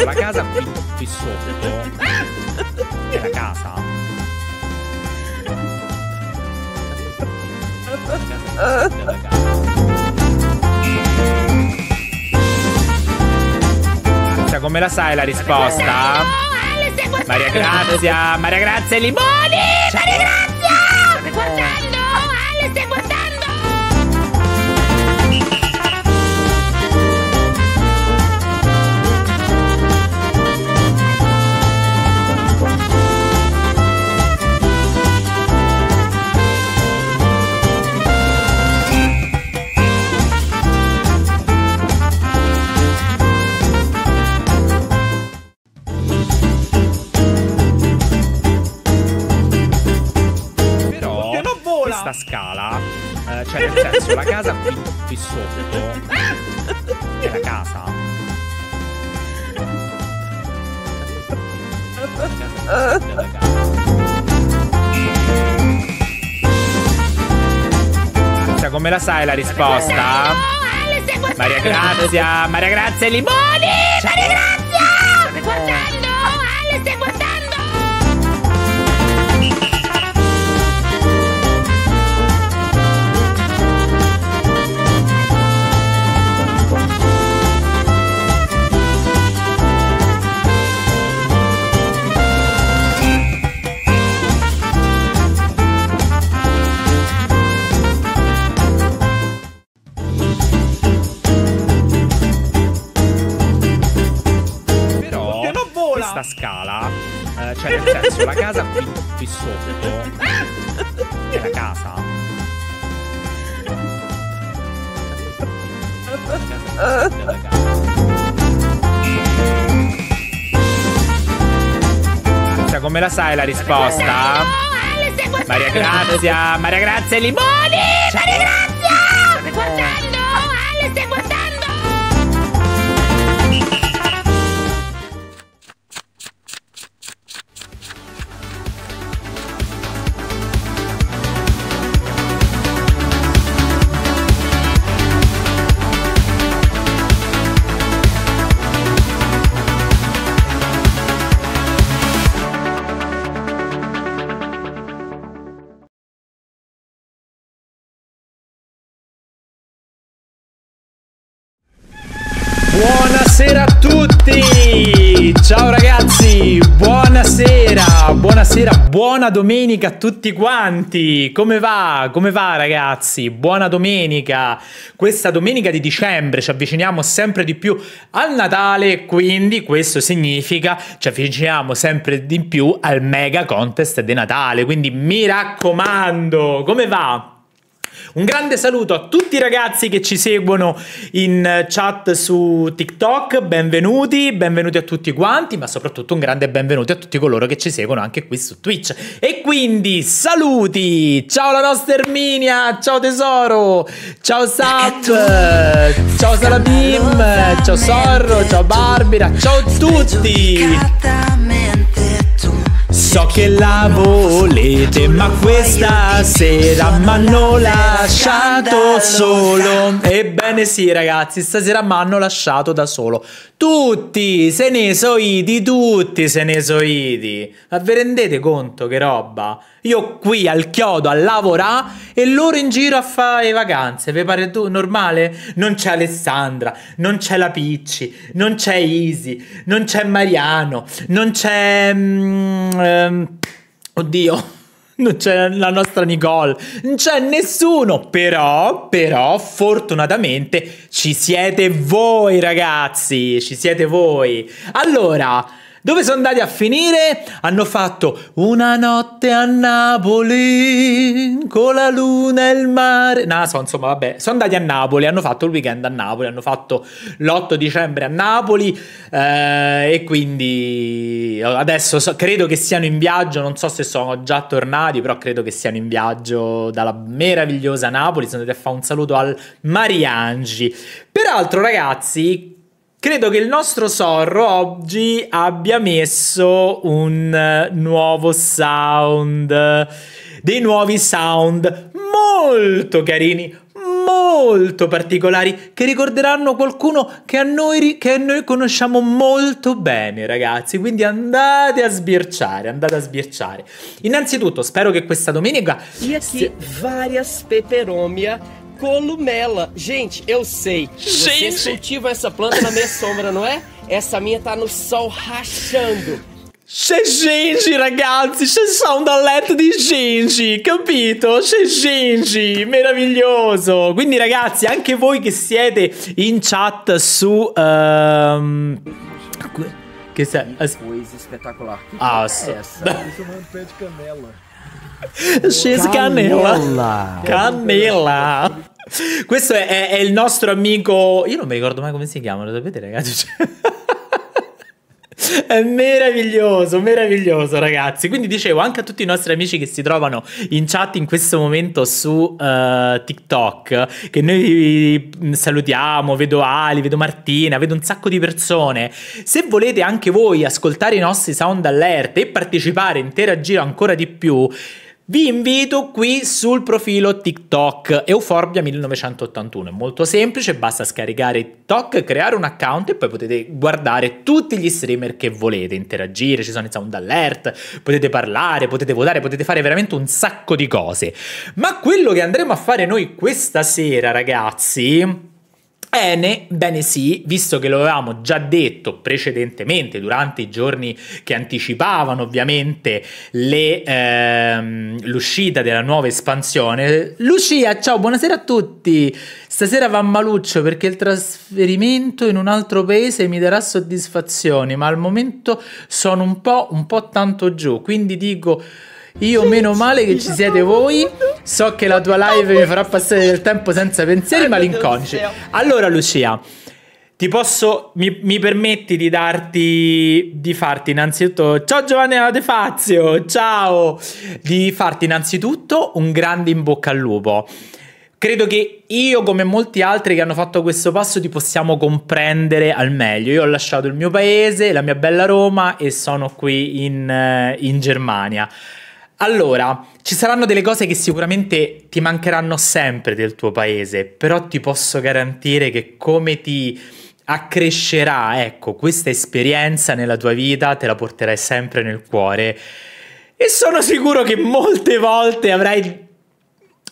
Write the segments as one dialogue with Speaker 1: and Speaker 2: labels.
Speaker 1: senso, cioè, la casa qui, qui sotto è la casa. cioè, casa la casa. Grazia, come la sai la risposta? Maria Grazia, Maria Grazia e Limoni! Maria Grazia! Cioè, nel senso, la casa qui, qui sotto è la casa. La casa la casa. Marzia, come la sai la risposta? Maria Grazia, Maria Grazia e Limoni! Maria cioè, Grazia! sotto era casa. Della cioè, casa. Come la sai la risposta? Maria Grazia, Maria Grazia e Limoni! Cioè, Maria Grazia! Buona domenica a tutti quanti! Come va? Come va ragazzi? Buona domenica! Questa domenica di dicembre ci avviciniamo sempre di più al Natale, quindi questo significa ci avviciniamo sempre di più al mega contest di Natale, quindi mi raccomando, come va? Un grande saluto a tutti i ragazzi che ci seguono in chat su TikTok, benvenuti, benvenuti a tutti quanti, ma soprattutto un grande benvenuto a tutti coloro che ci seguono anche qui su Twitch. E quindi saluti! Ciao la nostra Erminia, ciao tesoro, ciao Sap, ecco. ciao Salabim, ciao Sorro, ciao Barbara, ciao tutti! So che la volete ma questa sera mi hanno lasciato solo Ebbene sì ragazzi stasera mi hanno lasciato da solo Tutti se ne soidi tutti se ne soidi Ma vi rendete conto che roba? Io qui al chiodo a lavorare e loro in giro a fare vacanze. Vi pare tu normale? Non c'è Alessandra, non c'è la Picci, non c'è Isi, non c'è Mariano, non c'è... Mm, ehm, oddio non c'è la nostra Nicole, non c'è nessuno. Però, però, fortunatamente ci siete voi, ragazzi. Ci siete voi. Allora. Dove sono andati a finire? Hanno fatto una notte a Napoli con la luna e il mare. No, so, insomma, vabbè, sono andati a Napoli, hanno fatto il weekend a Napoli, hanno fatto l'8 dicembre a Napoli eh, e quindi adesso so, credo che siano in viaggio, non so se sono già tornati, però credo che siano in viaggio dalla meravigliosa Napoli, sono andati a fare un saluto al Mariangi. Peraltro, ragazzi, Credo che il nostro Sorro oggi abbia messo un eh, nuovo sound, dei nuovi sound molto carini, molto particolari, che ricorderanno qualcuno che, a noi, che noi conosciamo molto bene, ragazzi. Quindi andate a sbirciare, andate a sbirciare. Innanzitutto, spero che questa domenica... Io chi varia speperomia columela. Gente, eu sei. Gente. Vocês cultivam essa planta na minha sombra, não é? Essa minha tá no sol rachando. C'è gente, ragazzi, c'è un letto di Genji, capito? C'è Genji, meraviglioso. Quindi, ragazzi, anche voi che siete in chat su. Um... Ehm, che sei? As... Coisa espetacular. Que ah, é essa? chamando pé de canela. X canela. Canela. canela. Questo è, è, il nostro amico. Io non mi ricordo mai come si chiama, lo sapete, ragazzi. È meraviglioso, meraviglioso ragazzi. Quindi dicevo anche a tutti i nostri amici che si trovano in chat in questo momento su uh, TikTok, che noi mm, salutiamo, vedo Ali, vedo Martina, vedo un sacco di persone. Se volete anche voi ascoltare i nostri sound alert e partecipare, interagire ancora di più, vi invito qui sul profilo TikTok Euforbia1981. È molto semplice, basta scaricare TikTok, creare un account e poi potete guardare tutti gli streamer che volete, interagire, ci sono i sound alert, potete parlare, potete votare, potete fare veramente un sacco di cose. Ma quello che andremo a fare noi questa sera, ragazzi, Bene, bene sì, visto che lo avevamo già detto precedentemente durante i giorni che anticipavano ovviamente ehm, l'uscita ehm, della nuova espansione. Lucia, ciao, buonasera a tutti. Stasera va a Maluccio perché il trasferimento in un altro paese mi darà soddisfazione, ma al momento sono un po', un po' tanto giù, quindi dico... Io meno male che ci siete voi. So che la tua live mi farà passare del tempo senza pensieri malinconici. Allora, Lucia, ti posso. Mi, mi permetti di darti. di farti innanzitutto. Ciao Giovanni De Fazio! Ciao! Di farti innanzitutto un grande in bocca al lupo. Credo che io, come molti altri che hanno fatto questo passo, ti possiamo comprendere al meglio. Io ho lasciato il mio paese, la mia bella Roma e sono qui in, eh, in Germania. Allora, ci saranno delle cose che sicuramente ti mancheranno sempre del tuo paese, però ti posso garantire che come ti accrescerà, ecco, questa esperienza nella tua vita, te la porterai sempre nel cuore. E sono sicuro che molte volte avrai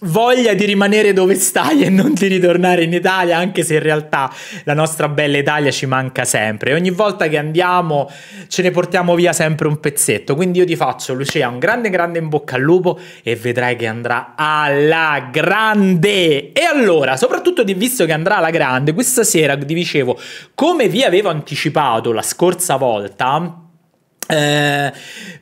Speaker 1: voglia di rimanere dove stai e non di ritornare in Italia, anche se in realtà la nostra bella Italia ci manca sempre. E ogni volta che andiamo ce ne portiamo via sempre un pezzetto. Quindi io ti faccio, Lucia, un grande grande in bocca al lupo e vedrai che andrà alla grande. E allora, soprattutto visto che andrà alla grande, questa sera vi dicevo, come vi avevo anticipato la scorsa volta, eh,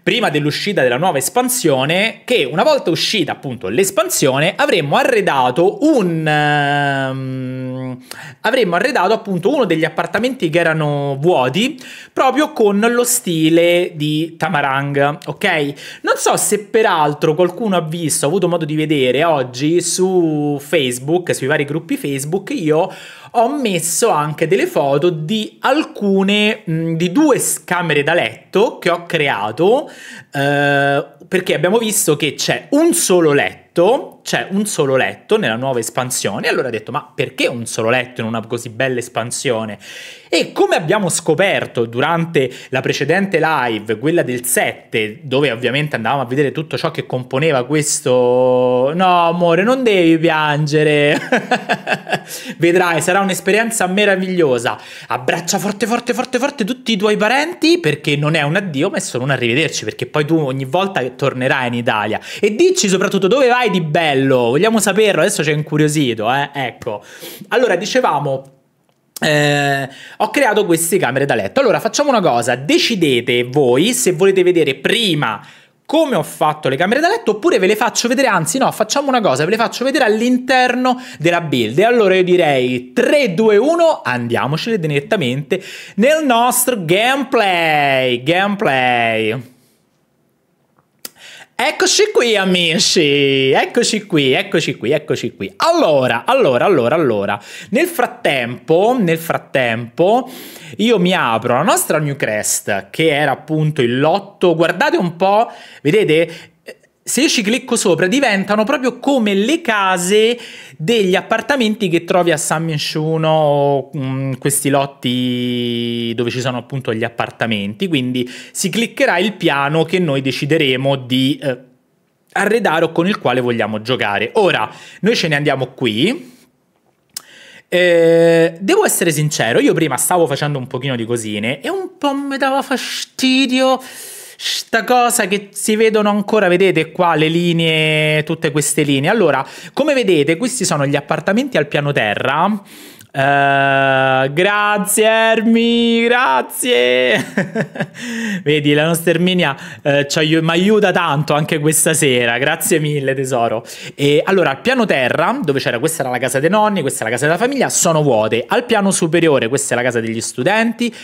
Speaker 1: prima dell'uscita della nuova espansione, che una volta uscita appunto l'espansione, avremmo arredato un ehm, avremmo arredato appunto uno degli appartamenti che erano vuoti proprio con lo stile di Tamarang, ok? Non so se peraltro qualcuno ha visto, ha avuto modo di vedere oggi su Facebook, sui vari gruppi Facebook, io ho ho messo anche delle foto di alcune, di due camere da letto che ho creato, eh, perché abbiamo visto che c'è un solo letto c'è un solo letto nella nuova espansione. E allora ha detto, ma perché un solo letto in una così bella espansione? E come abbiamo scoperto durante la precedente live, quella del 7, dove ovviamente andavamo a vedere tutto ciò che componeva questo... No, amore, non devi piangere. Vedrai, sarà un'esperienza meravigliosa. Abbraccia forte, forte, forte, forte tutti i tuoi parenti perché non è un addio, ma è solo un arrivederci, perché poi tu ogni volta tornerai in Italia. E dici soprattutto dove vai di bello bello? Vogliamo saperlo? Adesso c'è è incuriosito, eh? Ecco. Allora, dicevamo, eh, ho creato queste camere da letto. Allora facciamo una cosa, decidete voi se volete vedere prima come ho fatto le camere da letto oppure ve le faccio vedere, anzi no, facciamo una cosa, ve le faccio vedere all'interno della build. E allora io direi 3, 2, 1, andiamocene direttamente nel nostro gameplay. Gameplay. Eccoci qui amici, eccoci qui, eccoci qui, eccoci qui. Allora, allora, allora, allora, nel frattempo, nel frattempo io mi apro la nostra New Crest, che era appunto il lotto, guardate un po', vedete se io ci clicco sopra, diventano proprio come le case degli appartamenti che trovi a San Minshuno o mm, questi lotti dove ci sono appunto gli appartamenti. Quindi si cliccherà il piano che noi decideremo di eh, arredare o con il quale vogliamo giocare. Ora, noi ce ne andiamo qui. Eh, devo essere sincero, io prima stavo facendo un pochino di cosine e un po' mi dava fastidio sta cosa che si vedono ancora, vedete qua le linee, tutte queste linee. Allora, come vedete, questi sono gli appartamenti al piano terra. Uh, grazie Ermi, grazie. Vedi, la nostra Erminia uh, mi aiuta tanto anche questa sera. Grazie mille, tesoro. E, allora, al piano terra, dove c'era questa era la casa dei nonni, questa è la casa della famiglia, sono vuote. Al piano superiore, questa è la casa degli studenti.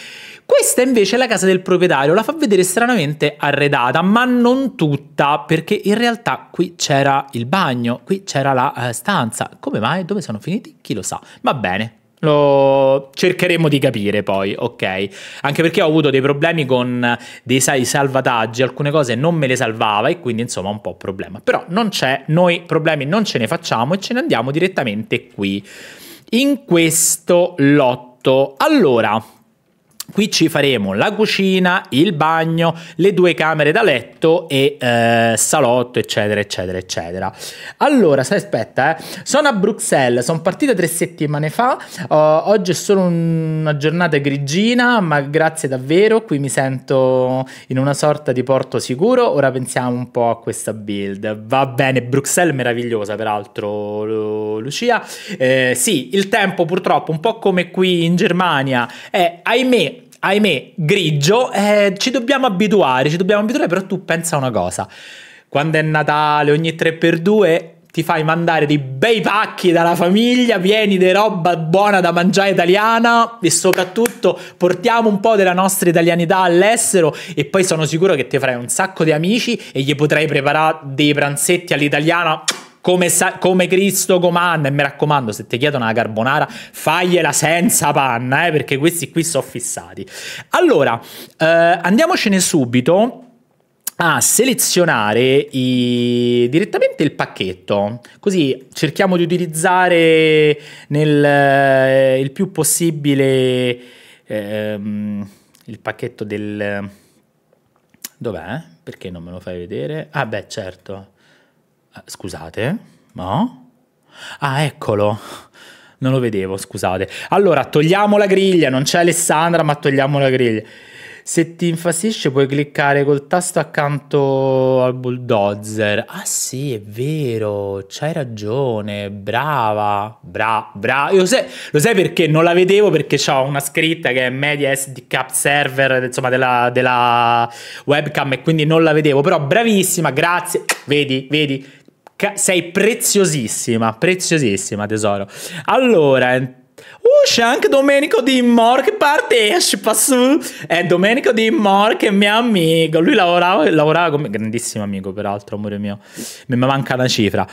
Speaker 1: Questa invece è la casa del proprietario, la fa vedere stranamente arredata, ma non tutta, perché in realtà qui c'era il bagno, qui c'era la eh, stanza. Come mai? Dove sono finiti? Chi lo sa. Va bene, lo cercheremo di capire poi, ok? Anche perché ho avuto dei problemi con dei salvataggi, alcune cose non me le salvava e quindi insomma un po' problema. Però non c'è, noi problemi non ce ne facciamo e ce ne andiamo direttamente qui, in questo lotto. Allora, Qui ci faremo la cucina, il bagno, le due camere da letto e eh, salotto, eccetera, eccetera, eccetera. Allora, sai, aspetta, eh. sono a Bruxelles, sono partita tre settimane fa, uh, oggi è solo una giornata grigina, ma grazie davvero, qui mi sento in una sorta di porto sicuro. Ora pensiamo un po' a questa build. Va bene, Bruxelles meravigliosa, peraltro, Lu Lucia. Eh, sì, il tempo purtroppo, un po' come qui in Germania, è, ahimè, ahimè, grigio, eh, ci dobbiamo abituare, ci dobbiamo abituare, però tu pensa a una cosa, quando è Natale, ogni 3x2, ti fai mandare dei bei pacchi dalla famiglia, pieni di roba buona da mangiare italiana e soprattutto portiamo un po' della nostra italianità all'estero e poi sono sicuro che ti farai un sacco di amici e gli potrai preparare dei pranzetti all'italiana come, sa- come Cristo comanda. E mi raccomando, se ti chiedono la carbonara, fagliela senza panna, eh, perché questi qui sono fissati. Allora, eh, andiamocene subito a selezionare i... direttamente il pacchetto così cerchiamo di utilizzare nel, eh, il più possibile ehm, il pacchetto del dov'è? perché non me lo fai vedere? ah beh certo Ah, scusate, no? Ah, eccolo. Non lo vedevo, scusate. Allora, togliamo la griglia, non c'è Alessandra, ma togliamo la griglia. Se ti infastidisce puoi cliccare col tasto accanto al bulldozer. Ah sì, è vero, c'hai ragione, brava, bra, brava. Lo sai, lo sai perché? Non la vedevo perché ho una scritta che è media SDK server, insomma, della, della webcam e quindi non la vedevo. Però bravissima, grazie. Vedi, vedi, sei preziosissima, preziosissima tesoro. Allora, Uh, c'è anche Domenico di Mor che partecipa su. È Domenico di Mor che è mio amico. Lui lavorava, lavorava come grandissimo amico, peraltro, amore mio. Mi manca una cifra.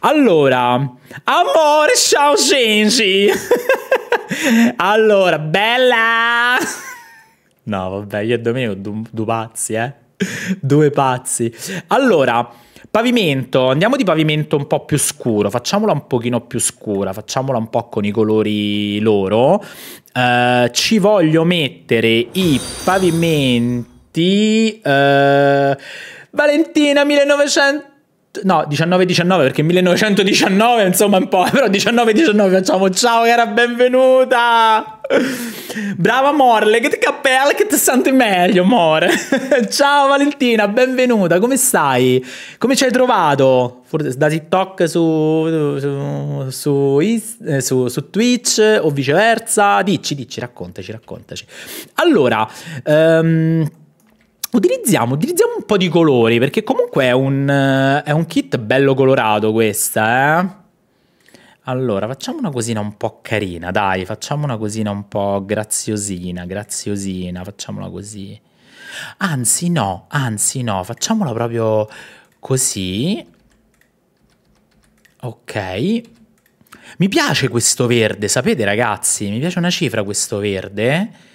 Speaker 1: Allora, amore, ciao Genji. allora, bella. No, vabbè, io e Domenico due du pazzi, eh. due pazzi. Allora, Pavimento, andiamo di pavimento un po' più scuro, facciamola un pochino più scura, facciamola un po' con i colori loro. Uh, ci voglio mettere i pavimenti... Uh, Valentina 1900 No, 19-19 perché 1919 insomma un po', però 19-19 facciamo ciao cara benvenuta! Brava amore, che cappella che ti senti meglio amore! ciao Valentina, benvenuta, come stai? Come ci hai trovato? Forse da TikTok su, su, su, eh, su, su Twitch o viceversa? Dici, dici, raccontaci, raccontaci. Allora, um, Utilizziamo, utilizziamo, un po' di colori perché comunque è un, eh, è un kit bello colorato questa, eh? Allora, facciamo una cosina un po' carina, dai, facciamo una cosina un po' graziosina, graziosina, facciamola così. Anzi no, anzi no, facciamola proprio così. Ok. Mi piace questo verde, sapete ragazzi, mi piace una cifra questo verde.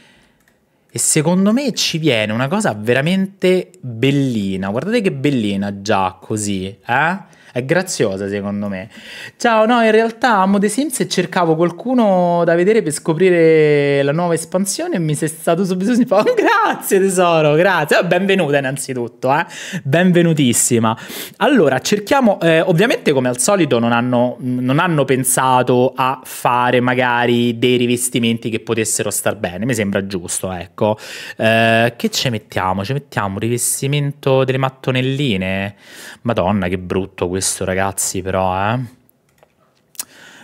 Speaker 1: E secondo me ci viene una cosa veramente bellina. Guardate che bellina già così, eh? È graziosa secondo me. Ciao, no, in realtà amo The Sims e cercavo qualcuno da vedere per scoprire la nuova espansione e mi sei stato subito simpatico. Oh, grazie tesoro, grazie. Oh, Benvenuta innanzitutto, eh. Benvenutissima. Allora, cerchiamo, eh, ovviamente come al solito non hanno, non hanno pensato a fare magari dei rivestimenti che potessero star bene, mi sembra giusto, ecco. Eh, che ci mettiamo? Ci mettiamo un rivestimento delle mattonelline? Madonna, che brutto questo questo, ragazzi, però, eh.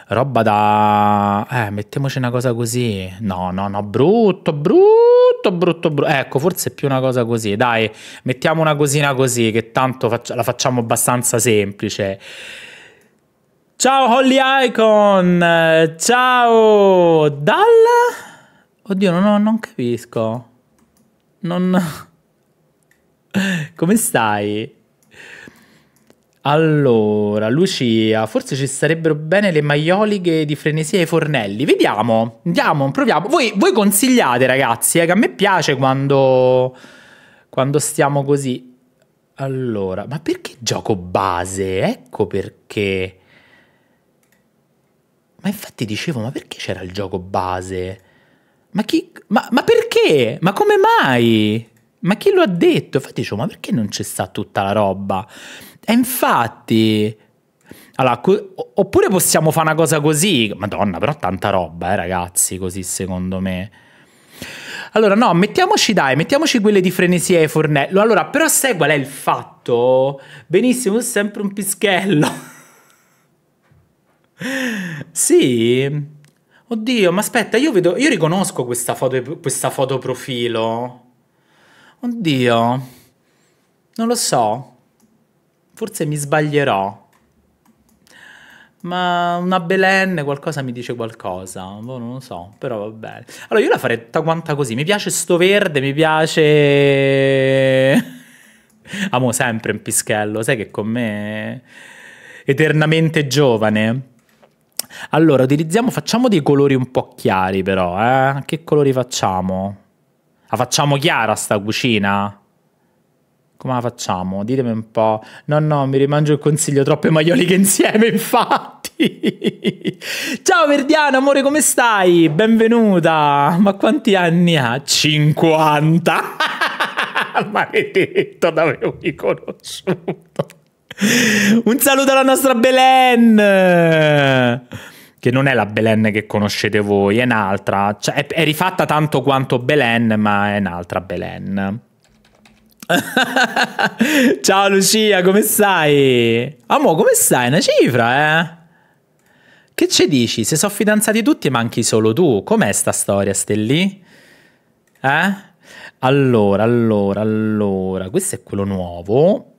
Speaker 1: Roba da... Eh, mettiamoci una cosa così. No, no, no, brutto, brutto, brutto, brutto. Ecco, forse è più una cosa così. Dai, mettiamo una cosina così, che tanto faccia... la facciamo abbastanza semplice. Ciao Holly Icon! Ciao! Dal... Oddio, no, non capisco. Non... Come stai? Allora, Lucia, forse ci starebbero bene le maioliche di frenesia ai fornelli. Vediamo, andiamo, proviamo. Voi, voi consigliate, ragazzi, eh, che a me piace quando, quando stiamo così. Allora, ma perché gioco base? Ecco perché. Ma infatti dicevo, ma perché c'era il gioco base? Ma chi... Ma, ma, perché? Ma come mai? Ma chi lo ha detto? Infatti dicevo, ma perché non c'è sta tutta la roba? E infatti... Allora, oppure possiamo fare una cosa così. Madonna, però tanta roba, eh, ragazzi, così secondo me. Allora, no, mettiamoci dai, mettiamoci quelle di frenesia e fornello. Allora, però sai qual è il fatto? Benissimo, è sempre un pischello. sì. Oddio, ma aspetta, io vedo, io riconosco questa foto, questa foto profilo. Oddio. Non lo so forse mi sbaglierò. Ma una Belen qualcosa mi dice qualcosa, boh, non lo so, però va bene. Allora io la farei tutta quanta così, mi piace sto verde, mi piace... Amo sempre un pischello, sai che con me... È eternamente giovane. Allora, utilizziamo, facciamo dei colori un po' chiari però, eh? Che colori facciamo? La facciamo chiara sta cucina? come la facciamo? Ditemi un po'. No, no, mi rimangio il consiglio troppe maioliche insieme, infatti. Ciao Verdiana, amore, come stai? Benvenuta. Ma quanti anni ha? 50. Maledetto, l'avevo riconosciuto. Un saluto alla nostra Belen che non è la Belen che conoscete voi, è un'altra, cioè, è, rifatta tanto quanto Belen, ma è un'altra Belen. Ciao Lucia, come stai? Amo, come stai? Una cifra, eh? Che ci dici? Se sono fidanzati tutti manchi solo tu. Com'è sta storia, Stellì? Eh? Allora, allora, allora. Questo è quello nuovo.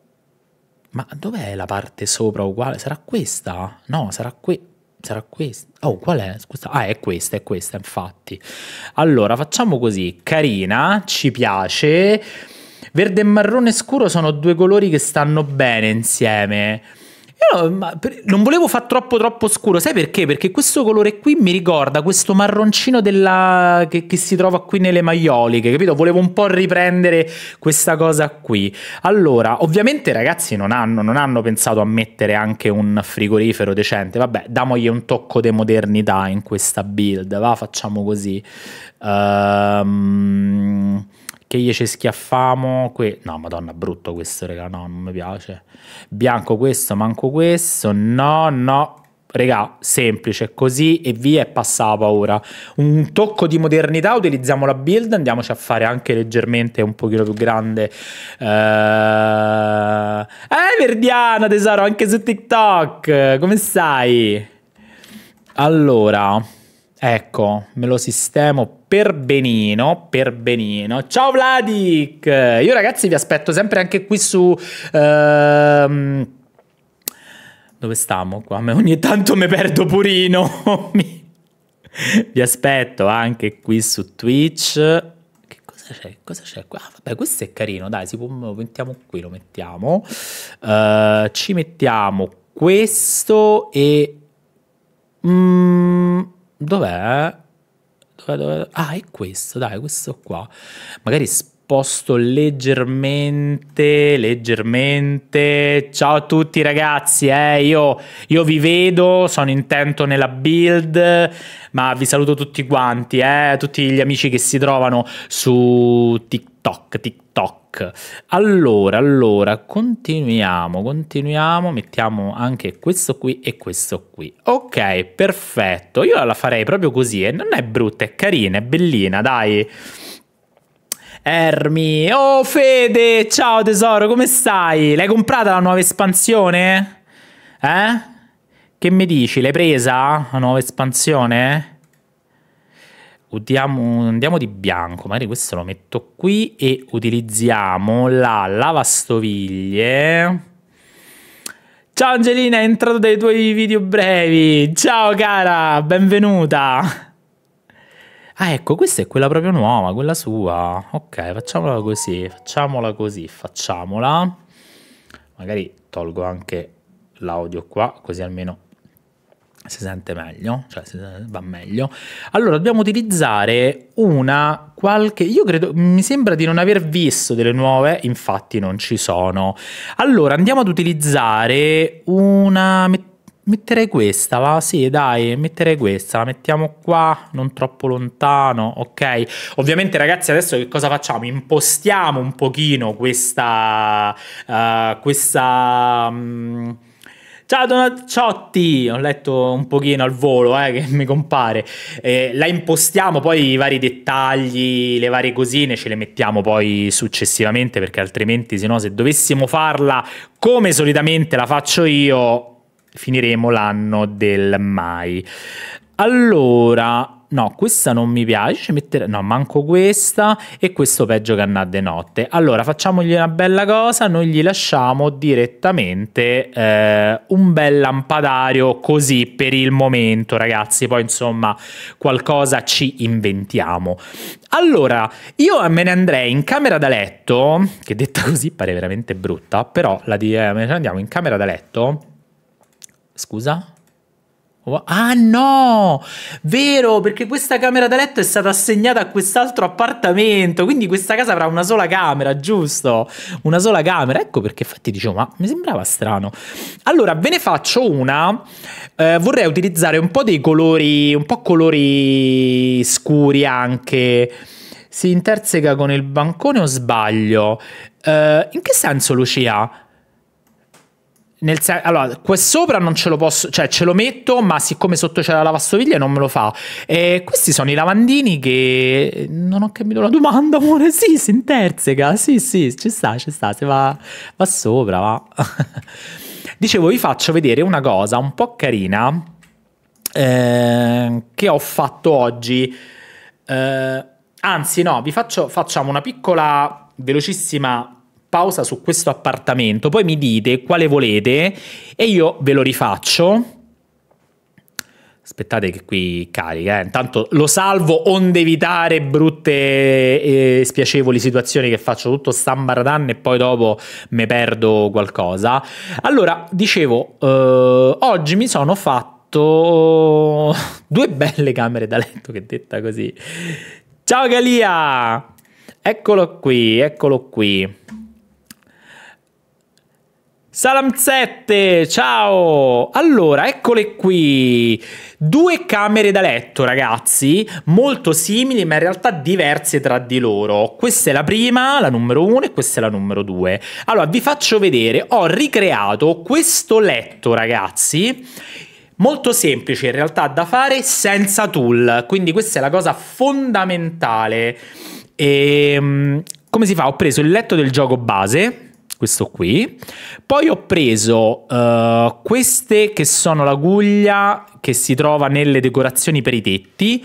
Speaker 1: Ma dov'è la parte sopra uguale? Sarà questa? No, sarà qui sarà questa. Oh, qual è? Scusa. Ah, è questa, è questa, infatti. Allora, facciamo così. Carina, ci piace. Verde e marrone scuro sono due colori che stanno bene insieme. Io non volevo far troppo troppo scuro, sai perché? Perché questo colore qui mi ricorda questo marroncino della, che, che, si trova qui nelle maioliche, capito? Volevo un po' riprendere questa cosa qui. Allora, ovviamente ragazzi non hanno, non hanno pensato a mettere anche un frigorifero decente, vabbè, damogli un tocco di modernità in questa build, va? Facciamo così. Ehm... Um che gli ci schiaffamo. Que- no, madonna, brutto questo, regà. no, non mi piace. Bianco questo, manco questo, no, no. Regà, semplice, così e via è passata paura. Un tocco di modernità, utilizziamo la build, andiamoci a fare anche leggermente un pochino più grande. Uh... Eh, eh Verdiana, tesoro, anche su TikTok, come stai? Allora, ecco, me lo sistemo per benino, per benino. Ciao Vladic! Io ragazzi vi aspetto sempre anche qui su... Ehm... Dove stiamo qua? Ogni tanto mi perdo purino. vi aspetto anche qui su Twitch. Che cosa c'è? Cosa c'è qua? Ah, vabbè, questo è carino, dai, si può... lo mettiamo qui, lo mettiamo. Uh, ci mettiamo questo e... Mm, dov'è? ah è questo, dai, questo qua. Magari sposto leggermente, leggermente. Ciao a tutti ragazzi, eh. io, io, vi vedo, sono intento nella build, ma vi saluto tutti quanti, eh. tutti gli amici che si trovano su TikTok, TikTok allora, allora, continuiamo, continuiamo, mettiamo anche questo qui e questo qui. Ok, perfetto, io la farei proprio così e eh. non è brutta, è carina, è bellina, dai. Ermi, oh Fede, ciao tesoro, come stai? L'hai comprata la nuova espansione? Eh? Che mi dici, l'hai presa la nuova espansione? Udiamo, andiamo di bianco, magari questo lo metto qui e utilizziamo la lavastoviglie. Ciao Angelina, è entrato dai tuoi video brevi. Ciao cara, benvenuta. Ah ecco, questa è quella proprio nuova, quella sua. Ok, facciamola così, facciamola così, facciamola. Magari tolgo anche l'audio qua, così almeno si sente meglio, cioè va meglio. Allora dobbiamo utilizzare una qualche, io credo, mi sembra di non aver visto delle nuove, infatti non ci sono. Allora andiamo ad utilizzare una, metterei questa, va? Sì, dai, metterei questa, la mettiamo qua, non troppo lontano, ok? Ovviamente ragazzi adesso che cosa facciamo? Impostiamo un pochino questa, uh, questa... Um, Ciao Ciotti, ho letto un pochino al volo eh, che mi compare. Eh, la impostiamo, poi i vari dettagli, le varie cosine ce le mettiamo poi successivamente perché altrimenti se no se dovessimo farla come solitamente la faccio io finiremo l'anno del mai. Allora, no, questa non mi piace, mettere... no, manco questa e questo peggio che annà de notte. Allora, facciamogli una bella cosa, noi gli lasciamo direttamente eh, un bel lampadario così per il momento, ragazzi, poi insomma qualcosa ci inventiamo. Allora, io me ne andrei in camera da letto, che detta così pare veramente brutta, però la di... eh, me ne andiamo in camera da letto. Scusa? Ah no, vero, perché questa camera da letto è stata assegnata a quest'altro appartamento, quindi questa casa avrà una sola camera, giusto? Una sola camera, ecco perché infatti dicevo, ma mi sembrava strano. Allora, ve ne faccio una, eh, vorrei utilizzare un po' dei colori, un po' colori scuri anche. Si interseca con il bancone o sbaglio? Eh, in che senso, Lucia? Nel sen- allora, qua sopra non ce lo posso, cioè ce lo metto, ma siccome sotto c'è la lavastoviglie non me lo fa. E questi sono i lavandini che non ho capito la domanda, amore. Sì, si interseca. Sì, sì, ci sta, ci sta, se va, va sopra, va. Dicevo, vi faccio vedere una cosa un po' carina eh, che ho fatto oggi. Eh, anzi, no, vi faccio, facciamo una piccola velocissima pausa su questo appartamento, poi mi dite quale volete e io ve lo rifaccio. Aspettate che qui carica, eh. intanto lo salvo onde evitare brutte e spiacevoli situazioni che faccio tutto stambardan e poi dopo me perdo qualcosa. Allora, dicevo, eh, oggi mi sono fatto due belle camere da letto, che detta così. Ciao Galia! Eccolo qui, eccolo qui. Salamzette, ciao! Allora, eccole qui. Due camere da letto, ragazzi, molto simili ma in realtà diverse tra di loro. Questa è la prima, la numero uno, e questa è la numero due. Allora, vi faccio vedere, ho ricreato questo letto, ragazzi. Molto semplice in realtà da fare senza tool, quindi questa è la cosa fondamentale. E, ehm, come si fa? Ho preso il letto del gioco base, questo qui. Poi ho preso uh, queste che sono l'aguglia che si trova nelle decorazioni per i tetti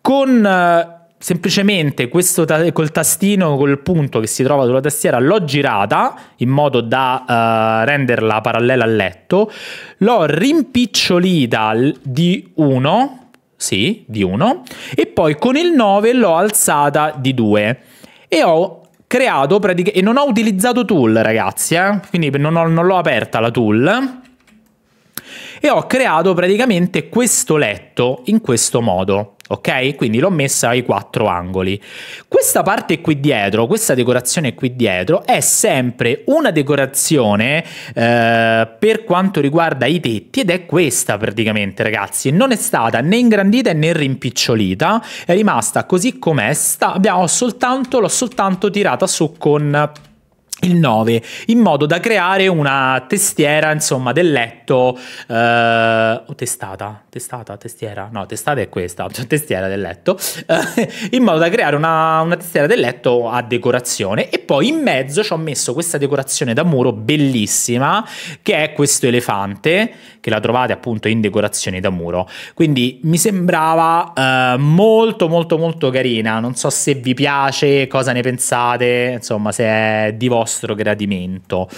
Speaker 1: con uh, semplicemente questo ta- col tastino col punto che si trova sulla tastiera l'ho girata in modo da uh, renderla parallela al letto, l'ho rimpicciolita di 1, sì, di 1 e poi con il 9 l'ho alzata di 2 e ho creato pratica- e non ho utilizzato tool, ragazzi, eh? quindi non, ho, non l'ho aperta la tool. E ho creato praticamente questo letto in questo modo ok? Quindi l'ho messa ai quattro angoli. Questa parte qui dietro, questa decorazione qui dietro, è sempre una decorazione eh, per quanto riguarda i tetti ed è questa praticamente, ragazzi. Non è stata né ingrandita né rimpicciolita, è rimasta così com'è, sta- abbiamo soltanto, l'ho soltanto tirata su con il 9 in modo da creare una testiera insomma del letto eh, o testata testata testiera no testata è questa testiera del letto eh, in modo da creare una, una, testiera del letto a decorazione e poi in mezzo ci ho messo questa decorazione da muro bellissima che è questo elefante che la trovate appunto in decorazioni da muro quindi mi sembrava eh, molto molto molto carina non so se vi piace cosa ne pensate insomma se è di vostro vostro gradimento.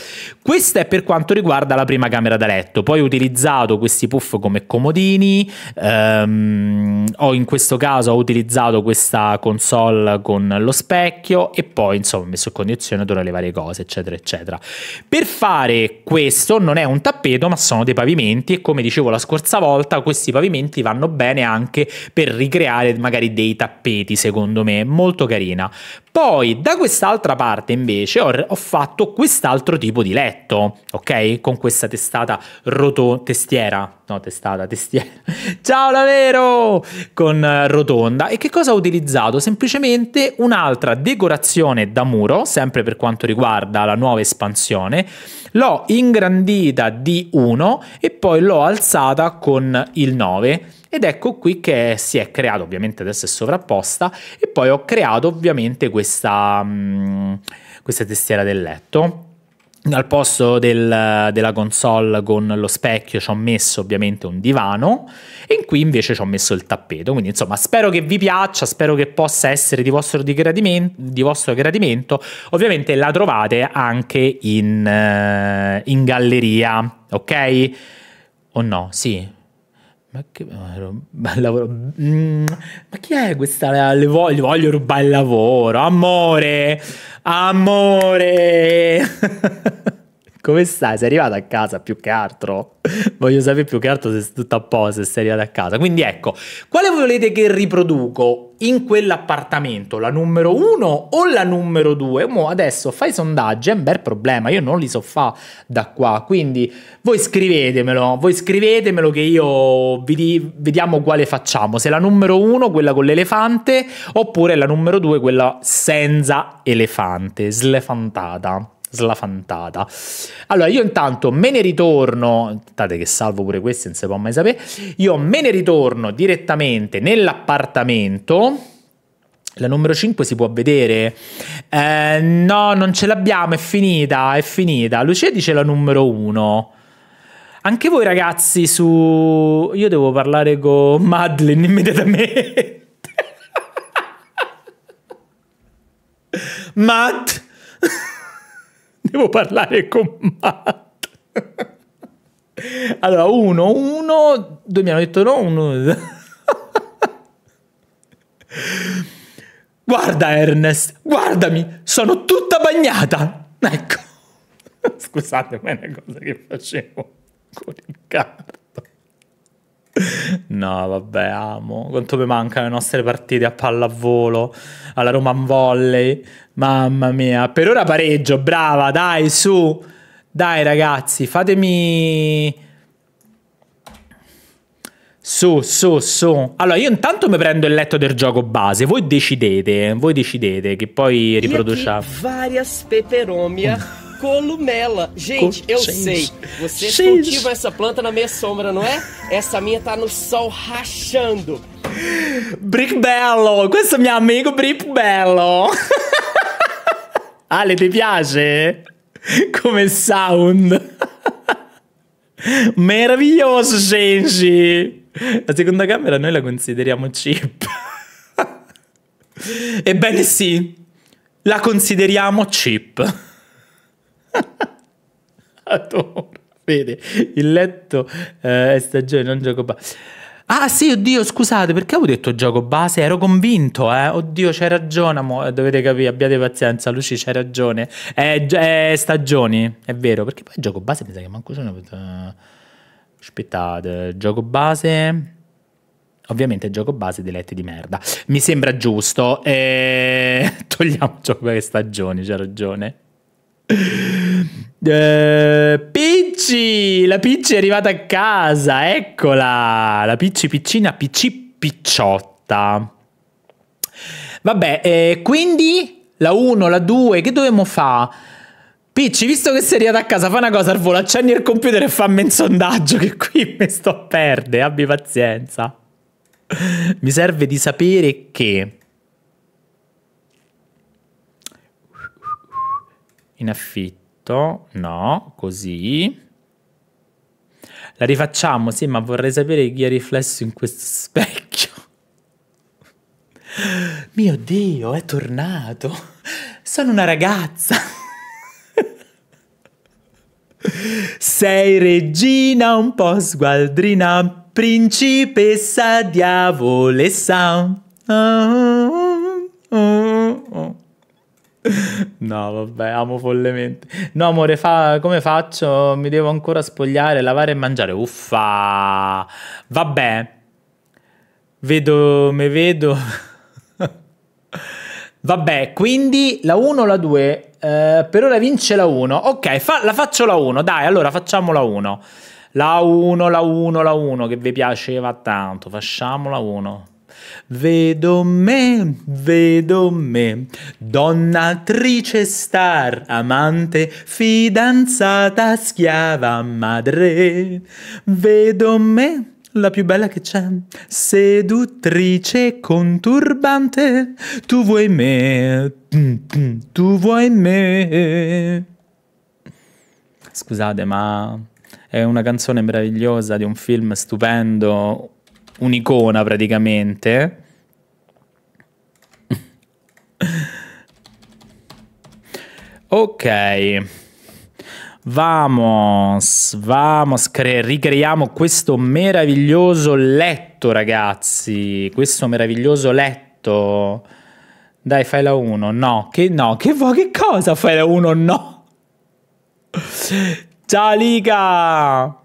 Speaker 1: Questa è per quanto riguarda la prima camera da letto. Poi ho utilizzato questi puff come comodini, ehm, ho in questo caso utilizzato questa console con lo specchio e poi insomma ho messo il condizionatore le varie cose, eccetera, eccetera. Per fare questo non è un tappeto, ma sono dei pavimenti e come dicevo la scorsa volta, questi pavimenti vanno bene anche per ricreare magari dei tappeti, secondo me, molto carina. Poi da quest'altra parte invece ho, ho fatto quest'altro tipo di letto, ok? Con questa testata rotonda, testiera, no testata, testiera. Ciao davvero! Con eh, rotonda. E che cosa ho utilizzato? Semplicemente un'altra decorazione da muro, sempre per quanto riguarda la nuova espansione. L'ho ingrandita di 1 e poi l'ho alzata con il 9 ed ecco qui che si è creato, ovviamente adesso è sovrapposta, e poi ho creato ovviamente questa, mh, mm, questa testiera del letto al posto del, della console con lo specchio ci ho messo ovviamente un divano e in qui invece ci ho messo il tappeto quindi insomma spero che vi piaccia spero che possa essere di vostro, di gradimento, di vostro gradimento ovviamente la trovate anche in, eh, in galleria ok o oh no sì ma che bel lavoro. Mm, ma chi è questa? Le voglio, voglio rubare il lavoro. Amore, amore. Come stai? Sei arrivata a casa più che altro? Voglio sapere più che altro se sei tutta a posto, se sei arrivata a casa. Quindi ecco, quale volete che riproduco in quell'appartamento? La numero uno o la numero due? Mo adesso fai sondaggi, è un bel problema, io non li so fa da qua. Quindi voi scrivetemelo, voi scrivetemelo che io vi, vediamo quale facciamo. Se la numero uno, quella con l'elefante, oppure la numero due, quella senza elefante, slefantata slafantata. Allora, io intanto me ne ritorno, state che salvo pure questi, non si può mai sapere, io me ne ritorno direttamente nell'appartamento. La numero 5 si può vedere? Eh, no, non ce l'abbiamo, è finita, è finita. Lucia dice la numero 1. Anche voi ragazzi su... Io devo parlare con Madeline immediatamente. Matt... Devo parlare con Matt. Allora, 1, 1, due mi hanno detto no, 1. Guarda Ernest, guardami, sono tutta bagnata. Ecco. Scusate, ma è una cosa che facevo con il carto. No, vabbè, amo. Quanto mi mancano le nostre partite a pallavolo, alla Roman Volley, Mamma mia, per ora pareggio, brava, dai, su. Dai ragazzi, fatemi... Su, su, su. Allora, io intanto mi prendo il letto del gioco base. Voi decidete, voi decidete, che poi riproduciamo. Varias peperomia. Eh. Columela. Gente, Co eu sei. Vocês gente. cultivam essa planta na minha sombra, não é? Essa minha tá no sol rachando. Brick Bello. Questo mio amico Brick Bello. Ale, ti piace? Come sound. Meraviglioso, Sensi. La seconda camera noi la consideriamo chip. Ebbene sì, la consideriamo chip. Adoro. Vede, il letto eh, è stagione, non gioco pa. Ah sì, oddio, scusate, perché avevo detto gioco base? Ero convinto, eh. Oddio, c'è ragione, amore. Eh, dovete capire, abbiate pazienza, Luci, c'è ragione. È, è, stagioni, è vero, perché poi gioco base mi sa che manco sono... Eh, aspettate, gioco base... Ovviamente gioco base di letti di merda. Mi sembra giusto. E... Eh, togliamo gioco per stagioni, c'è ragione. Eh, Picci! La Picci è arrivata a casa, eccola! La Picci piccina, Picci picciotta. Vabbè, eh, quindi la 1, la 2, che dobbiamo fare? Picci, visto che sei arrivata a casa, fa una cosa al volo, accendi il computer e fammi un sondaggio che qui mi sto a perdere, eh, abbi pazienza. mi serve di sapere che... in affitto, no, così. La rifacciamo, sì, ma vorrei sapere chi è riflesso in questo specchio. Mio Dio, è tornato. Sono una ragazza. Sei regina un po' sgualdrina, principessa diavolessa. Oh. No, vabbè, amo follemente. No, amore, fa... come faccio? Mi devo ancora spogliare, lavare e mangiare. Uffa! Vabbè. Vedo, me vedo. Vabbè, quindi la 1 o la 2? Eh, per ora vince la 1. Ok, fa... la faccio la 1. Dai, allora facciamo la 1. La 1, la 1, la 1 che vi piaceva tanto. Facciamola 1. Vedo me, vedo me, donna attrice star, amante, fidanzata, schiava, madre. Vedo me, la più bella che c'è, seduttrice conturbante, tu vuoi me, tu vuoi me. Scusate, ma è una canzone meravigliosa di un film stupendo, un'icona praticamente. ok. Vamos, vamos, cre- ricreiamo questo meraviglioso letto, ragazzi. Questo meraviglioso letto. Dai, fai la 1. No, che no, che, che cosa fai la 1? No. Ciao, Liga.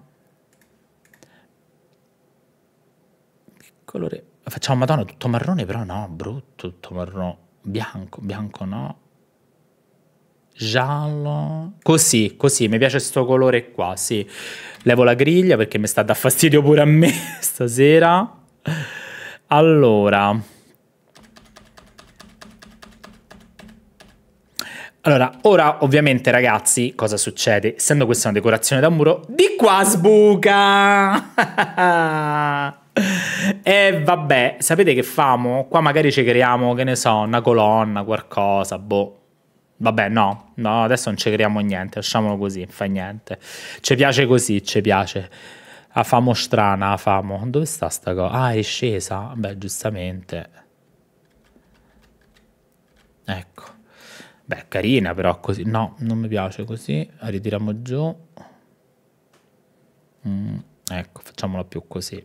Speaker 1: colore. Facciamo Madonna tutto marrone, però no, brutto, tutto marrone. Bianco, bianco no. Giallo. Così, così, mi piace questo colore qua, sì. Levo la griglia perché mi sta da fastidio pure a me stasera. Allora. Allora, ora ovviamente ragazzi, cosa succede? Essendo questa una decorazione da muro, di qua sbuca! E vabbè, sapete che famo? Qua magari ci creiamo, che ne so, una colonna, qualcosa, boh. Vabbè, no, no, adesso non ci creiamo niente, lasciamolo così, fa niente. Ci piace così, ci piace. A famo strana, a famo. Dove sta sta cosa? Ah, è scesa? Beh, giustamente. Ecco. Beh, carina però così. No, non mi piace così. La ritiriamo giù. Mm, ecco, facciamola più così.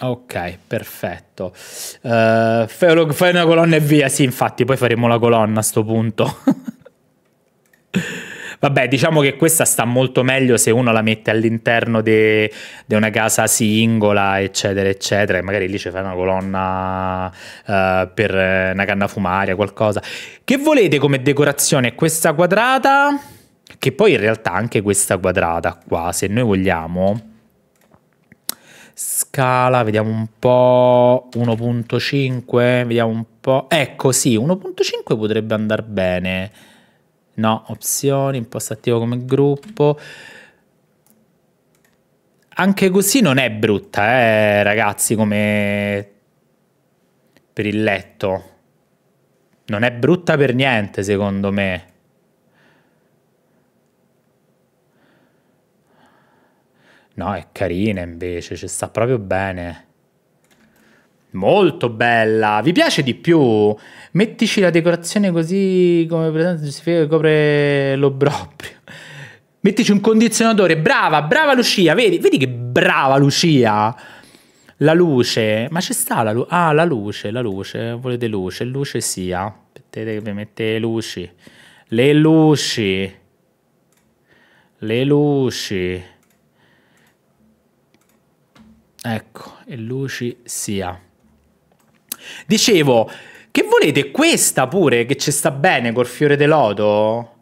Speaker 1: Ok, perfetto. Uh, fai, una colonna e via. Sì, infatti, poi faremo la colonna a sto punto. Vabbè, diciamo che questa sta molto meglio se uno la mette all'interno di una casa singola, eccetera, eccetera, e magari lì ci fai una colonna uh, per eh, una canna fumaria, qualcosa. Che volete come decorazione? Questa quadrata, che poi in realtà anche questa quadrata qua, se noi vogliamo, scala, vediamo un po', 1.5, vediamo un po', ecco sì, 1.5 potrebbe andare bene, no, opzioni, imposta attivo come gruppo, anche così non è brutta, eh, ragazzi, come per il letto, non è brutta per niente secondo me, No, è carina invece, ci sta proprio bene. Molto bella, vi piace di più? Mettici la decorazione così come presente giustifica che copre l'obbrobrio. Mettici un condizionatore, brava, brava Lucia, vedi, vedi che brava Lucia. La luce, ma ci sta la luce? Ah, la luce, la luce, volete luce, luce sia. Aspettate che vi mette le luci. Le luci. Le luci. Ecco, e luci sia. Dicevo, che volete questa pure che ci sta bene col fiore del loto?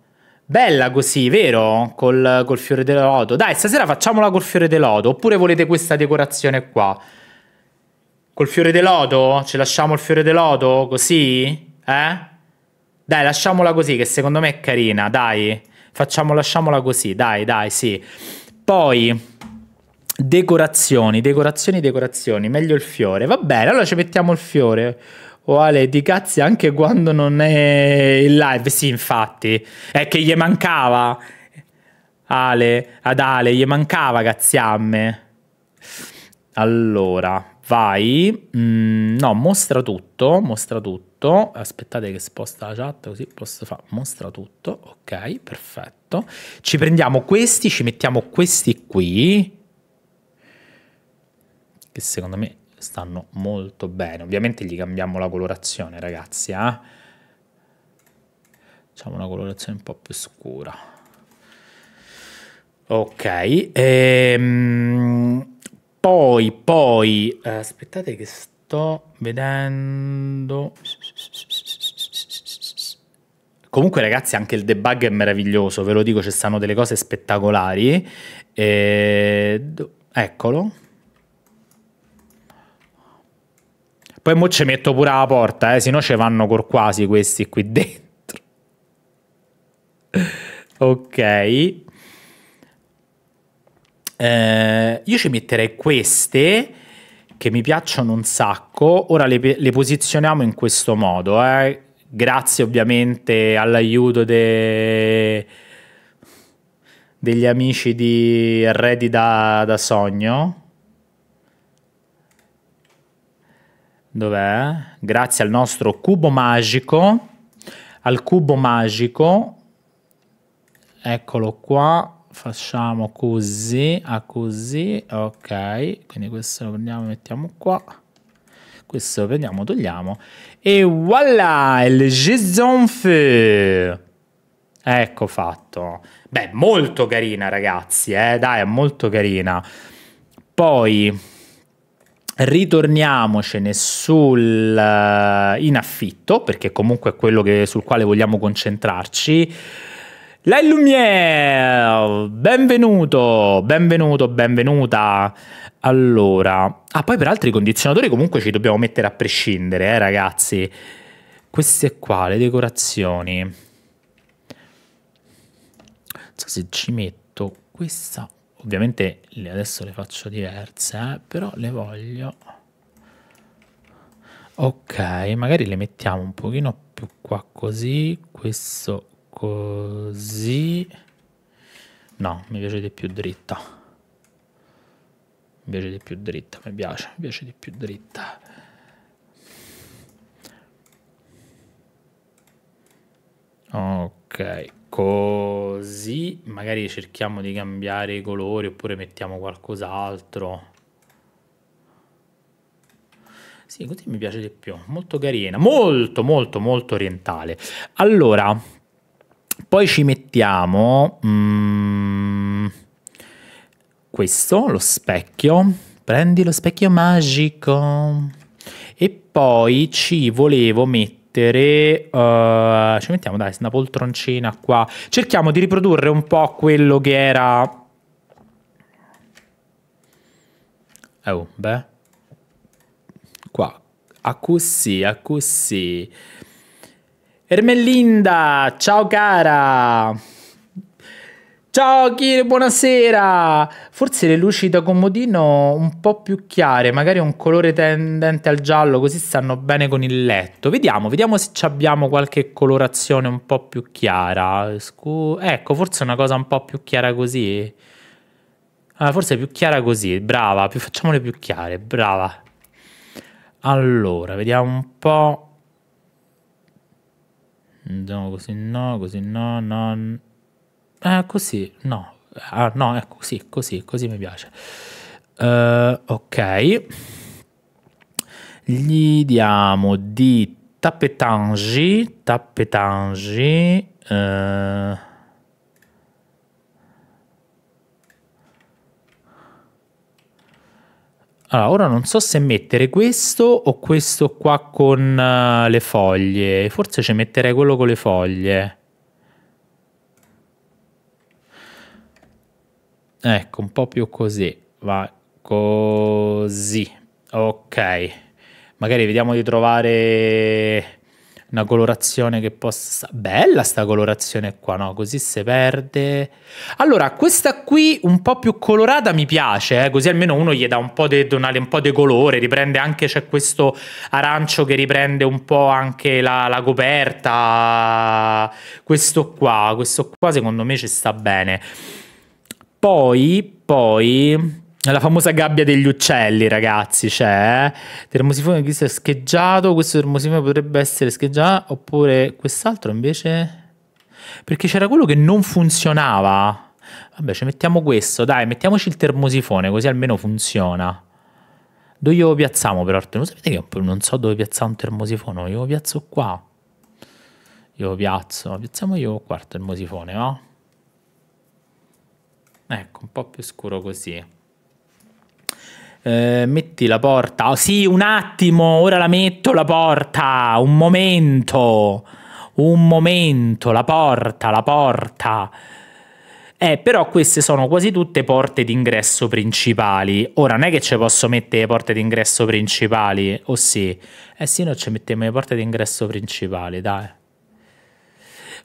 Speaker 1: Bella così, vero? Col, col fiore del loto. Dai, stasera facciamola col fiore del loto. Oppure volete questa decorazione qua? Col fiore del loto? Ci lasciamo il fiore del loto? Così? Eh? Dai, lasciamola così, che secondo me è carina. Dai, facciamo, lasciamola così. Dai, dai, sì. Poi... Decorazioni, decorazioni, decorazioni, meglio il fiore. Va bene, allora ci mettiamo il fiore. O Ale, ti cazzi anche quando non è in live. Sì, infatti, è che gli mancava. Ale, ad Ale, gli mancava cazziamme. Allora, vai. Mm, no, mostra tutto, mostra tutto. Aspettate che sposta la chat così posso fare. Mostra tutto, ok, perfetto. Ci prendiamo questi, ci mettiamo questi qui che secondo me stanno molto bene. Ovviamente gli cambiamo la colorazione, ragazzi. Eh? Facciamo una colorazione un po' più scura. Ok. Ehm, poi, poi... Eh, aspettate che sto vedendo... Comunque ragazzi anche il debug è meraviglioso, ve lo dico, ci stanno delle cose spettacolari. E... Eh, eccolo. Poi mo ci metto pure la porta, eh, sennò ci vanno col quasi questi qui dentro. ok. Eh, io ci metterei queste che mi piacciono un sacco. Ora le, le posizioniamo in questo modo. Eh. Grazie ovviamente all'aiuto de... degli amici di Ready da, da Sogno. Dov'è? Grazie al nostro cubo magico, al cubo magico, eccolo qua, facciamo così, a così, ok, quindi questo lo prendiamo e mettiamo qua, questo lo prendiamo, togliamo, e voilà, il Jason Feu! Ecco fatto. Beh, molto carina ragazzi, eh? dai, è molto carina. Poi ritorniamocene sul uh, in affitto, perché comunque è quello che, sul quale vogliamo concentrarci. La Lumière, benvenuto, benvenuto, benvenuta. Allora, ah, poi per altri condizionatori comunque ci dobbiamo mettere a prescindere, eh, ragazzi. Queste qua, le decorazioni. Non so se ci metto questa Ovviamente adesso le faccio diverse, eh, però le voglio... Ok, magari le mettiamo un pochino più qua così, questo così. No, mi piace di più dritta. Mi piace di più dritta, mi piace, mi piace di più dritta. Ok, così magari cerchiamo di cambiare i colori oppure mettiamo qualcos'altro sì, così mi piace di più, molto carina, molto molto molto orientale. Allora, poi ci mettiamo mm, questo, lo specchio, prendi lo specchio magico e poi ci volevo mettere mettere, uh, ci mettiamo dai, una poltroncina qua, cerchiamo di riprodurre un po' quello che era... Eh, oh, beh, qua, a così, a così. Ermelinda, ciao cara! Ciao Kire, buonasera! Forse le luci da comodino un po' più chiare, magari un colore tendente al giallo, così stanno bene con il letto. Vediamo, vediamo se abbiamo qualche colorazione un po' più chiara. Scu ecco, forse una cosa un po' più chiara così. Ah, forse più chiara così, brava, più, facciamole più chiare, brava. Allora, vediamo un po'. No, così no, così no, no... Eh, così, no. Ah, no, è così, ecco, così, così mi piace. Uh, ok. Gli diamo di tappetangi, tappetangi... Uh, Allora, ora non so se mettere questo o questo qua con uh, le foglie. Forse ci metterei quello con le foglie. ecco un po' più così va così ok magari vediamo di trovare una colorazione che possa bella sta colorazione qua no così si perde allora questa qui un po' più colorata mi piace eh? così almeno uno gli dà un po' di un po' di colore riprende anche c'è questo arancio che riprende un po' anche la, la coperta questo qua questo qua secondo me ci sta bene poi, poi, la famosa gabbia degli uccelli, ragazzi, c'è. Cioè, termosifone che è scheggiato, questo termosifone potrebbe essere scheggiato, oppure quest'altro invece... Perché c'era quello che non funzionava. Vabbè, ci mettiamo questo, dai, mettiamoci il termosifone, così almeno funziona. Dove lo piazziamo però? Non sapete che non so dove piazzare un termosifone, io lo piazzo qua. Io lo piazzo, piazziamo io qua il termosifone, no? Ecco, un po' più scuro così. Eh, metti la porta. Oh, sì, un attimo, ora la metto la porta. Un momento. Un momento, la porta, la porta. Eh, però queste sono quasi tutte porte d'ingresso principali. Ora non è che ci posso mettere le porte d'ingresso principali, o oh, sì? Eh sì, noi ci mettiamo le porte d'ingresso principali, dai.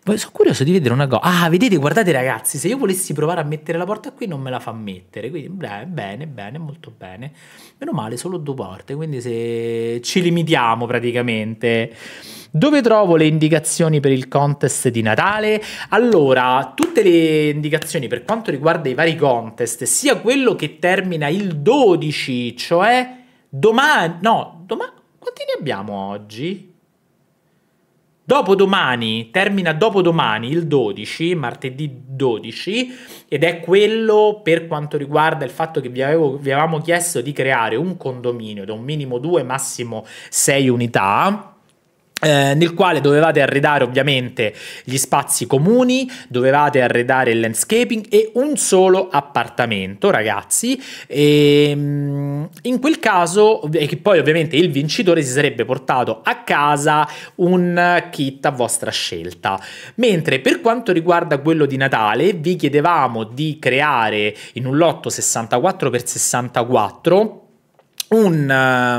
Speaker 1: Sono curioso di vedere una cosa. Ah, vedete, guardate ragazzi, se io volessi provare a mettere la porta qui non me la fa mettere, quindi beh, bene, bene, molto bene. Meno male, solo due porte, quindi se ci limitiamo praticamente. Dove trovo le indicazioni per il contest di Natale? Allora, tutte le indicazioni per quanto riguarda i vari contest, sia quello che termina il 12, cioè domani, no, domani, quanti ne abbiamo oggi? Dopodomani, termina dopodomani il 12, martedì 12, ed è quello per quanto riguarda il fatto che vi, avevo, vi avevamo chiesto di creare un condominio da un minimo 2, massimo 6 unità eh, nel quale dovevate arredare ovviamente gli spazi comuni, dovevate arredare il landscaping e un solo appartamento, ragazzi. E, ehm, in quel caso, e che poi ovviamente il vincitore si sarebbe portato a casa un kit a vostra scelta. Mentre per quanto riguarda quello di Natale, vi chiedevamo di creare in un lotto 64x64 un,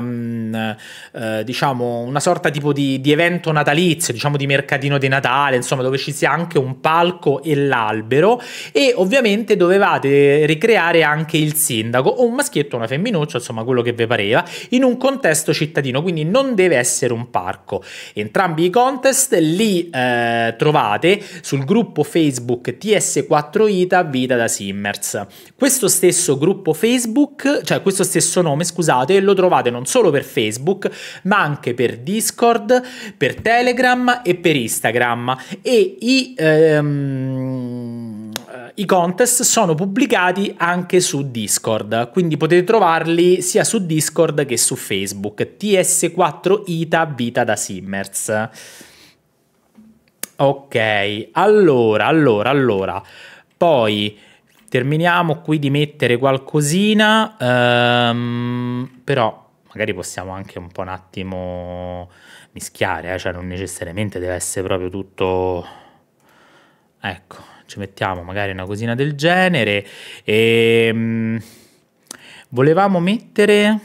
Speaker 1: um, eh, diciamo, una sorta tipo di, di, evento natalizio, diciamo di mercatino di Natale, insomma, dove ci sia anche un palco e l'albero e ovviamente dovevate ricreare anche il sindaco o un maschietto una femminuccia, insomma, quello che vi pareva, in un contesto cittadino, quindi non deve essere un parco. Entrambi i contest li eh, trovate sul gruppo Facebook TS4Ita Vita da Simmers. Questo stesso gruppo Facebook, cioè questo stesso nome, scusate, trovate e lo trovate non solo per Facebook, ma anche per Discord, per Telegram e per Instagram. E i, ehm, eh, i contest sono pubblicati anche su Discord, quindi potete trovarli sia su Discord che su Facebook. TS4Ita Vita da Simmers. Ok, allora, allora, allora. Poi Terminiamo qui di mettere qualcosina, ehm, però magari possiamo anche un po' un attimo mischiare, eh? cioè non necessariamente deve essere proprio tutto... Ecco, ci mettiamo magari una cosina del genere e... Ehm, Mh, volevamo mettere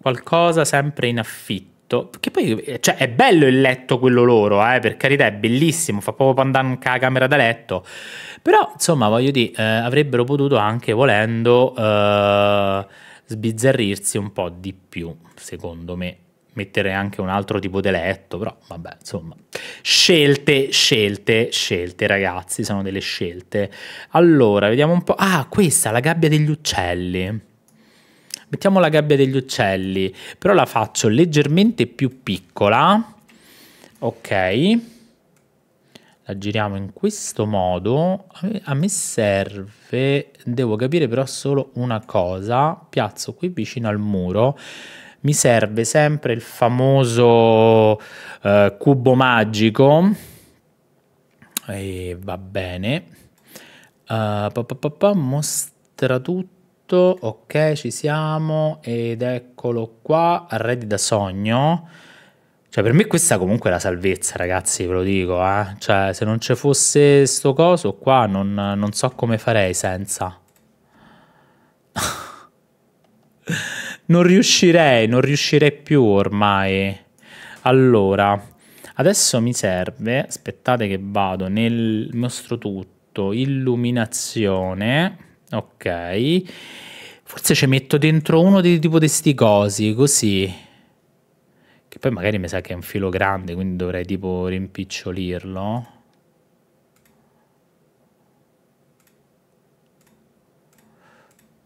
Speaker 1: qualcosa sempre in affitto che poi cioè, è bello il letto quello loro, eh, per carità, è bellissimo, fa proprio andare anche la camera da letto. Però, insomma, voglio dire, eh, avrebbero potuto anche volendo eh, sbizzarrirsi un po' di più, secondo me. Mettere anche un altro tipo di letto, però vabbè, insomma. Scelte, scelte, scelte, ragazzi, sono delle scelte. Allora, vediamo un po'. Ah, questa, la gabbia degli uccelli. Mettiamo la gabbia degli uccelli, però la faccio leggermente più piccola. Ok la giriamo in questo modo a me serve devo capire però solo una cosa piazzo qui vicino al muro mi serve sempre il famoso eh, cubo magico e va bene uh, pa, pa, pa, mostra tutto ok ci siamo ed eccolo qua arredi da sogno cioè, per me questa comunque è la salvezza, ragazzi, ve lo dico, eh. Cioè, se non ci fosse sto coso qua, non, non so come farei senza. non riuscirei, non riuscirei più ormai. Allora, adesso mi serve, aspettate che vado nel mostro tutto, illuminazione, ok. Forse ci metto dentro uno dei tipo di sti cosi, così. Che poi magari mi sa che è un filo grande, quindi dovrei tipo rimpicciolirlo.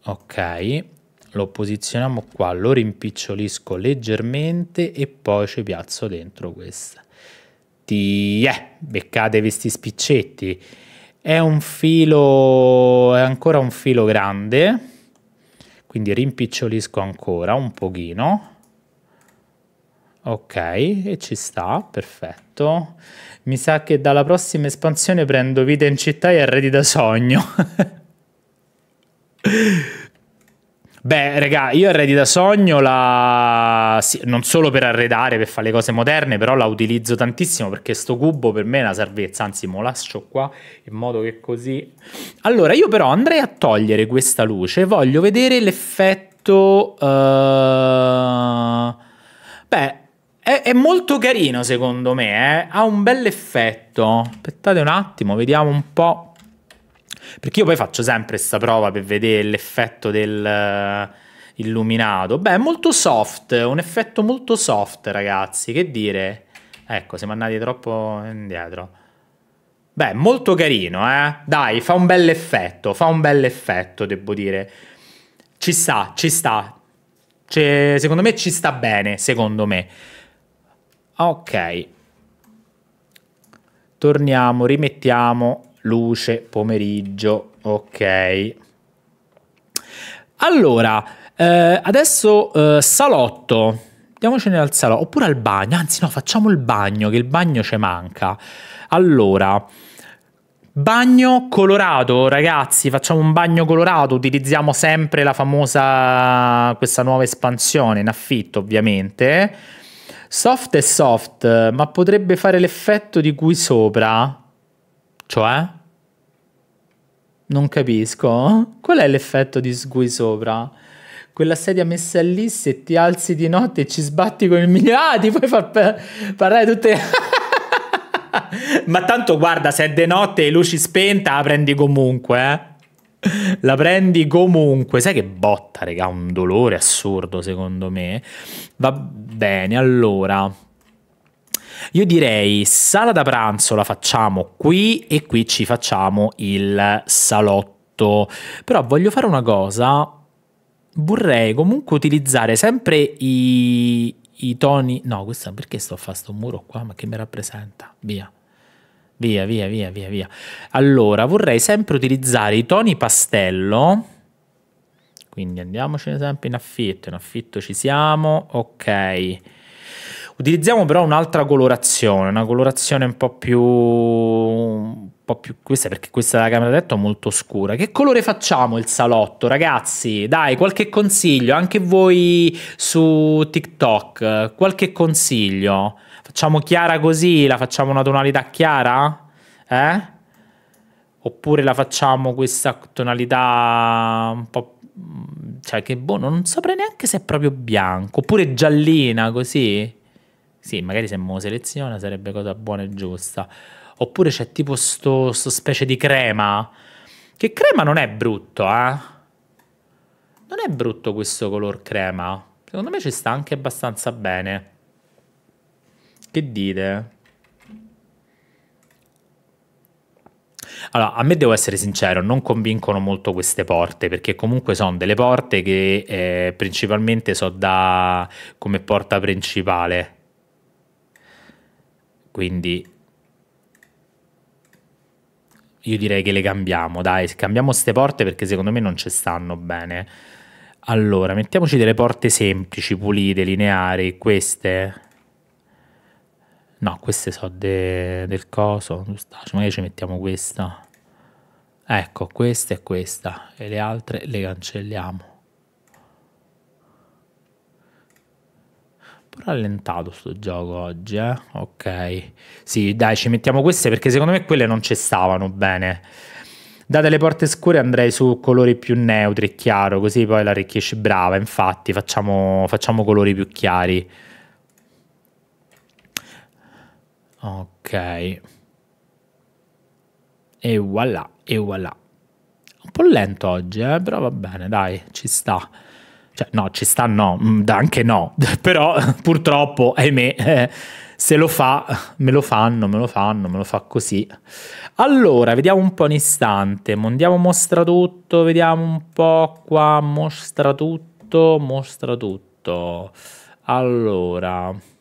Speaker 1: Ok, lo posizioniamo qua, lo rimpicciolisco leggermente e poi ci piazzo dentro questa. Tiè, beccatevi questi spiccetti. È un filo, è ancora un filo grande, quindi rimpicciolisco ancora un pochino. Ok, e ci sta, perfetto. Mi sa che dalla prossima espansione prendo Vita in città e Arredi da sogno. Beh, raga, io Arredi da sogno la... sì, non solo per arredare, per fare le cose moderne, però la utilizzo tantissimo perché sto cubo per me è una salvezza, anzi mo lascio qua in modo che così... Allora, io però andrei a togliere questa luce, voglio vedere l'effetto... Uh... Beh, è, è molto carino secondo me, eh? ha un bel effetto. Aspettate un attimo, vediamo un po'. Perché io poi faccio sempre questa prova per vedere l'effetto del eh, illuminato. Beh, è molto soft, un effetto molto soft, ragazzi. Che dire? Ecco, siamo andati troppo indietro. Beh, molto carino, eh. Dai, fa un bel effetto, fa un bel effetto, devo dire. Ci sta, ci sta. Cioè, secondo me ci sta bene, secondo me. Ok. Torniamo, rimettiamo luce, pomeriggio, ok. Allora, eh, adesso eh, salotto. Andiamocene al salotto, oppure al bagno, anzi no, facciamo il bagno, che il bagno ci manca. Allora, bagno colorato, ragazzi, facciamo un bagno colorato, utilizziamo sempre la famosa, questa nuova espansione in affitto ovviamente Soft è soft, ma potrebbe fare l'effetto di qui sopra. Cioè? Non capisco. Qual è l'effetto di qui sopra? Quella sedia messa lì, se ti alzi di notte e ci sbatti con il migliaio, ah, ti puoi far parlare tutte... ma tanto guarda, se è di notte e luci spenta, la prendi comunque, eh? la prendi comunque. Sai che botta, raga, un dolore assurdo secondo me. Va bene, allora. Io direi sala da pranzo la facciamo qui e qui ci facciamo il salotto. Però voglio fare una cosa. Vorrei comunque utilizzare sempre i, i toni... No, questa perché sto a fare questo muro qua? Ma che mi rappresenta? Via. Via, via, via, via, via. Allora, vorrei sempre utilizzare i toni pastello. Quindi andiamocene sempre in affitto. In affitto ci siamo. Ok. Utilizziamo però un'altra colorazione, una colorazione un po' più... Un po più questa perché questa della camera da letto è molto scura. Che colore facciamo il salotto, ragazzi? Dai, qualche consiglio, anche voi su TikTok, qualche consiglio. Facciamo chiara così, la facciamo una tonalità chiara? Eh? Oppure la facciamo questa tonalità un po'... Cioè che boh, non saprei neanche se è proprio bianco. Oppure giallina così. Sì, magari se me seleziona sarebbe cosa buona e giusta. Oppure c'è tipo sto, sto specie di crema. Che crema non è brutto, eh? Non è brutto questo color crema. Secondo me ci sta anche abbastanza bene. Che dite? Allora, a me devo essere sincero, non convincono molto queste porte, perché comunque sono delle porte che eh, principalmente so da come porta principale. Quindi io direi che le cambiamo, dai, cambiamo queste porte perché secondo me non ci stanno bene. Allora, mettiamoci delle porte semplici, pulite, lineari, queste No, queste sono de, del coso, magari ci mettiamo questa. Ecco, questa e questa, e le altre le cancelliamo. Un po' rallentato sto gioco oggi, eh? Ok. Sì, dai, ci mettiamo queste perché secondo me quelle non ci stavano bene. Date le porte scure andrei su colori più neutri e chiaro, così poi la arricchisci. Brava, infatti, facciamo, facciamo colori più chiari. Ok. E voilà, e voilà. Un po' lento oggi, eh? però va bene, dai, ci sta. Cioè, no, ci sta no, mm, anche no, però purtroppo, ahimè, eh, se lo fa, me lo fanno, me lo fanno, me lo fa così. Allora, vediamo un po' un istante, mondiamo mostra tutto, vediamo un po' qua, mostra tutto, mostra tutto. Allora...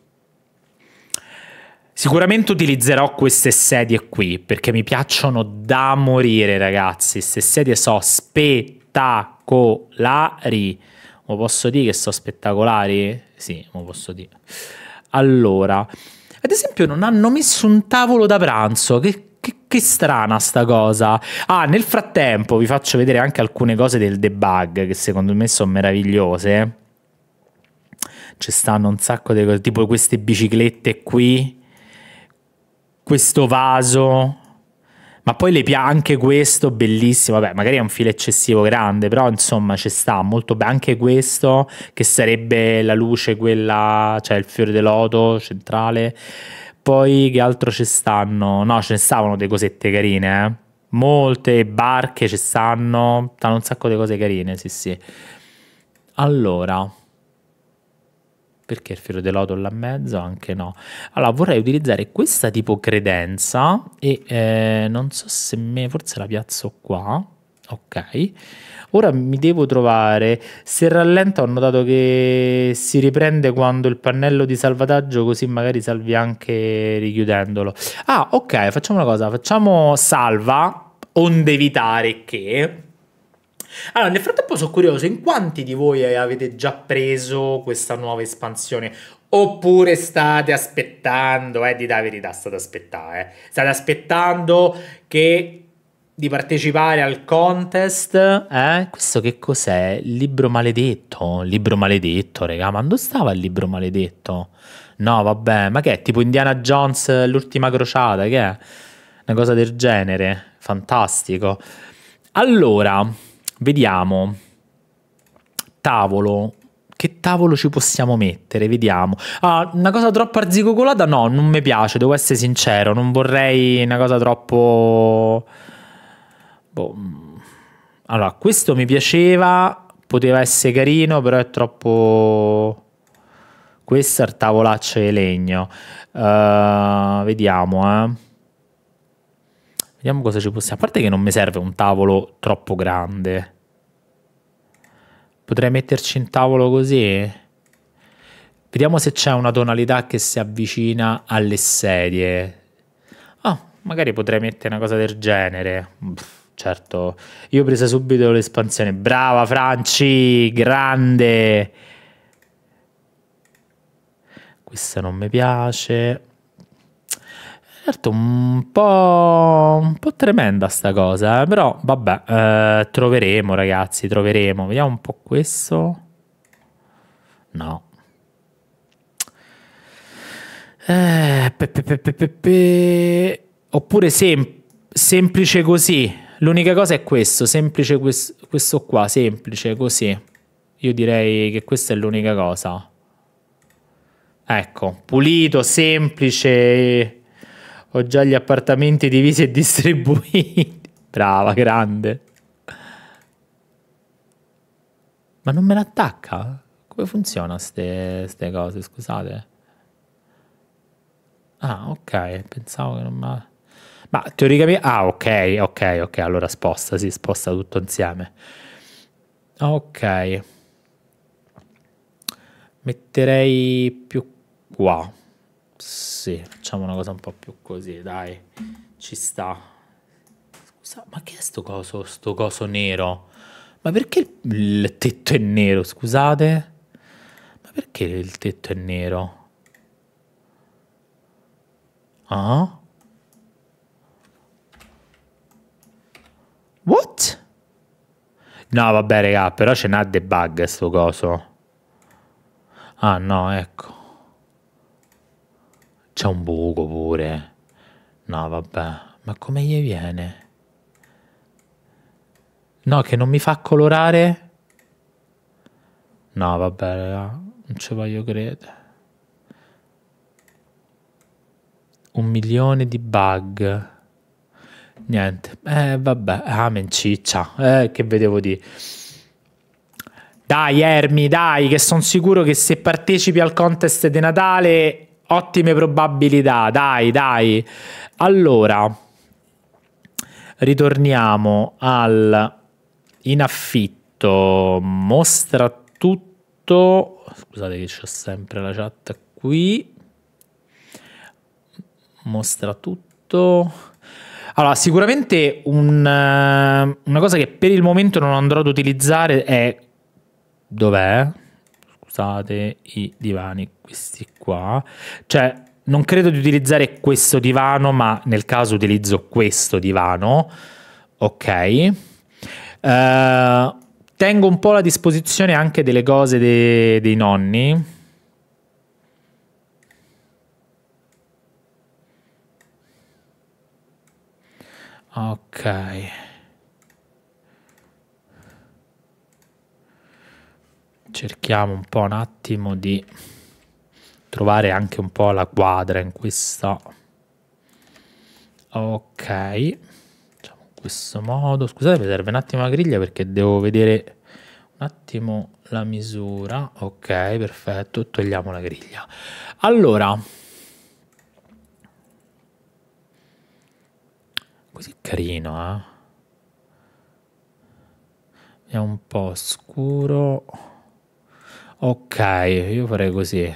Speaker 1: Sicuramente utilizzerò queste sedie qui perché mi piacciono da morire, ragazzi. Queste sedie sono spettacolari. Mo posso dire che sono spettacolari? Sì, mo posso dire. Allora, ad esempio, non hanno messo un tavolo da pranzo. Che, che, che strana sta cosa. Ah, nel frattempo vi faccio vedere anche alcune cose del debug che secondo me sono meravigliose. Ci stanno un sacco di cose, tipo queste biciclette qui questo vaso. Ma poi le piace anche questo, bellissimo. Vabbè, magari è un filo eccessivo grande, però insomma ci sta molto bene. Anche questo, che sarebbe la luce, quella, cioè il fiore dell'oto centrale. Poi che altro ci stanno? No, ce ne stavano delle cosette carine, eh. Molte barche ci stanno, stanno un sacco di cose carine, sì sì. Allora, perché il filo di là in mezzo? Anche no. Allora vorrei utilizzare questa tipo credenza e eh, non so se me, forse la piazzo qua. Ok, ora mi devo trovare. Se rallenta, ho notato che si riprende quando il pannello di salvataggio, così magari salvi anche richiudendolo. Ah, ok, facciamo una cosa: facciamo salva onde evitare che allora, nel frattempo sono curioso, in quanti di voi avete già preso questa nuova espansione? Oppure state aspettando, eh, di dare verità, state aspettando, eh. State aspettando che di partecipare al contest. Eh? Questo che cos'è? Libro maledetto? Libro maledetto, raga, ma dove stava il libro maledetto? No, vabbè, ma che è? Tipo Indiana Jones, l'ultima crociata, che è? Una cosa del genere, fantastico. Allora, Vediamo. Tavolo. Che tavolo ci possiamo mettere? Vediamo. Ah, una cosa troppo arzigogolata? No, non mi piace, devo essere sincero. Non vorrei una cosa troppo... Boh. Mm. Allora, questo mi piaceva, poteva essere carino, però è troppo... Questo è il tavolaccio di legno. Uh, vediamo, eh. Vediamo cosa ci possiamo. A parte che non mi serve un tavolo troppo grande. Potrei metterci un tavolo così. Vediamo se c'è una tonalità che si avvicina alle sedie. Ah, magari potrei mettere una cosa del genere. Pff, certo, io ho preso subito l'espansione. Brava Franci, grande. Questa non mi piace certo un po', un po', tremenda sta cosa, eh, però vabbè, eh, troveremo ragazzi, troveremo. Vediamo un po' questo. No. Eh, pe, pe, pe, Oppure sem- semplice così. L'unica cosa è questo, semplice quest- questo qua, semplice così. Io direi che questa è l'unica cosa. Ecco, pulito, semplice ho già gli appartamenti divisi e distribuiti. Brava, grande. Ma non me l'attacca? Come funziona queste cose? Scusate. Ah, ok, pensavo che non ma Ma teoricamente ah, ok, ok, ok, allora sposta, si sposta tutto insieme. Ok. Metterei più qua. Wow sì, facciamo una cosa un po' più così, dai, ci sta. Scusa, ma che è sto coso, sto coso nero? Ma perché il tetto è nero, scusate? Ma perché il tetto è nero? Ah? What? No, vabbè, raga, però ce n'ha debug sto coso. Ah, no, ecco. C'è un buco pure. No, vabbè. Ma come gli viene? No, che non mi fa colorare? No, vabbè, Non ci voglio credere. Un milione di bug. Niente. Eh, vabbè. ah, menciccia. Eh, che vedevo di... Dai, Ermi, dai, che sono sicuro che se partecipi al contest di Natale ottime probabilità, dai, dai. Allora, ritorniamo al in affitto, mostra tutto. Scusate che c'è sempre la chat qui. Mostra tutto. Allora, sicuramente un, eh, una cosa che per il momento non andrò ad utilizzare è... Dov'è? Scusate i divani questi qua. Cioè, non credo di utilizzare questo divano, ma nel caso utilizzo questo divano. Ok. Uh, tengo un po' la disposizione anche delle cose de dei nonni. Ok. Cerchiamo un po' un attimo di trovare anche un po' la quadra in questa. Ok, diciamo in questo modo. Scusate, mi serve un attimo la griglia perché devo vedere un attimo la misura. Ok, perfetto, togliamo la griglia. Allora, così carino, eh. È un po' scuro. Ok, io farei così.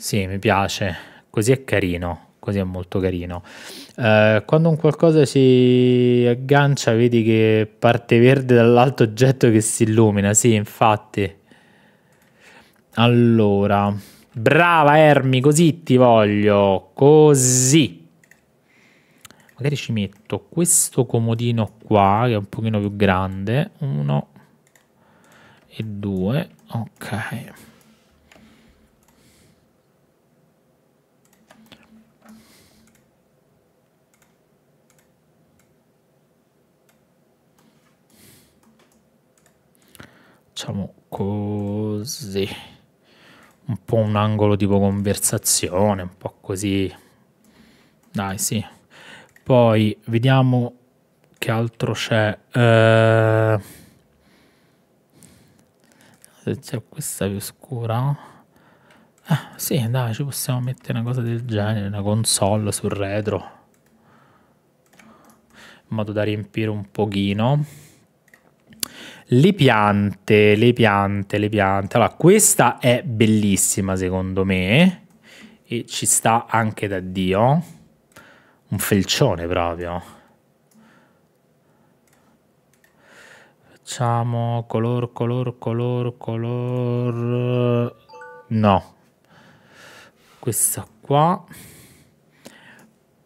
Speaker 1: Sì, mi piace, così è carino, così è molto carino. Eh, quando un qualcosa si aggancia vedi che parte verde dall'alto oggetto che si illumina, sì, infatti. Allora, brava Ermi, così ti voglio, così. Magari ci metto questo comodino qua, che è un pochino più grande, uno e due, ok. facciamo così, un po' un angolo tipo conversazione, un po' così, dai sì. Poi vediamo che altro c'è. Eh, c'è questa più scura. Eh, sì, dai, ci possiamo mettere una cosa del genere, una console sul retro. In modo da riempire un pochino. Le piante, le piante, le piante. Allora, questa è bellissima secondo me e ci sta anche da Dio. Un felcione proprio. Facciamo color, color, color, color... No. Questa qua.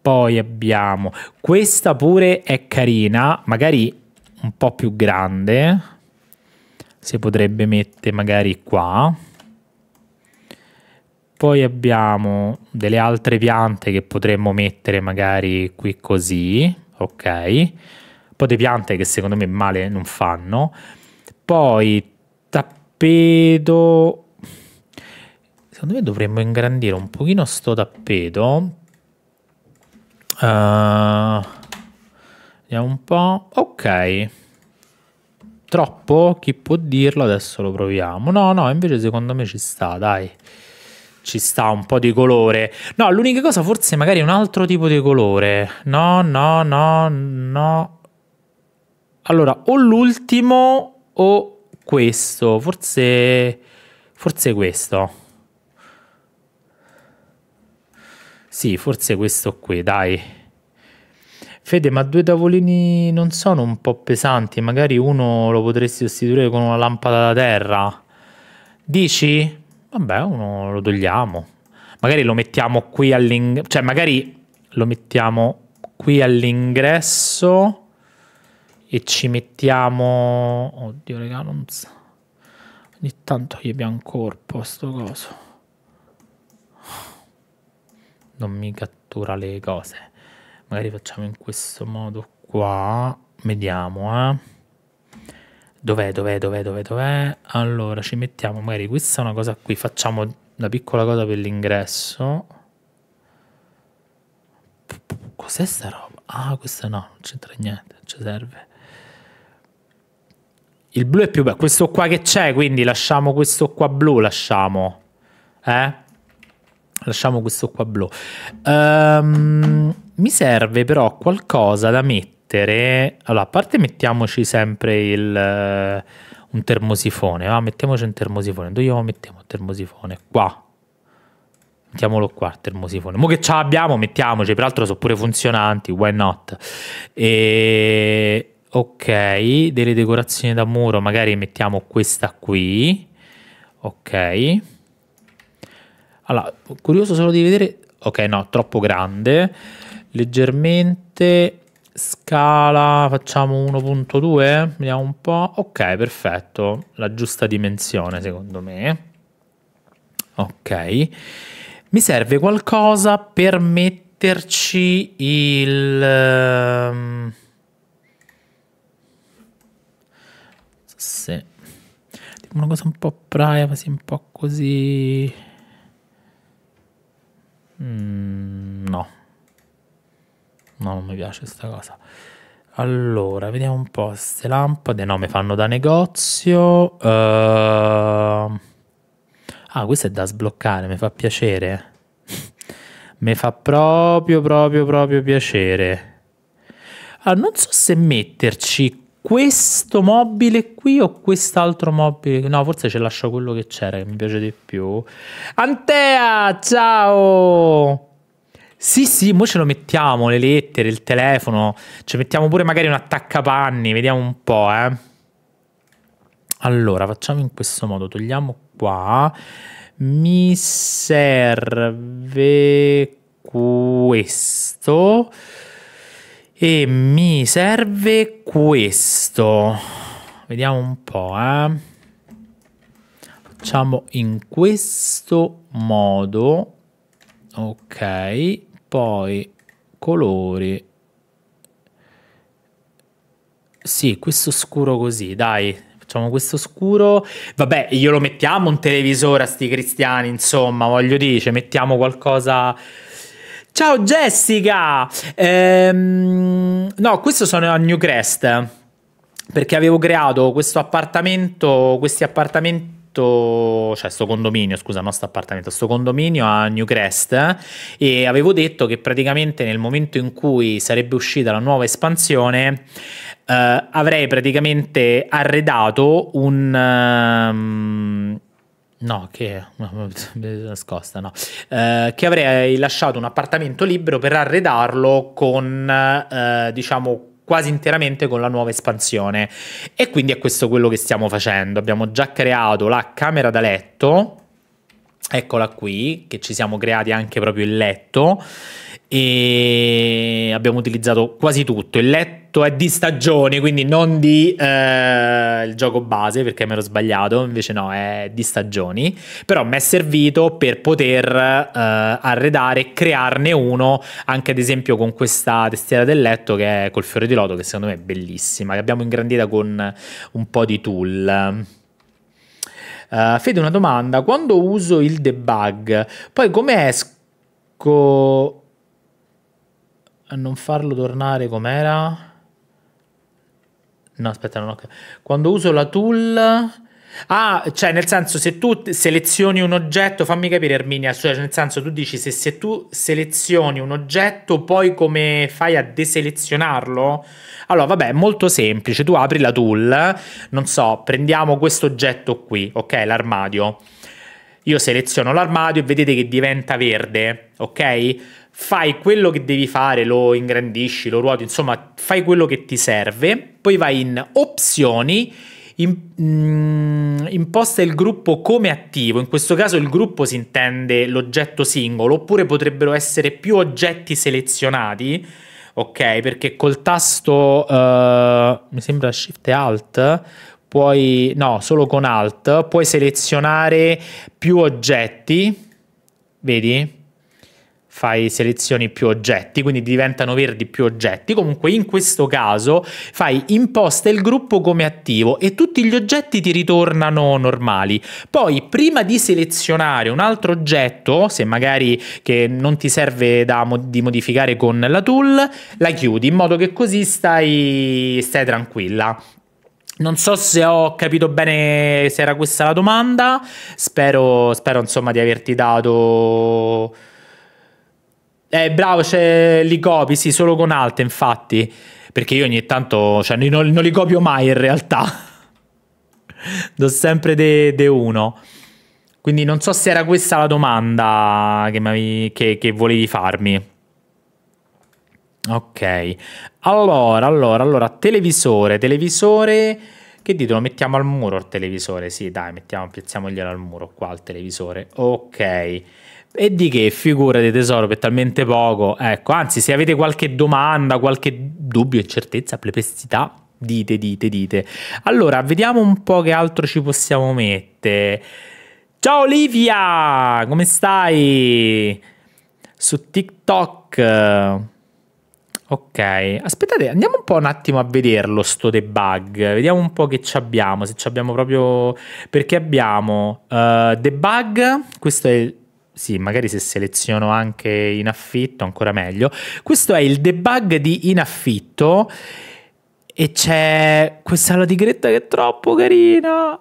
Speaker 1: Poi abbiamo... Questa pure è carina, magari un po' più grande si potrebbe mettere magari qua poi abbiamo delle altre piante che potremmo mettere magari qui così ok poi delle piante che secondo me male non fanno poi tappeto secondo me dovremmo ingrandire un pochino sto tappeto uh, vediamo un po' ok troppo? Chi può dirlo? Adesso lo proviamo. No, no, invece secondo me ci sta, dai. Ci sta un po' di colore. No, l'unica cosa forse magari un altro tipo di colore. No, no, no, no. Allora, o l'ultimo o questo. Forse... Forse questo. Sì, forse questo qui, dai. Fede, ma due tavolini non sono un po' pesanti? Magari uno lo potresti sostituire con una lampada da terra? Dici? Vabbè, uno lo togliamo. Magari lo mettiamo qui all'ingresso. Cioè, magari lo mettiamo qui all'ingresso e ci mettiamo... Oddio, raga, non so. Ogni tanto gli abbiamo un corpo sto coso. Non mi cattura le cose magari facciamo in questo modo qua vediamo eh dov'è dov'è dov'è dov'è dov'è allora ci mettiamo magari questa è una cosa qui facciamo una piccola cosa per l'ingresso cos'è sta roba ah questa no non c'entra niente non ci serve il blu è più bello questo qua che c'è quindi lasciamo questo qua blu lasciamo eh Lasciamo questo qua blu. Um, mi serve però qualcosa da mettere. Allora, a parte mettiamoci sempre il, uh, un termosifone. Ah, mettiamoci un termosifone. Dove lo mettiamo il termosifone? Qua. Mettiamolo qua il termosifone. Mo che ce l'abbiamo, mettiamoci. Peraltro sono pure funzionanti, why not? E... Ok, delle decorazioni da muro, magari mettiamo questa qui. Ok. Allora, curioso solo di vedere... Ok, no, troppo grande. Leggermente scala, facciamo 1.2, vediamo un po'. Ok, perfetto, la giusta dimensione secondo me. Ok. Mi serve qualcosa per metterci il... Ehm, sì. Una cosa un po' privacy, un po' così... Mm, no. No, non mi piace questa cosa. Allora, vediamo un po'. Queste lampade, no, mi fanno da negozio. Uh... Ah, questo è da sbloccare, mi fa piacere. mi fa proprio, proprio, proprio piacere. Ah, non so se metterci questo mobile qui o quest'altro mobile? No, forse ce lascio quello che c'era, che mi piace di più. Antea, ciao! Sì, sì, mo ce lo mettiamo, le lettere, il telefono, ci mettiamo pure magari un attaccapanni, vediamo un po', eh. Allora, facciamo in questo modo, togliamo qua. Mi serve questo e mi serve questo. Vediamo un po', eh. Facciamo in questo modo. Ok. Poi colori. Sì, questo scuro così, dai. Facciamo questo scuro. Vabbè, glielo mettiamo un televisore a sti cristiani, insomma, voglio dire, mettiamo qualcosa Ciao Jessica! Ehm, no, questo sono a Newcrest perché avevo creato questo appartamento, questi appartamenti cioè sto condominio, scusa, non sto appartamento, sto condominio a Newcrest e avevo detto che praticamente nel momento in cui sarebbe uscita la nuova espansione eh, avrei praticamente arredato un... Um, No, che nascosta, no. Eh, che avrei lasciato un appartamento libero per arredarlo con, eh, diciamo, quasi interamente con la nuova espansione. E quindi è questo quello che stiamo facendo. Abbiamo già creato la camera da letto, eccola qui, che ci siamo creati anche proprio il letto e abbiamo utilizzato quasi tutto. Il letto detto è di stagione, quindi non di eh, il gioco base perché mi ero sbagliato, invece no, è di stagioni, però mi è servito per poter eh, arredare e crearne uno anche ad esempio con questa testiera del letto che è col fiore di loto che secondo me è bellissima, che abbiamo ingrandita con un po' di tool. Uh, Fede, una domanda. Quando uso il debug, poi come esco a non farlo tornare com'era? No, aspetta, non ho... Quando uso la tool... Ah, cioè nel senso se tu selezioni un oggetto, fammi capire Erminia, cioè nel senso tu dici se, se, tu selezioni un oggetto poi come fai a deselezionarlo? Allora vabbè, è molto semplice, tu apri la tool, non so, prendiamo questo oggetto qui, ok, l'armadio. Io seleziono l'armadio e vedete che diventa verde, ok? fai quello che devi fare, lo ingrandisci, lo ruoti, insomma fai quello che ti serve, poi vai in opzioni, in, mm, imposta il gruppo come attivo, in questo caso il gruppo si intende l'oggetto singolo, oppure potrebbero essere più oggetti selezionati, ok? Perché col tasto, uh, mi sembra Shift e Alt, puoi, no, solo con Alt, puoi selezionare più oggetti, vedi? fai selezioni più oggetti, quindi diventano verdi più oggetti. Comunque in questo caso fai imposta il gruppo come attivo e tutti gli oggetti ti ritornano normali. Poi prima di selezionare un altro oggetto, se magari che non ti serve da mod di modificare con la tool, la chiudi in modo che così stai, stai tranquilla. Non so se ho capito bene se era questa la domanda, spero, spero insomma di averti dato eh, bravo, c'è li copi, sì, solo con alte, infatti. Perché io ogni tanto, cioè, non, non li copio mai in realtà. Do sempre de, de, uno. Quindi non so se era questa la domanda che, avevi, che, che volevi farmi. Ok. Allora, allora, allora, televisore, televisore... Che dite, lo mettiamo al muro il televisore? Sì, dai, mettiamo, piazziamoglielo al muro qua, il televisore. Ok. E di che figura di tesoro per talmente poco? Ecco, anzi, se avete qualche domanda, qualche dubbio, incertezza, plepestità, dite, dite, dite. Allora, vediamo un po' che altro ci possiamo mettere. Ciao Olivia, come stai? Su TikTok. Ok, aspettate, andiamo un po' un attimo a vederlo sto debug. Vediamo un po' che ci abbiamo, se ci abbiamo proprio... Perché abbiamo uh, debug, questo è sì, magari se seleziono anche in affitto ancora meglio. Questo è il debug di in affitto e c'è questa la tigretta che è troppo carina.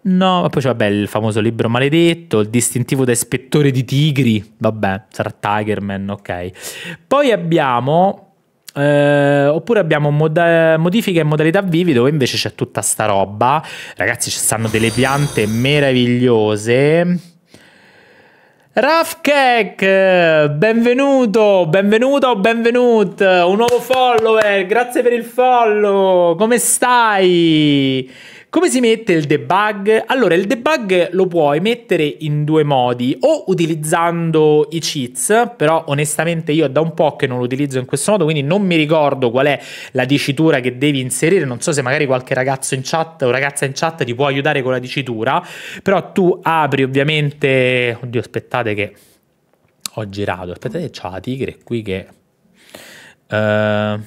Speaker 1: No, ma poi c'è vabbè, il famoso libro maledetto, il distintivo da ispettore di tigri, vabbè, sarà Tigerman, ok. Poi abbiamo eh, oppure abbiamo mod- modifiche in modalità vivi dove invece c'è tutta sta roba. Ragazzi, ci stanno delle piante meravigliose. Rafkek, benvenuto, benvenuto, benvenuto, un nuovo follower, grazie per il follow, come stai? Come si mette il debug? Allora, il debug lo puoi mettere in due modi, o utilizzando i cheats, però onestamente io da un po' che non lo utilizzo in questo modo, quindi non mi ricordo qual è la dicitura che devi inserire, non so se magari qualche ragazzo in chat o ragazza in chat ti può aiutare con la dicitura, però tu apri ovviamente... Oddio, aspettate che ho girato, aspettate c'è la tigre qui che... Uh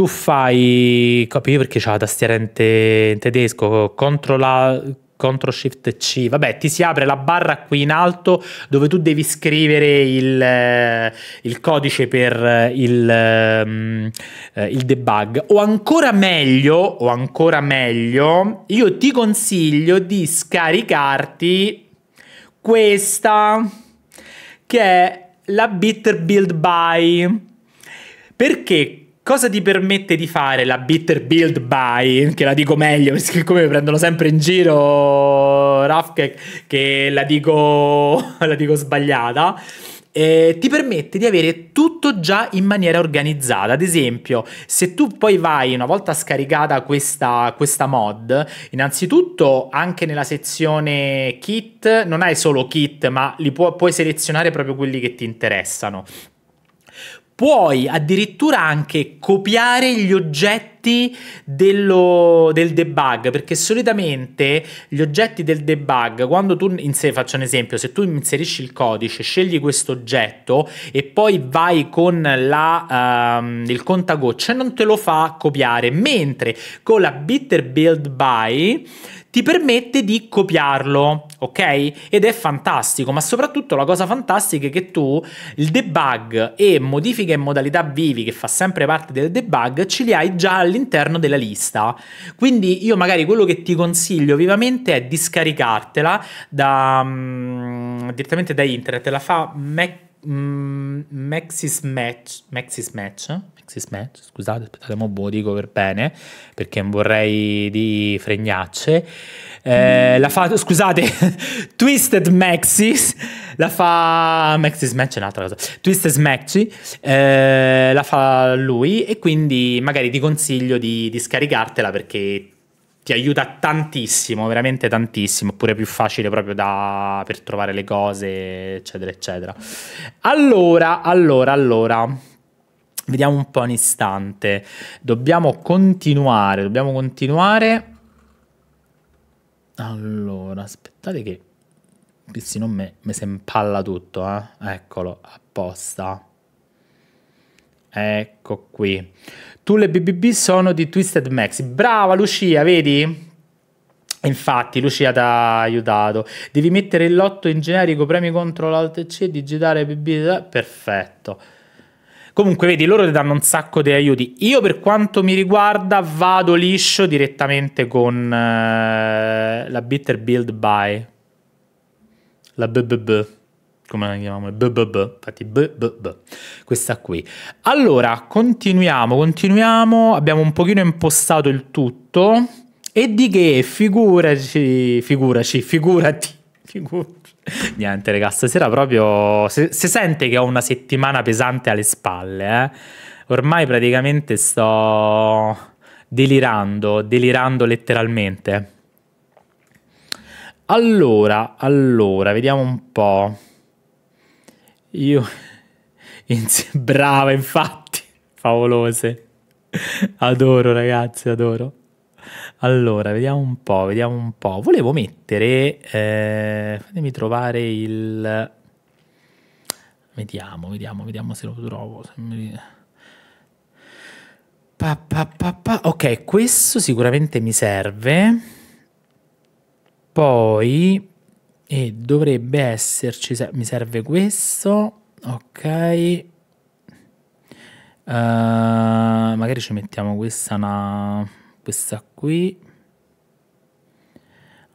Speaker 1: tu fai, capivo perché c'è la tastiera in, te, in tedesco, CTRL, CTRL SHIFT C, vabbè ti si apre la barra qui in alto dove tu devi scrivere il, eh, il codice per eh, il, ehm, eh, il, debug o ancora meglio, o ancora meglio, io ti consiglio di scaricarti questa che è la Bitter Build By perché cosa ti permette di fare la bitter build buy, che la dico meglio, perché come mi prendono sempre in giro Rafke che la, dico, la dico sbagliata. Eh, ti permette di avere tutto già in maniera organizzata. Ad esempio, se tu poi vai una volta scaricata questa, questa mod, innanzitutto anche nella sezione kit non hai solo kit, ma li pu- puoi selezionare proprio quelli che ti interessano puoi addirittura anche copiare gli oggetti oggetti dello, del debug, perché solitamente gli oggetti del debug, quando tu in sé, faccio un esempio, se tu inserisci il codice, scegli questo oggetto e poi vai con la, um, il contagocce, non te lo fa copiare, mentre con la bitter build by ti permette di copiarlo, ok? Ed è fantastico, ma soprattutto la cosa fantastica è che tu il debug e modifica in modalità vivi, che fa sempre parte del debug, ce li hai già all'interno della lista. Quindi io magari quello che ti consiglio vivamente è di scaricartela da, um, direttamente da internet, la fa Mac Mm, Maxis Match, Maxis Match, Match, scusate, aspettate, mo' lo dico per bene, perché vorrei di fregnacce. Eh, la fa, scusate, Twisted Maxis, la fa Maxis Match è un'altra cosa. Twisted Maxi eh, la fa lui e quindi magari ti consiglio di, di scaricartela perché ti aiuta tantissimo, veramente tantissimo, oppure più facile proprio da, per trovare le cose, eccetera, eccetera. Allora, allora, allora, vediamo un po' un istante, dobbiamo continuare, dobbiamo continuare. Allora, aspettate che Se non me, me si impalla tutto, eh? Eccolo, apposta. Ecco qui. Tu le BBB sono di Twisted Max. Brava Lucia, vedi? Infatti, Lucia ti ha aiutato. Devi mettere il lotto in generico premi contro l'Alt C, digitare BB. Perfetto. Comunque, vedi, loro ti danno un sacco di aiuti. Io, per quanto mi riguarda, vado liscio direttamente con eh, la Bitter Build By. La BBB. Come la chiamiamo? BBB. Infatti, BBB. Questa qui. Allora, continuiamo, continuiamo. Abbiamo un pochino impostato il tutto. E di che? Figuraci, figuraci, figurati. Figurati. Niente, ragazzi, stasera proprio. si sente che ho una settimana pesante alle spalle, eh? ormai praticamente sto delirando, delirando letteralmente. Allora, allora, vediamo un po'. Io. Brava, infatti, favolose. Adoro, ragazzi, adoro. Allora, vediamo un po', vediamo un po'. Volevo mettere, eh, fatemi trovare il... Vediamo, vediamo, vediamo se lo trovo. Se mi... pa, pa, pa, ok, questo sicuramente mi serve. Poi, e dovrebbe esserci, mi serve questo, ok. Uh, magari ci mettiamo questa una questa qui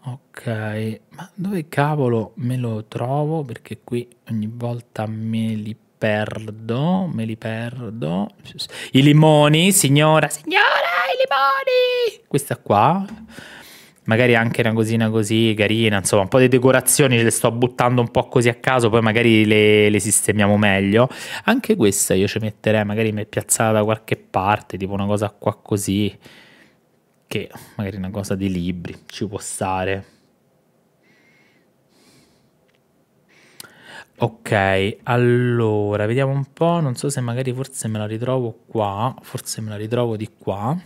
Speaker 1: ok ma dove cavolo me lo trovo perché qui ogni volta me li perdo me li perdo i limoni signora signora i limoni questa qua magari anche una cosina così carina, insomma un po' di decorazioni le sto buttando un po' così a caso, poi magari le, le sistemiamo meglio. Anche questa io ci metterei, magari mi è piazzata da qualche parte, tipo una cosa qua così che magari una cosa di libri ci può stare. Ok, allora vediamo un po', non so se magari forse me la ritrovo qua, forse me la ritrovo di qua.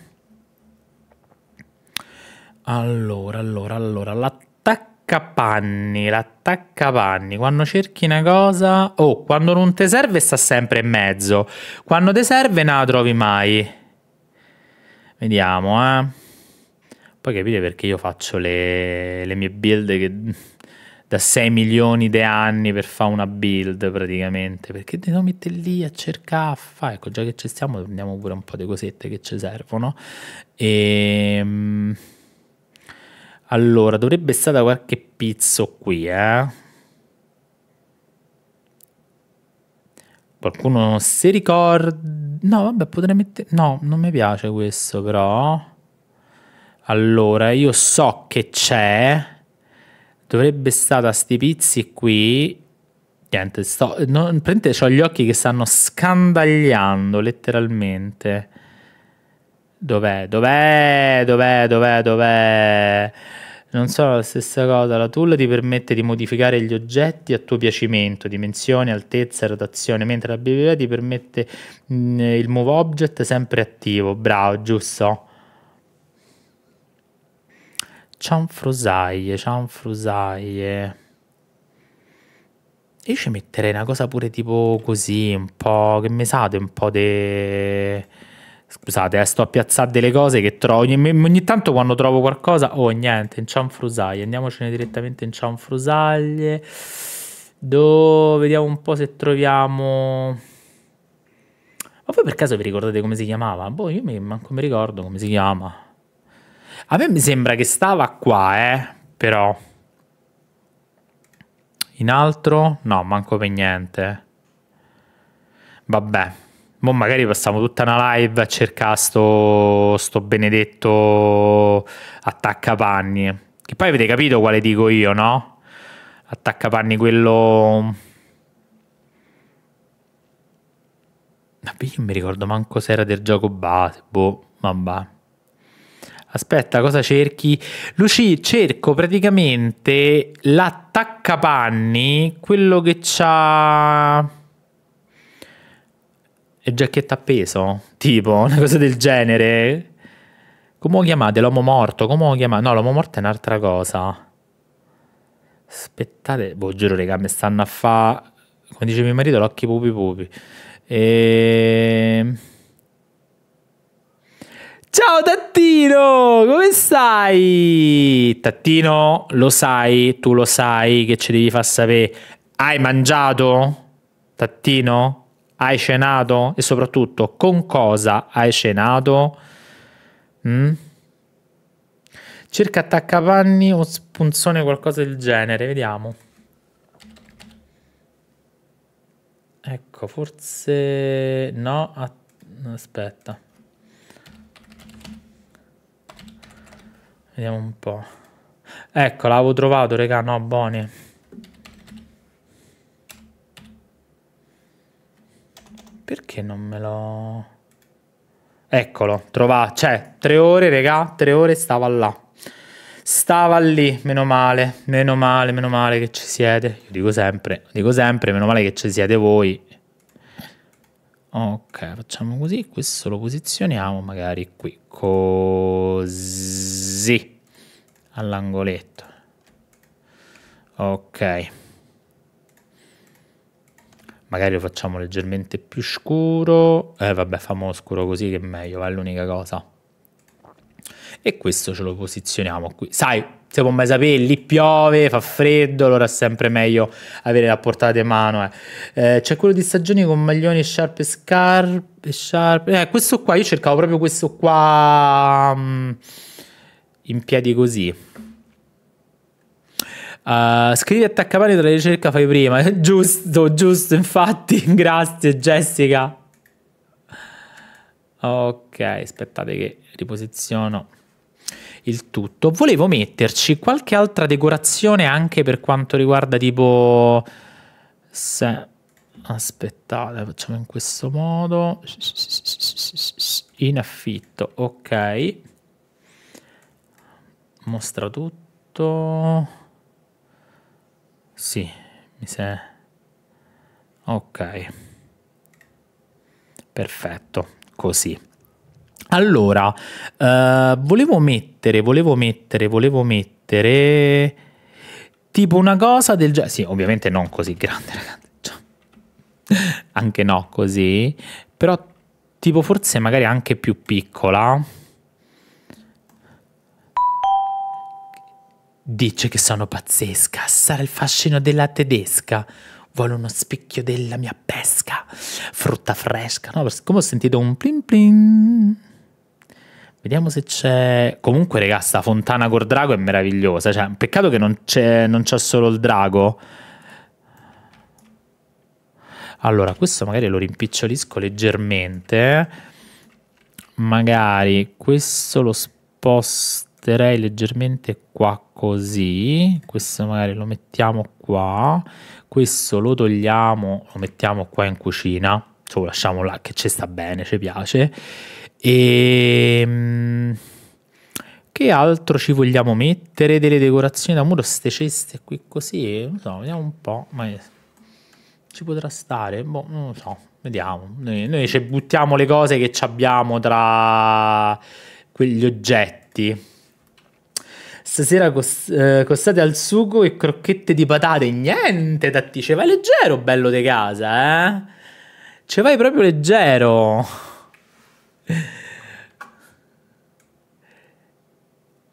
Speaker 1: Allora, allora, allora, l'attaccapanni, l'attaccapanni, quando cerchi una cosa, oh, quando non ti serve sta sempre in mezzo, quando ti serve non la trovi mai. Vediamo, eh. Poi capite perché io faccio le, le mie build che da 6 milioni di anni per fare una build praticamente perché te lo mette lì a cercare a fare ecco già che ci stiamo prendiamo pure un po' di cosette che ci servono e ehm, allora dovrebbe essere da qualche pizzo qui eh qualcuno si ricorda no vabbè potrei mettere no non mi piace questo però allora, io so che c'è. Dovrebbe stare a sti pizzi qui. Niente, sto. Non, ho gli occhi che stanno scandagliando letteralmente. Dov'è? Dov'è? Dov'è? Dov'è? Dov'è? Non sono la stessa cosa, la tool ti permette di modificare gli oggetti a tuo piacimento, dimensioni, altezza, rotazione, mentre la BBB ti permette mh, mm, il move object sempre attivo, bravo, giusto? cianfrusaglie, cianfrusaglie. Io ci metterei una cosa pure tipo così, un po' che mi sate un po' de... Scusate, eh, sto a piazzare delle cose che trovo. Ogni, ogni tanto quando trovo qualcosa, oh niente, in cianfrusaglie. Andiamocene direttamente in cianfrusaglie. Do... Vediamo un po' se troviamo... Ma voi per caso vi ricordate come si chiamava? Boh, io manco mi ricordo come si chiama. A me mi sembra che stava qua, eh, però. In altro? No, manco per niente. Vabbè. Mo magari passiamo tutta una live a cercare sto, sto benedetto attaccapanni. Che poi avete capito quale dico io, no? Attaccapanni quello... Ma io non mi ricordo manco se era del gioco base, boh, vabbè. Aspetta, cosa cerchi? Luci, cerco praticamente l'attaccapanni, quello che c'ha... E giacchetta appeso, Tipo, una cosa del genere? Come lo chiamate? L'uomo morto? Come lo chiamate? No, l'uomo morto è un'altra cosa. Aspettate, boh, giuro, raga, mi stanno a fa... Come dice mio marito, l'occhi pupi pupi. Ehm... Ciao Tattino, come stai? Tattino, lo sai, tu lo sai che ci devi far sapere. Hai mangiato? Tattino, hai cenato? E soprattutto, con cosa hai cenato? Mm? Circa attaccapanni o spunzone, qualcosa del genere, vediamo. Ecco, forse... No, aspetta. Vediamo un po'. Ecco, l'avevo trovato, regà, no, buoni. Perché non me lo... Eccolo, trova... Cioè, tre ore, regà, tre ore stava là. Stava lì, meno male, meno male, meno male che ci siete. Io dico sempre, dico sempre, meno male che ci siete voi. Ok, facciamo così, questo lo posizioniamo magari qui, così all'angoletto ok magari lo facciamo leggermente più scuro eh vabbè famo scuro così che è meglio è l'unica cosa e questo ce lo posizioniamo qui sai se mai sapere, lì piove, fa freddo, allora è sempre meglio avere la portata di mano. Eh. Eh, c'è quello di stagioni con maglioni, sciarpe, scarpe, sciarpe. Eh, questo qua, io cercavo proprio questo qua um, in piedi così. Uh, scrivi attaccapani tra ricerca fai prima, giusto, giusto, infatti, grazie Jessica. Ok, aspettate che riposiziono il tutto. Volevo metterci qualche altra decorazione anche per quanto riguarda tipo... Se... Aspettate, facciamo in questo modo. In affitto, ok. Mostra tutto. Sì, mi sa... Ok. Perfetto, così. Allora, eh, volevo mettere, volevo mettere, volevo mettere tipo una cosa del genere. Sì, ovviamente non così grande, ragazzi. Cioè, anche no, così. Però tipo forse magari anche più piccola. Dice che sono pazzesca, sarà il fascino della tedesca. Vuole uno spicchio della mia pesca, frutta fresca. No, come ho sentito un plin plin. Vediamo se c'è. Comunque, ragazzi, sta fontana col drago è meravigliosa. Cioè, peccato che non c'è, non c'è solo il drago. Allora, questo magari lo rimpicciolisco leggermente. Magari questo lo sposterei leggermente qua così. Questo magari lo mettiamo qua. Questo lo togliamo, lo mettiamo qua in cucina. Cioè, lasciamo là che ci sta bene, ci piace e ehm, che altro ci vogliamo mettere? Delle decorazioni da muro, ste ceste qui così, non so, vediamo un po', ma ci potrà stare? Boh, non lo so, vediamo. Noi, noi ci buttiamo le cose che ci abbiamo tra quegli oggetti. Stasera cos- eh, costate al sugo e crocchette di patate. Niente, Tatti, ci vai leggero, bello di casa, eh? Ci vai proprio leggero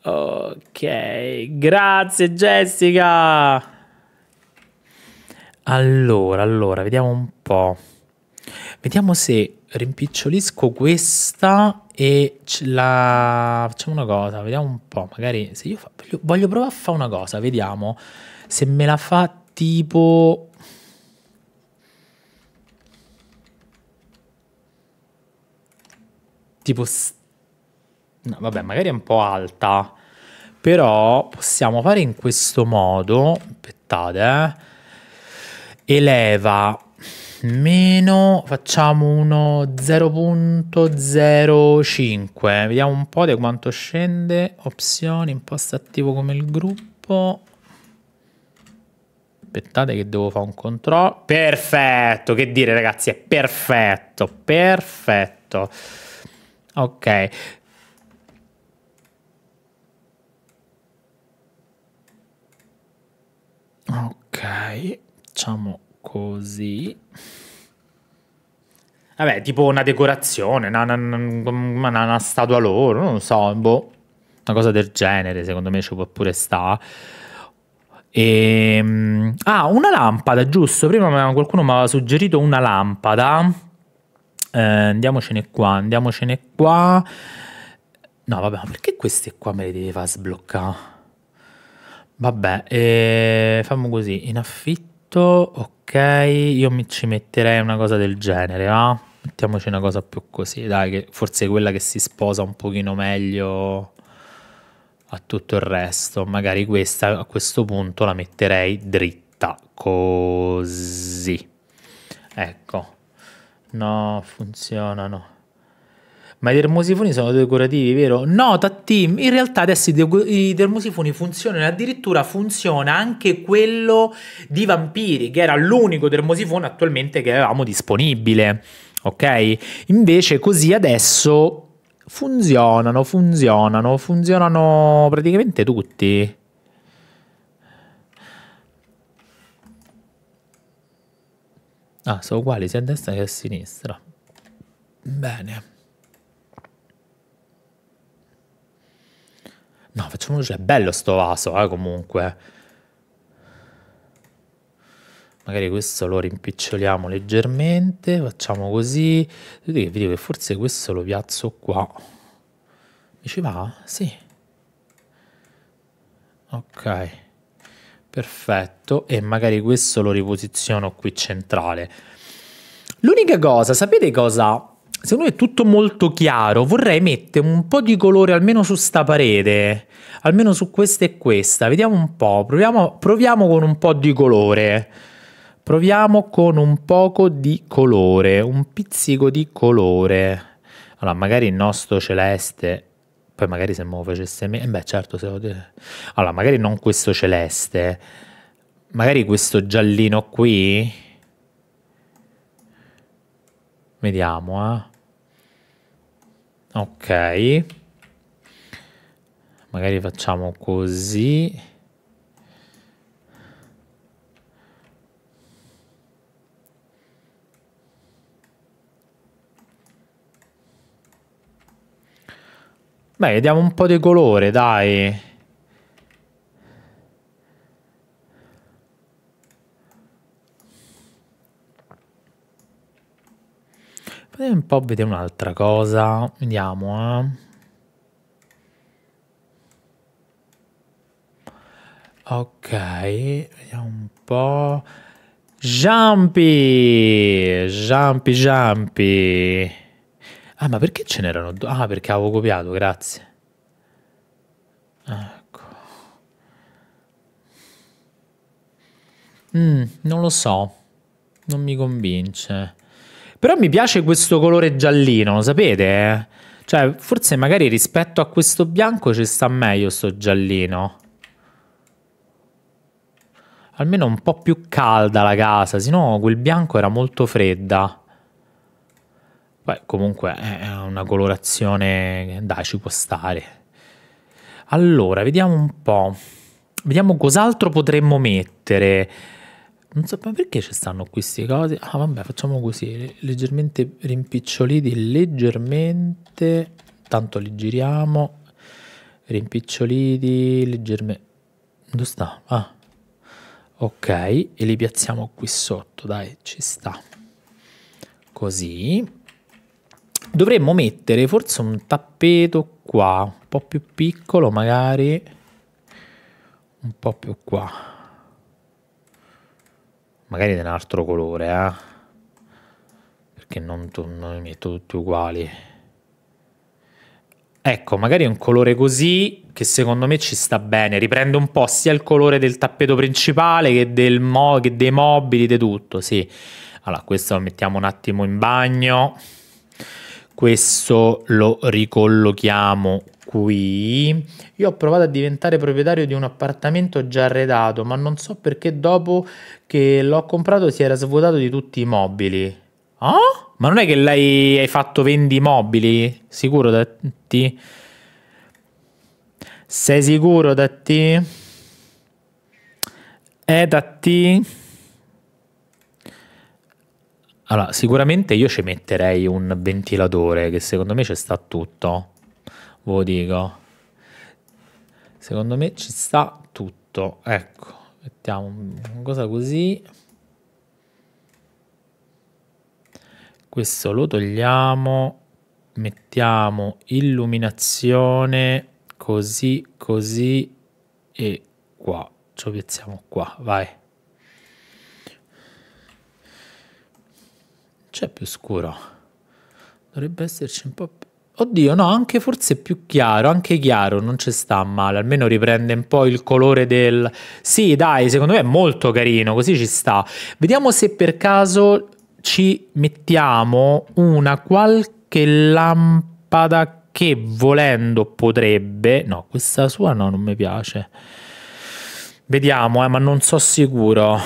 Speaker 1: ok, grazie Jessica. Allora, allora, vediamo un po'. Vediamo se rimpicciolisco questa e la facciamo una cosa, vediamo un po', magari se io fa... voglio provare a fare una cosa, vediamo se me la fa tipo tipo... No, vabbè, magari è un po' alta, però possiamo fare in questo modo, aspettate, eh. eleva meno, facciamo uno 0.05, vediamo un po' di quanto scende, opzioni, imposta attivo come il gruppo, aspettate che devo fare un controllo, perfetto, che dire ragazzi, è perfetto, perfetto. Ok. Ok, facciamo così. Vabbè, tipo una decorazione, una, una, una, una statua loro, non so, boh, una cosa del genere, secondo me ci può pure stare. E... Ehm, ah, una lampada, giusto? Prima qualcuno mi aveva suggerito una lampada eh, andiamocene qua, andiamocene qua. No, vabbè, ma perché queste qua me le devi sbloccare? Vabbè, eh, fammo così, in affitto, ok, io mi ci metterei una cosa del genere, va? Mettiamoci una cosa più così, dai, che forse quella che si sposa un pochino meglio a tutto il resto. Magari questa a questo punto la metterei dritta, così. Ecco, No, funzionano. Ma i termosifoni sono decorativi, vero? No, Tattim, in realtà adesso i, termosifoni funzionano, addirittura funziona anche quello di Vampiri, che era l'unico termosifone attualmente che avevamo disponibile, ok? Invece così adesso funzionano, funzionano, funzionano praticamente tutti. Ah, sono uguali sia a destra che a sinistra. Bene. No, facciamoci, è bello sto vaso, eh, comunque. Magari questo lo rimpiccioliamo leggermente, facciamo così. Vedete che vi dico che forse questo lo piazzo qua. Mi ci va? Sì. Ok. Perfetto, e magari questo lo riposiziono qui centrale. L'unica cosa, sapete cosa? Secondo me è tutto molto chiaro, vorrei mettere un po' di colore almeno su sta parete, almeno su questa e questa, vediamo un po', proviamo, proviamo con un po' di colore, proviamo con un poco di colore, un pizzico di colore. Allora, magari il nostro celeste poi magari se me lo facesse me, eh beh certo se lo... Allora, magari non questo celeste, magari questo giallino qui, vediamo, eh. Ok, magari facciamo così. Beh, diamo un po' di colore, dai. Potrei un po' vedere un'altra cosa. Vediamo, eh. Ok, vediamo un po'. Jumpy! Jumpy, jumpy. Ah, ma perché ce n'erano due? Ah, perché avevo copiato, grazie. Ecco. Mm, non lo so. Non mi convince. Però mi piace questo colore giallino, lo sapete? Cioè, forse magari rispetto a questo bianco ci sta meglio sto giallino. Almeno un po' più calda la casa, sennò quel bianco era molto fredda. Beh, comunque eh, è una colorazione, dai, ci può stare. Allora, vediamo un po'. Vediamo cos'altro potremmo mettere. Non so perché ci stanno queste cose. Ah, vabbè, facciamo così, leggermente rimpiccioliti, leggermente. Tanto li giriamo. Rimpiccioliti, leggermente. Dove sta? Ah. Ok, e li piazziamo qui sotto, dai, ci sta. Così dovremmo mettere forse un tappeto qua, un po' più piccolo magari, un po' più qua, magari di un altro colore, eh? perché non, non li metto tutti uguali. Ecco, magari un colore così che secondo me ci sta bene, riprende un po' sia il colore del tappeto principale che, del mo- che dei mobili, di tutto, sì. Allora, questo lo mettiamo un attimo in bagno questo lo ricollochiamo qui. Io ho provato a diventare proprietario di un appartamento già arredato, ma non so perché dopo che l'ho comprato si era svuotato di tutti i mobili. Oh? Ma non è che lei hai fatto vendi mobili? Sicuro da ti? Sei sicuro da te? Eh, è da te? Allora, sicuramente io ci metterei un ventilatore che secondo me ci sta tutto. Ve lo dico. Secondo me ci sta tutto. Ecco, mettiamo una cosa così. Questo lo togliamo. Mettiamo illuminazione così, così e qua. Ci piazziamo qua, vai. c'è cioè, più scuro. Dovrebbe esserci un po' più... Oddio, no, anche forse più chiaro, anche chiaro, non ci sta male, almeno riprende un po' il colore del... Sì, dai, secondo me è molto carino, così ci sta. Vediamo se per caso ci mettiamo una qualche lampada che volendo potrebbe... No, questa sua no, non mi piace. Vediamo, eh, ma non so sicuro.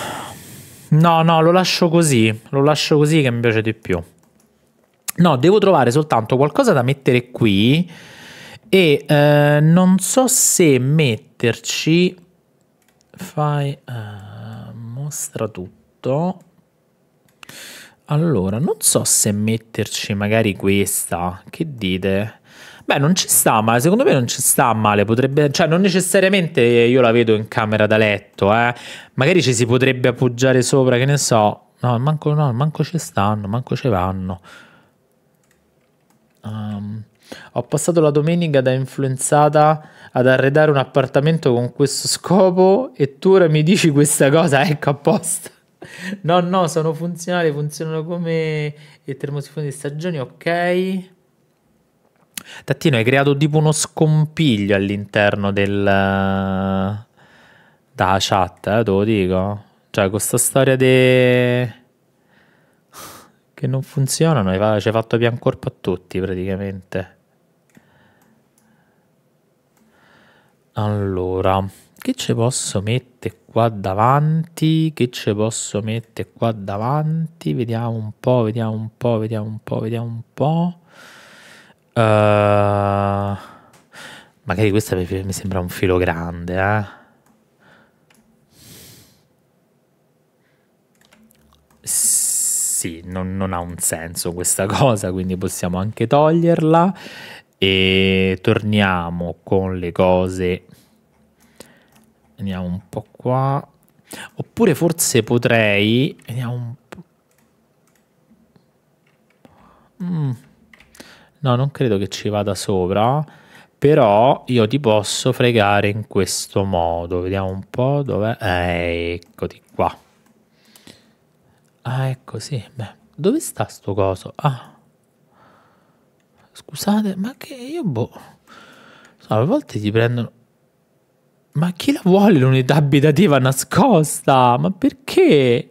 Speaker 1: No, no, lo lascio così. Lo lascio così che mi piace di più. No, devo trovare soltanto qualcosa da mettere qui. E eh, non so se metterci. Fai. Eh, mostra tutto. Allora, non so se metterci magari questa. Che dite? Beh, non ci sta male, secondo me non ci sta male, potrebbe, cioè non necessariamente io la vedo in camera da letto, eh. Magari ci si potrebbe appoggiare sopra, che ne so. No, manco, no, manco ci stanno, manco ci vanno. Um, ho passato la domenica da influenzata ad arredare un appartamento con questo scopo e tu ora mi dici questa cosa, ecco apposta. No, no, sono funzionali, funzionano come termosifondi di stagioni, ok. Tattino, hai creato tipo uno scompiglio all'interno del... da chat, eh, te lo dico. Cioè, questa storia de... che non funzionano, ci hai fatto pian corpo a tutti praticamente. Allora, che ci posso mettere qua davanti? Che ci posso mettere qua davanti? Vediamo un po', vediamo un po', vediamo un po', vediamo un po'. Uh, magari questa mi sembra un filo grande, eh? Sì, non, non ha un senso questa cosa, quindi possiamo anche toglierla. E torniamo con le cose. Andiamo un po' qua. Oppure forse potrei. Andiamo un po'. Mm. No, non credo che ci vada sopra, però io ti posso fregare in questo modo. Vediamo un po' dove... Eh, eccoti qua. Ah, ecco sì. Beh, dove sta sto coso? Ah. Scusate, ma che io boh... So, a volte ti prendono... Ma chi la vuole l'unità abitativa nascosta? Ma perché?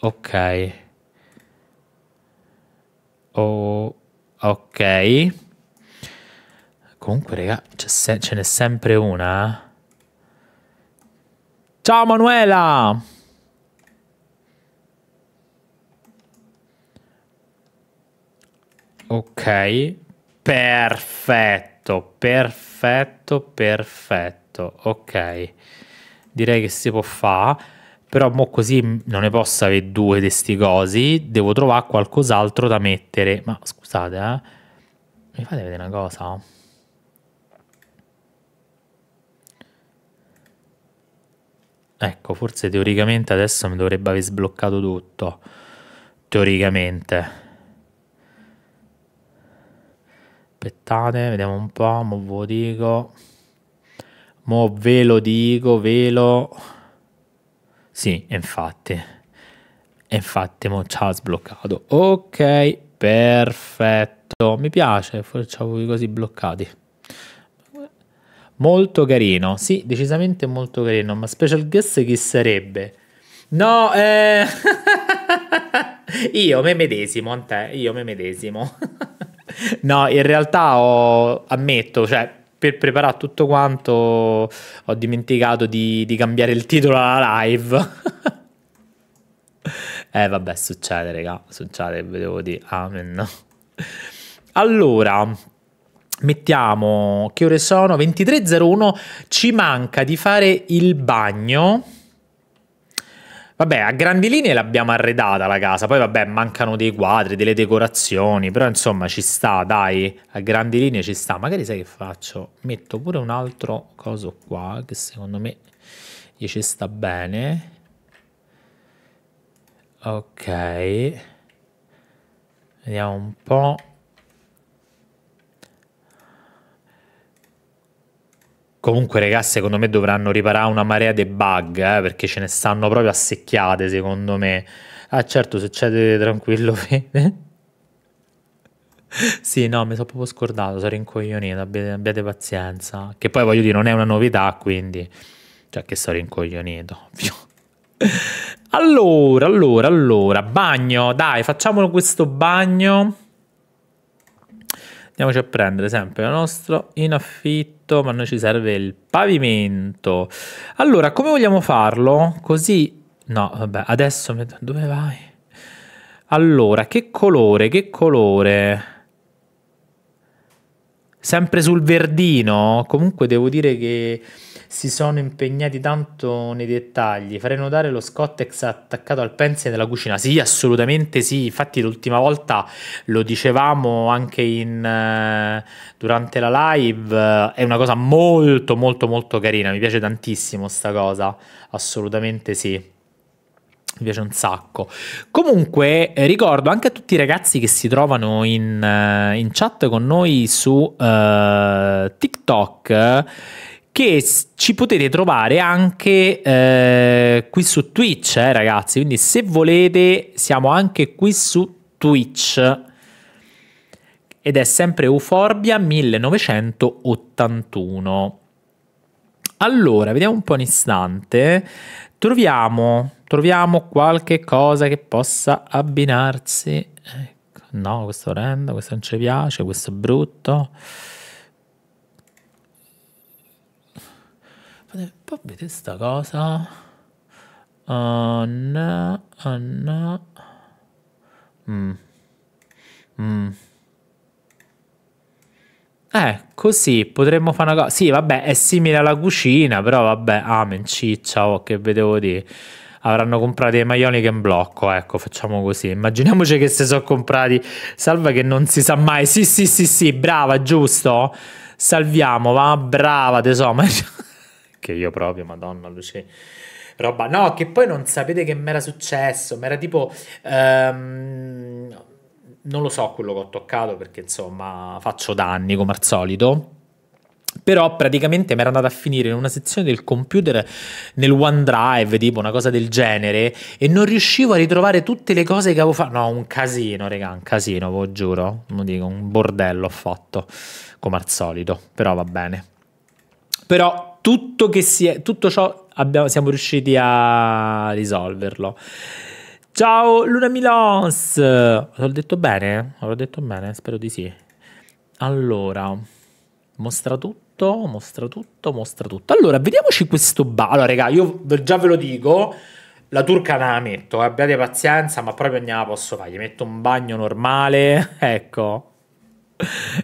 Speaker 1: Ok. Oh, ok. Comunque, raga, se- ce n'è sempre una. Ciao Manuela! Ok, perfetto, perfetto, perfetto. Ok, direi che si può fare però mo così non ne posso avere due di sti cosi, devo trovare qualcos'altro da mettere. Ma scusate, eh. Mi fate vedere una cosa? Ecco, forse teoricamente adesso mi dovrebbe aver sbloccato tutto. Teoricamente. Aspettate, vediamo un po', mo ve lo dico. Mo ve lo dico, ve lo... Sì, infatti. Infatti, mo ha sbloccato. Ok, perfetto. Mi piace, facciamo così bloccati. Molto carino, sì, decisamente molto carino, ma special guest chi sarebbe? No, eh... io me medesimo, te, io me medesimo. no, in realtà ho, ammetto, cioè per preparare tutto quanto ho dimenticato di, di cambiare il titolo alla live. eh vabbè, succede, raga, succede, ve devo dire, amen. Allora, mettiamo, che ore sono? 23.01, ci manca di fare il bagno Vabbè, a grandi linee l'abbiamo arredata la casa, poi vabbè, mancano dei quadri, delle decorazioni, però insomma ci sta, dai, a grandi linee ci sta. Magari sai che faccio? Metto pure un altro coso qua che secondo me gli ci sta bene. Ok. Vediamo un po'. Comunque, ragazzi, secondo me dovranno riparare una marea di bug, eh, perché ce ne stanno proprio assecchiate, secondo me. Ah, certo, succede tranquillo, sì, no, mi sono proprio scordato, sono rincoglionito, abbiate, abbiate, pazienza. Che poi, voglio dire, non è una novità, quindi... Cioè, che sono rincoglionito, ovvio. Allora, allora, allora, bagno, dai, facciamolo questo bagno. Andiamoci a prendere sempre la nostra in affitto asfalto, ma a noi ci serve il pavimento. Allora, come vogliamo farlo? Così, no, vabbè, adesso dove vai? Allora, che colore, che colore? Sempre sul verdino? Comunque devo dire che si sono impegnati tanto nei dettagli. Farei notare lo Scottex attaccato al pensile della cucina. Sì, assolutamente sì. Infatti, l'ultima volta lo dicevamo anche in, eh, durante la live. È una cosa molto, molto, molto carina. Mi piace tantissimo sta cosa. Assolutamente sì mi piace un sacco. Comunque eh, ricordo anche a tutti i ragazzi che si trovano in, uh, in chat con noi su uh, TikTok che ci potete trovare anche eh, qui su Twitch, eh, ragazzi. Quindi se volete siamo anche qui su Twitch. Ed è sempre Euforbia 1981. Allora, vediamo un po' un istante. Troviamo, troviamo qualche cosa che possa abbinarsi. Ecco. no, questo orrendo, questo non ci piace, questo è brutto. Fa vedere sta cosa. Anna, Anna. Mm. Mm. Eh, così potremmo fare una cosa. Sì, vabbè, è simile alla cucina, però vabbè, amen, ciccia, oh, che vedevo di. Avranno comprato dei maioli che in blocco, ecco, facciamo così. Immaginiamoci che se sono comprati, salva che non si sa mai. Sì, sì, sì, sì, brava, giusto? Salviamo, va, brava, tesoro che io proprio, madonna, luce. roba. No, che poi non sapete che m'era successo. m'era tipo. Um, non lo so quello che ho toccato perché insomma faccio danni come al solito. Però praticamente mi era andata a finire in una sezione del computer nel OneDrive, tipo una cosa del genere, e non riuscivo a ritrovare tutte le cose che avevo fatto. No, un casino, regà, un casino, ve lo giuro. Non dico, un bordello ho fatto, come al solito, però va bene. Però tutto, che si è, tutto ciò abbiamo, siamo riusciti a risolverlo. Ciao Luna Milons! L'ho detto bene? L'ho detto bene? Spero di sì. Allora, mostra tutto, mostra tutto, mostra tutto. Allora, vediamoci questo bar. Allora, raga, io già ve lo dico, la turca la metto, eh, abbiate pazienza, ma proprio non la posso fare. Gli metto un bagno normale, ecco.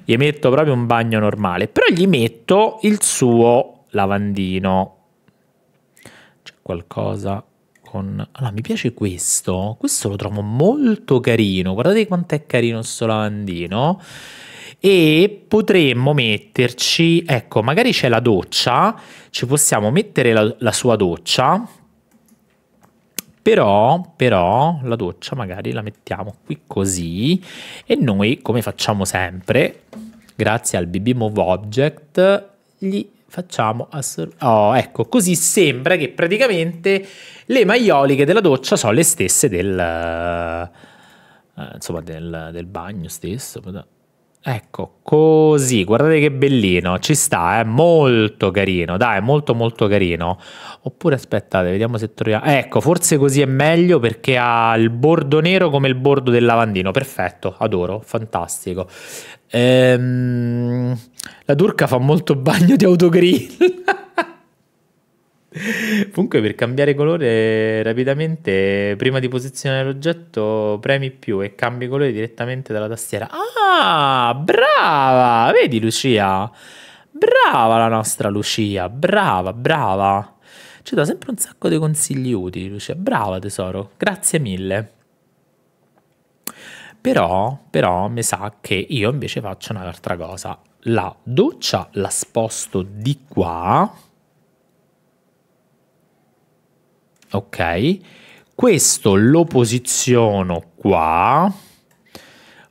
Speaker 1: Gli metto proprio un bagno normale, però gli metto il suo lavandino. C'è qualcosa con... Allora, mi piace questo. Questo lo trovo molto carino. Guardate quanto è carino sto lavandino. E potremmo metterci... Ecco, magari c'è la doccia. Ci possiamo mettere la, la sua doccia. Però, però, la doccia magari la mettiamo qui così. E noi, come facciamo sempre, grazie al BB Move Object, gli facciamo assor- oh, ecco. ecco, così sembra che praticamente le maioliche della doccia sono le stesse del eh, insomma del, del, bagno stesso ecco così guardate che bellino ci sta è eh? molto carino dai molto molto carino oppure aspettate vediamo se troviamo ecco forse così è meglio perché ha il bordo nero come il bordo del lavandino perfetto adoro fantastico Ehm, la Turca fa molto bagno di autogrill. Comunque per cambiare colore rapidamente, prima di posizionare l'oggetto, premi più e cambi colore direttamente dalla tastiera. Ah, brava! Vedi Lucia? Brava la nostra Lucia, brava, brava. Ci dà sempre un sacco di consigli utili, Lucia. Brava tesoro, grazie mille. Però, però mi sa che io invece faccio un'altra cosa. La doccia la sposto di qua. Ok. Questo lo posiziono qua.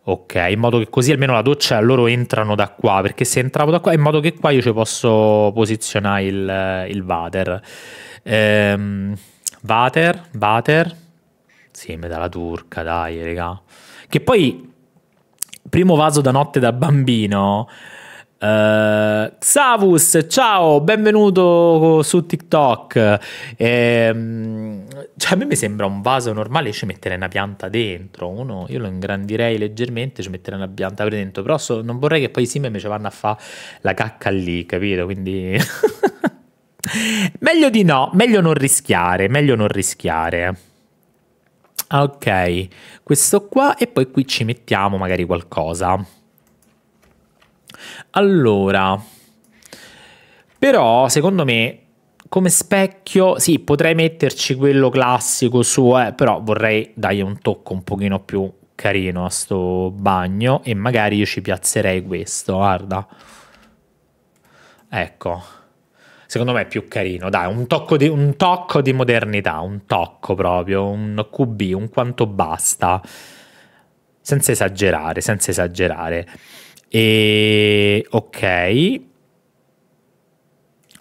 Speaker 1: Ok, in modo che così almeno la doccia loro entrano da qua, perché se entravo da qua, in modo che qua io ci posso posizionare il, il water. Ehm, water, water. Sì, me dà la turca, dai, raga. Che poi, primo vaso da notte da bambino. Uh, eh, Xavus, ciao, benvenuto su TikTok. Ehm, cioè a me mi sembra un vaso normale, ci mettere una pianta dentro. Uno, io lo ingrandirei leggermente, ci mettere una pianta dentro. Però so, non vorrei che poi i sime mi ci vanno a fare la cacca lì, capito? Quindi... meglio di no, meglio non rischiare, meglio non rischiare. Ah, ok, questo qua e poi qui ci mettiamo magari qualcosa. Allora, però secondo me come specchio sì potrei metterci quello classico su, eh, però vorrei dargli un tocco un pochino più carino a sto bagno e magari io ci piazzerei questo, guarda. Ecco, secondo me è più carino. Dai, un tocco di, un tocco di modernità, un tocco proprio, un QB, un quanto basta. Senza esagerare, senza esagerare. E ok.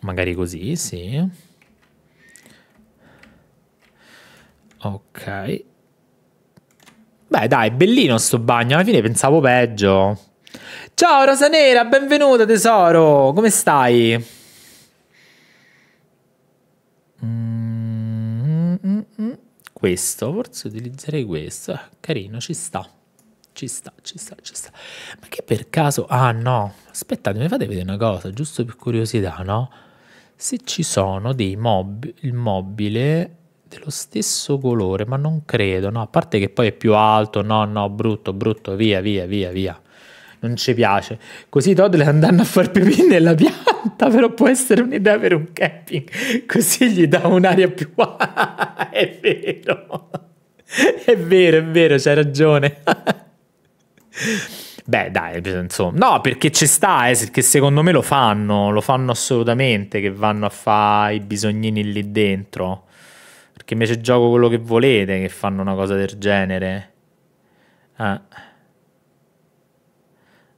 Speaker 1: Magari così, sì. Ok. Beh, dai, bellino sto bagno. Alla fine pensavo peggio. Ciao Rosanera, benvenuta tesoro. Come stai? questo, forse utilizzerei questo, ah, carino, ci sta, ci sta, ci sta, ci sta. Ma che per caso, ah no, aspettate, mi fate vedere una cosa, giusto per curiosità, no? Se ci sono dei mob, il mobile dello stesso colore, ma non credo, no? A parte che poi è più alto, no, no, brutto, brutto, via, via, via, via non ci piace. Così Todd le andranno a far pipì nella pianta, però può essere un'idea per un camping, così gli dà un'aria più... è vero, è vero, è vero, c'hai ragione. Beh, dai, insomma, no, perché ci sta, eh, perché secondo me lo fanno, lo fanno assolutamente che vanno a fare i bisognini lì dentro. Perché invece gioco quello che volete che fanno una cosa del genere. Ah.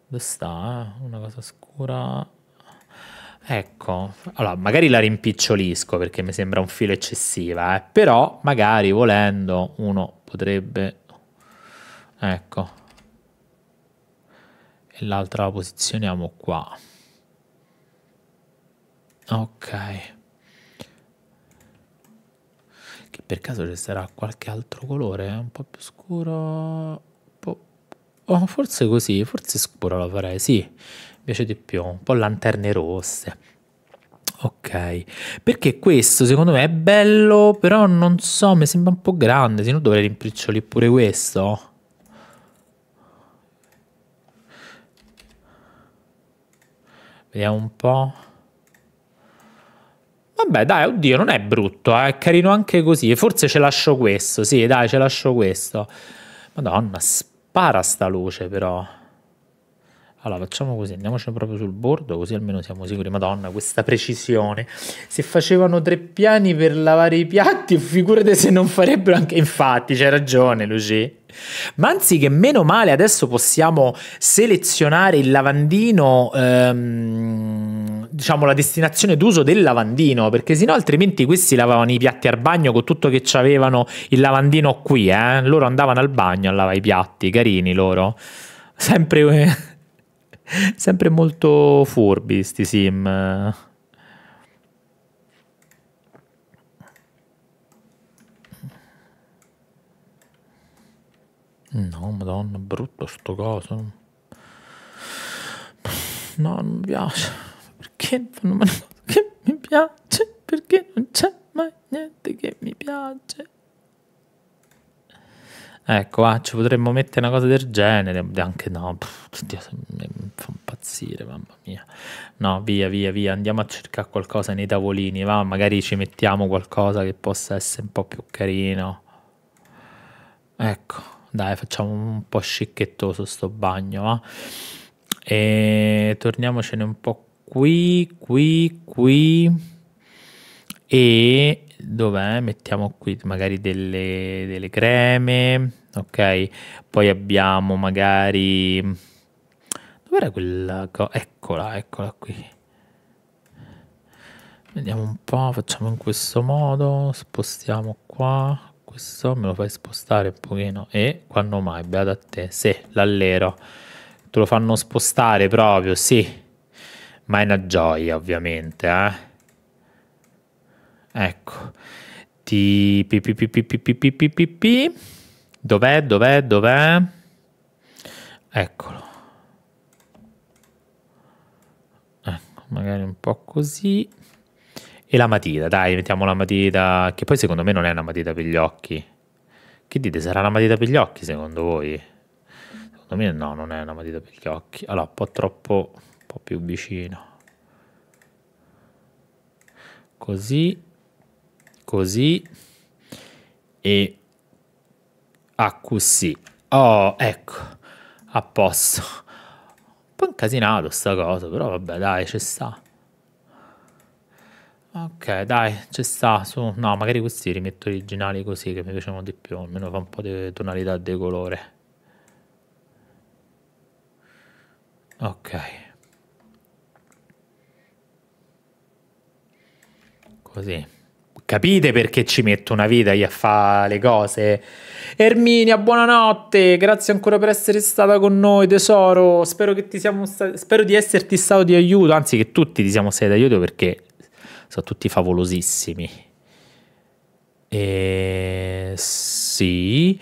Speaker 1: Dove sta? Una cosa scura. Ecco, allora magari la rimpicciolisco perché mi sembra un filo eccessiva, eh? però magari volendo uno potrebbe... Ecco. E l'altra la posizioniamo qua. Ok. Che per caso ci sarà qualche altro colore, eh? un po' più scuro. Oh, forse così, forse scuro lo farei, sì, mi piace di più, un po' lanterne rosse. Ok, perché questo secondo me è bello, però non so, mi sembra un po' grande, se no dovrei rimpicciolire pure questo. Vediamo un po'. Vabbè, dai, oddio, non è brutto, eh? è carino anche così. Forse ce lascio questo, sì, dai, ce lascio questo. Madonna, aspetta spara sta luce però. Allora facciamo così, andiamoci proprio sul bordo così almeno siamo sicuri. Madonna, questa precisione. Se facevano tre piani per lavare i piatti, figurate se non farebbero anche... Infatti, c'hai ragione Luci. Ma anziché meno male adesso possiamo selezionare il lavandino, ehm, diciamo la destinazione d'uso del lavandino, perché sennò altrimenti questi lavavano i piatti al bagno con tutto che avevano il lavandino qui, eh? loro andavano al bagno a lavare i piatti, carini loro, sempre, sempre molto furbi sti sim. No, madonna, brutto sto coso. No, non mi piace. Perché fanno male che mi piace? Perché non c'è mai niente che mi piace. Ecco, ah, ci potremmo mettere una cosa del genere, anche no, pff, oddio, mi fa impazzire, mamma mia. No, via, via, via, andiamo a cercare qualcosa nei tavolini, va, magari ci mettiamo qualcosa che possa essere un po' più carino. Ecco dai facciamo un po' scicchettoso sto bagno va? e torniamocene un po' qui qui qui e dov'è? Mettiamo qui magari delle, delle, creme, ok? Poi abbiamo magari... Dov'era quella cosa? Eccola, eccola qui. Vediamo un po', facciamo in questo modo, spostiamo qua questo me lo fai spostare un pochino e quando mai, beato a te, se l'allero te lo fanno spostare proprio, sì, ma è una gioia ovviamente, eh? ecco, ti pi dov'è, dov'è, dov'è, eccolo, ecco, magari un po' così, e la matita, dai, mettiamo la matita, che poi secondo me non è una matita per gli occhi. Che dite, sarà una matita per gli occhi secondo voi? Secondo me no, non è una matita per gli occhi. Allora, un po' troppo, un po' più vicino. Così, così e a così. Oh, ecco, a posto. Un po' incasinato sta cosa, però vabbè, dai, ci sta. Ok, dai, ci sta, su. No, magari questi rimetto originali così che mi piacciono di più, almeno fa un po' di tonalità di colore. Ok. Così. Capite perché ci metto una vita io a fare le cose? Erminia, buonanotte, grazie ancora per essere stata con noi, tesoro. Spero, che ti siamo sta- spero di esserti stato di aiuto, anzi che tutti ti siamo stati d'aiuto perché sono tutti favolosissimi. E sì,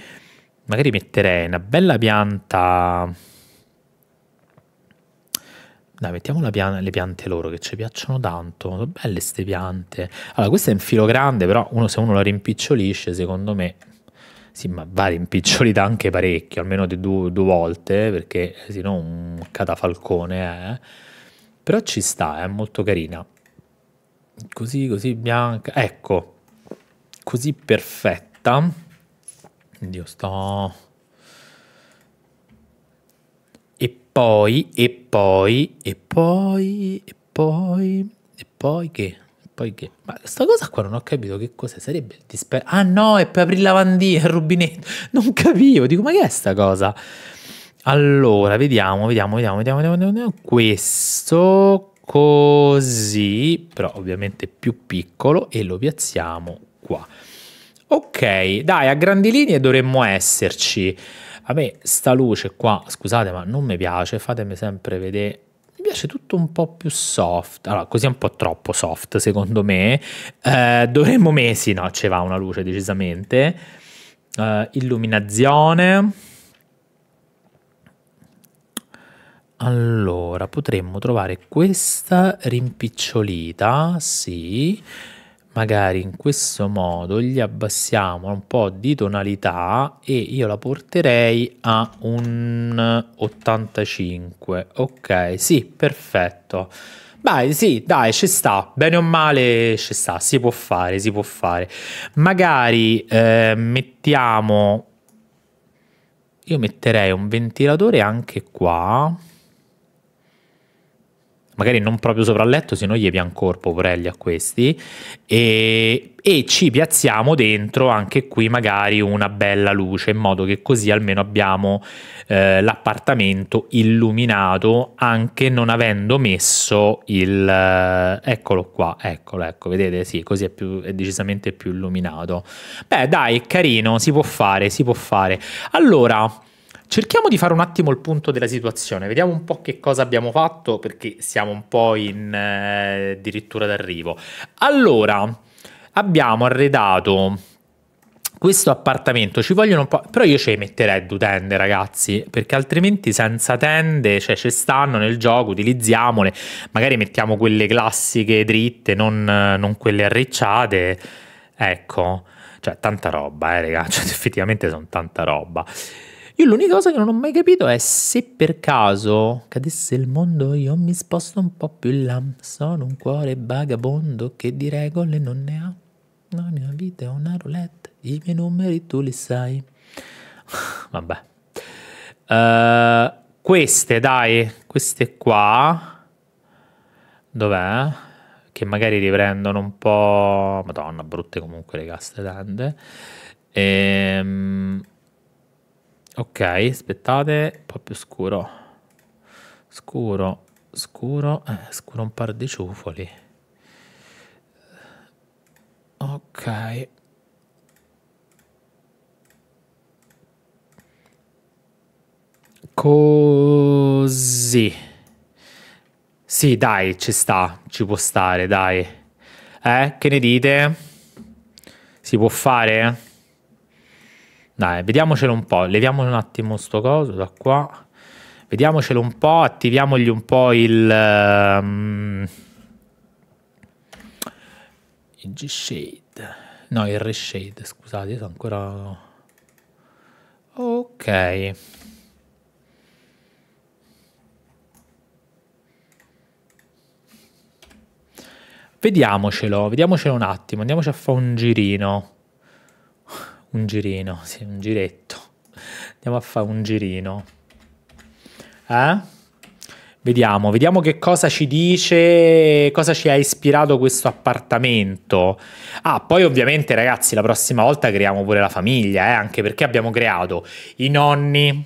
Speaker 1: magari metterei una bella pianta. Dai, mettiamo pian- le piante loro che ci piacciono tanto. Sono belle queste piante. Allora, questo è un filo grande, però uno, se uno lo rimpicciolisce, secondo me sì, ma va rimpicciolita anche parecchio, almeno due, due volte, perché sennò un catafalcone è. Eh. Però ci sta, è molto carina così, così bianca, ecco, così perfetta. Io sto... E poi, e poi, e poi, e poi, e poi che? E poi che? Ma sta cosa qua non ho capito che cos'è, sarebbe il disperato. Ah no, è per aprire la lavandina, il rubinetto. Non capivo, dico ma che è sta cosa? Allora, vediamo, vediamo, vediamo, vediamo, vediamo, vediamo. Questo, così, però ovviamente più piccolo e lo piazziamo qua. Ok, dai, a grandi linee dovremmo esserci. A me sta luce qua, scusate, ma non mi piace, fatemi sempre vedere Mi piace tutto un po' più soft, allora così è un po' troppo soft secondo me, eh, dovremmo mesi, no, ci va una luce decisamente, eh, illuminazione, Allora, potremmo trovare questa rimpicciolita, sì, magari in questo modo gli abbassiamo un po' di tonalità e io la porterei a un 85, ok, sì, perfetto. Dai, sì, dai, ci sta, bene o male ci sta, si può fare, si può fare. Magari eh, mettiamo... Io metterei un ventilatore anche qua magari non proprio sopra il letto, se no gli abbiamo corpo porelli a questi, e, e, ci piazziamo dentro anche qui magari una bella luce, in modo che così almeno abbiamo eh, l'appartamento illuminato, anche non avendo messo il... Eh, eccolo qua, eccolo, ecco, vedete, sì, così è, più, è decisamente più illuminato. Beh dai, è carino, si può fare, si può fare. Allora... Cerchiamo di fare un attimo il punto della situazione, vediamo un po' che cosa abbiamo fatto perché siamo un po' in eh, dirittura d'arrivo. Allora, abbiamo arredato questo appartamento, ci vogliono un po', però io ci metterei due tende ragazzi, perché altrimenti senza tende, cioè ci stanno nel gioco, utilizziamole, magari mettiamo quelle classiche dritte, non, non quelle arricciate, ecco cioè tanta roba, eh, ragazzi, cioè, effettivamente sono tanta roba. Io l'unica cosa che non ho mai capito è se per caso cadesse il mondo io mi sposto un po' più in là. Sono un cuore vagabondo che di regole non ne ha. La mia vita è una roulette, i miei numeri tu li sai. Vabbè. Uh, queste, dai, queste qua. Dov'è? Che magari riprendono un po'... Madonna, brutte comunque le casse tende. Ehm ok aspettate un po' più scuro scuro scuro eh, scuro un par di ciufoli ok così sì dai ci sta ci può stare dai eh che ne dite si può fare dai, vediamocelo un po', leviamo un attimo sto coso da qua. Vediamocelo un po', attiviamogli un po' il... Um, il G-Shade. No, il Reshade, scusate, io sono ancora... Ok. Vediamocelo, vediamocelo un attimo, andiamoci a fare un girino un girino, sì, un giretto. Andiamo a fare un girino. Eh? Vediamo, vediamo che cosa ci dice, cosa ci ha ispirato questo appartamento. Ah, poi ovviamente ragazzi la prossima volta creiamo pure la famiglia, eh? anche perché abbiamo creato i nonni,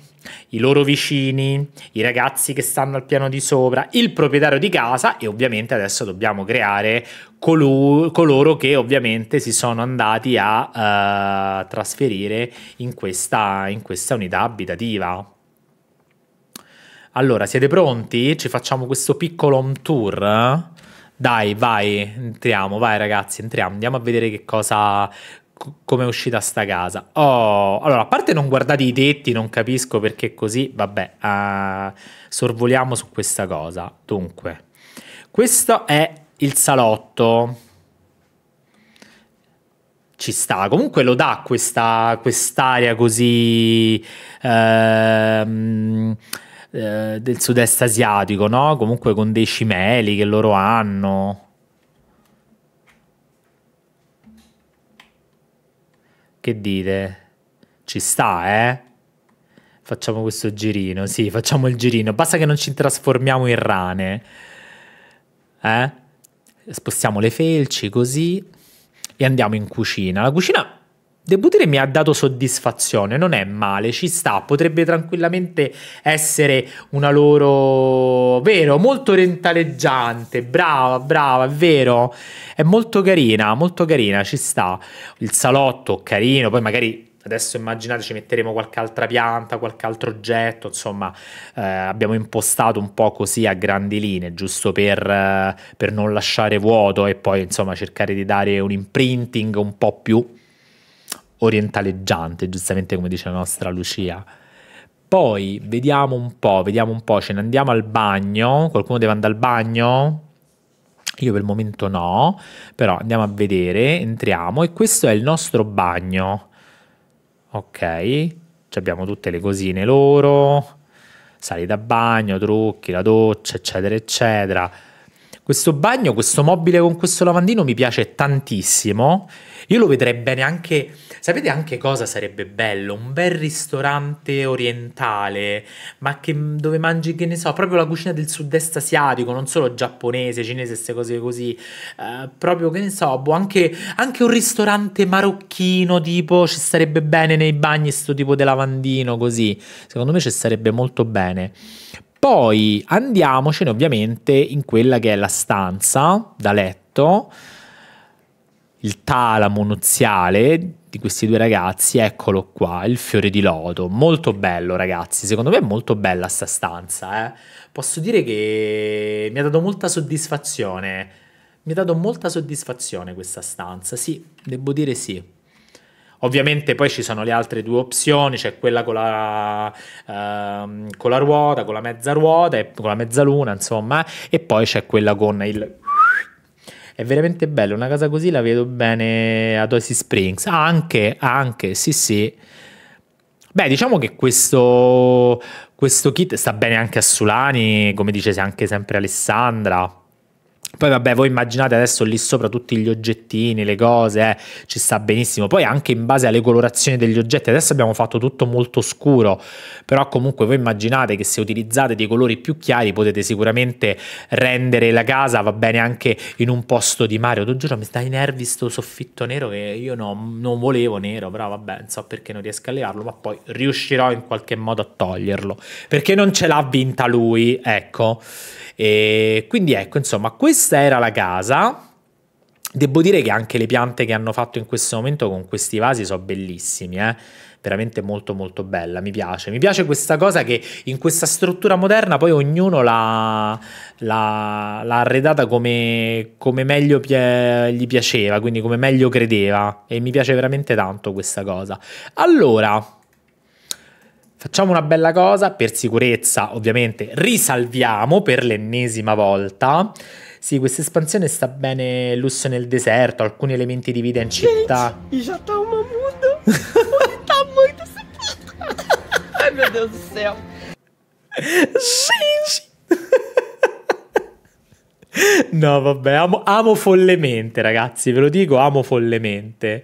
Speaker 1: i loro vicini, i ragazzi che stanno al piano di sopra, il proprietario di casa e ovviamente adesso dobbiamo creare colu- coloro che ovviamente si sono andati a uh, trasferire in questa, in questa unità abitativa. Allora, siete pronti? Ci facciamo questo piccolo home tour? Dai, vai, entriamo, vai ragazzi, entriamo, andiamo a vedere che cosa, come è uscita sta casa. Oh, allora, a parte non guardate i tetti, non capisco perché così, vabbè, uh, sorvoliamo su questa cosa. Dunque, questo è il salotto. Ci sta, comunque lo dà questa, quest'area così uh, uh, del sud-est asiatico, no? Comunque con dei cimeli che loro hanno. Che dite? Ci sta, eh? Facciamo questo girino, sì, facciamo il girino. Basta che non ci trasformiamo in rane. Eh? Spostiamo le felci così e andiamo in cucina. La cucina devo dire mi ha dato soddisfazione, non è male, ci sta, potrebbe tranquillamente essere una loro, vero, molto orientaleggiante, brava, brava, è vero, è molto carina, molto carina, ci sta, il salotto carino, poi magari Adesso immaginate ci metteremo qualche altra pianta, qualche altro oggetto, insomma eh, abbiamo impostato un po' così a grandi linee, giusto per, eh, per non lasciare vuoto e poi insomma cercare di dare un imprinting un po' più orientaleggiante, giustamente come dice la nostra Lucia. Poi vediamo un po', vediamo un po', ce ne andiamo al bagno, qualcuno deve andare al bagno? Io per il momento no, però andiamo a vedere, entriamo e questo è il nostro bagno. Ok, Ci abbiamo tutte le cosine loro, sali da bagno, trucchi, la doccia, eccetera, eccetera. Questo bagno, questo mobile con questo lavandino mi piace tantissimo. Io lo vedrei bene anche Sapete anche cosa sarebbe bello? Un bel ristorante orientale, ma che, mm, dove mangi, che ne so, proprio la cucina del sud-est asiatico, non solo giapponese, cinese, queste cose così. Eh, proprio, che ne so, boh, anche, anche, un ristorante marocchino, tipo, ci starebbe bene nei bagni sto tipo di lavandino, così. Secondo me ci starebbe molto bene. Poi andiamocene ovviamente in quella che è la stanza da letto il talamo nuziale di questi due ragazzi, eccolo qua, il fiore di loto. Molto bello, ragazzi. Secondo me è molto bella questa stanza. Eh? Posso dire che mi ha dato molta soddisfazione. Mi ha dato molta soddisfazione questa stanza. Sì, devo dire sì. Ovviamente poi ci sono le altre due opzioni, c'è cioè quella con la, ehm, con la, ruota, con la mezza ruota, e, con la mezzaluna, insomma, e poi c'è quella con il è veramente bello, una casa così la vedo bene ad Oasis Springs. anche, anche, sì, sì. Beh, diciamo che questo, questo kit sta bene anche a Sulani, come dice anche sempre Alessandra. Poi vabbè, voi immaginate adesso lì sopra tutti gli oggettini, le cose, eh, ci sta benissimo. Poi anche in base alle colorazioni degli oggetti, adesso abbiamo fatto tutto molto scuro, però comunque voi immaginate che se utilizzate dei colori più chiari potete sicuramente rendere la casa, va bene anche in un posto di Mario. Ti giuro, mi stai i nervi sto soffitto nero che io no, non volevo nero, però vabbè, non so perché non riesco a levarlo, ma poi riuscirò in qualche modo a toglierlo, perché non ce l'ha vinta lui, ecco. E quindi ecco, insomma, questa era la casa. Devo dire che anche le piante che hanno fatto in questo momento con questi vasi sono bellissimi, eh? veramente molto molto bella, mi piace. Mi piace questa cosa che in questa struttura moderna poi ognuno l'ha, l'ha, l'ha arredata come, come meglio pie- gli piaceva, quindi come meglio credeva e mi piace veramente tanto questa cosa. Allora, Facciamo una bella cosa, per sicurezza ovviamente risalviamo per l'ennesima volta. Sì, questa espansione sta bene lusso nel deserto, alcuni elementi di vita in città. Io já tá uma muda. Olha o tamanho dessa puta. Ai, mio Deus sei. céu. Gente. No, vabbè, amo, amo follemente, ragazzi, ve lo dico, amo follemente.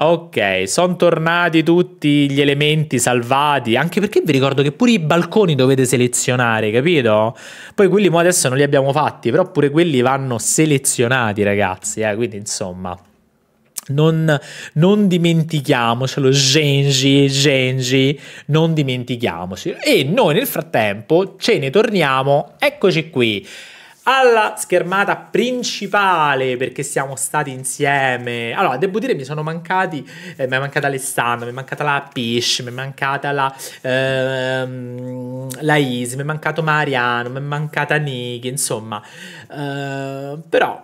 Speaker 1: Ok, sono tornati tutti gli elementi salvati, anche perché vi ricordo che pure i balconi dovete selezionare, capito? Poi quelli mo adesso non li abbiamo fatti, però pure quelli vanno selezionati ragazzi, eh? quindi insomma... Non, non dimentichiamocelo, Genji, Genji, non dimentichiamoci. E noi nel frattempo ce ne torniamo, eccoci qui alla schermata principale perché siamo stati insieme. Allora, devo dire mi sono mancati, eh, mi è mancata Alessandra, mi è mancata la Pish, mi è mancata la, ehm, la Is, mi è mancato Mariano, mi è mancata Niki, insomma. Eh, però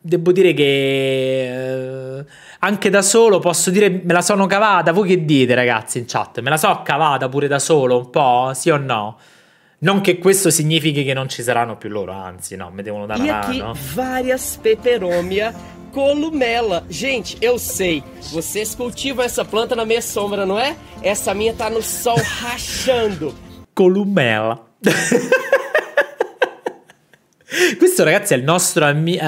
Speaker 1: devo dire che eh, anche da solo posso dire me la sono cavata. Voi che dite, ragazzi, in chat? Me la so cavata pure da solo un po', sì o no? Non che questo significhi che non ci saranno più loro, anzi, no, mi devono dare e aqui, mano. várias peperomia columela. Gente, eu sei, vocês cultivam essa planta na minha sombra, não é? Essa minha tá no sol rachando. Columela. Questo ragazzi è il nostro ami- uh,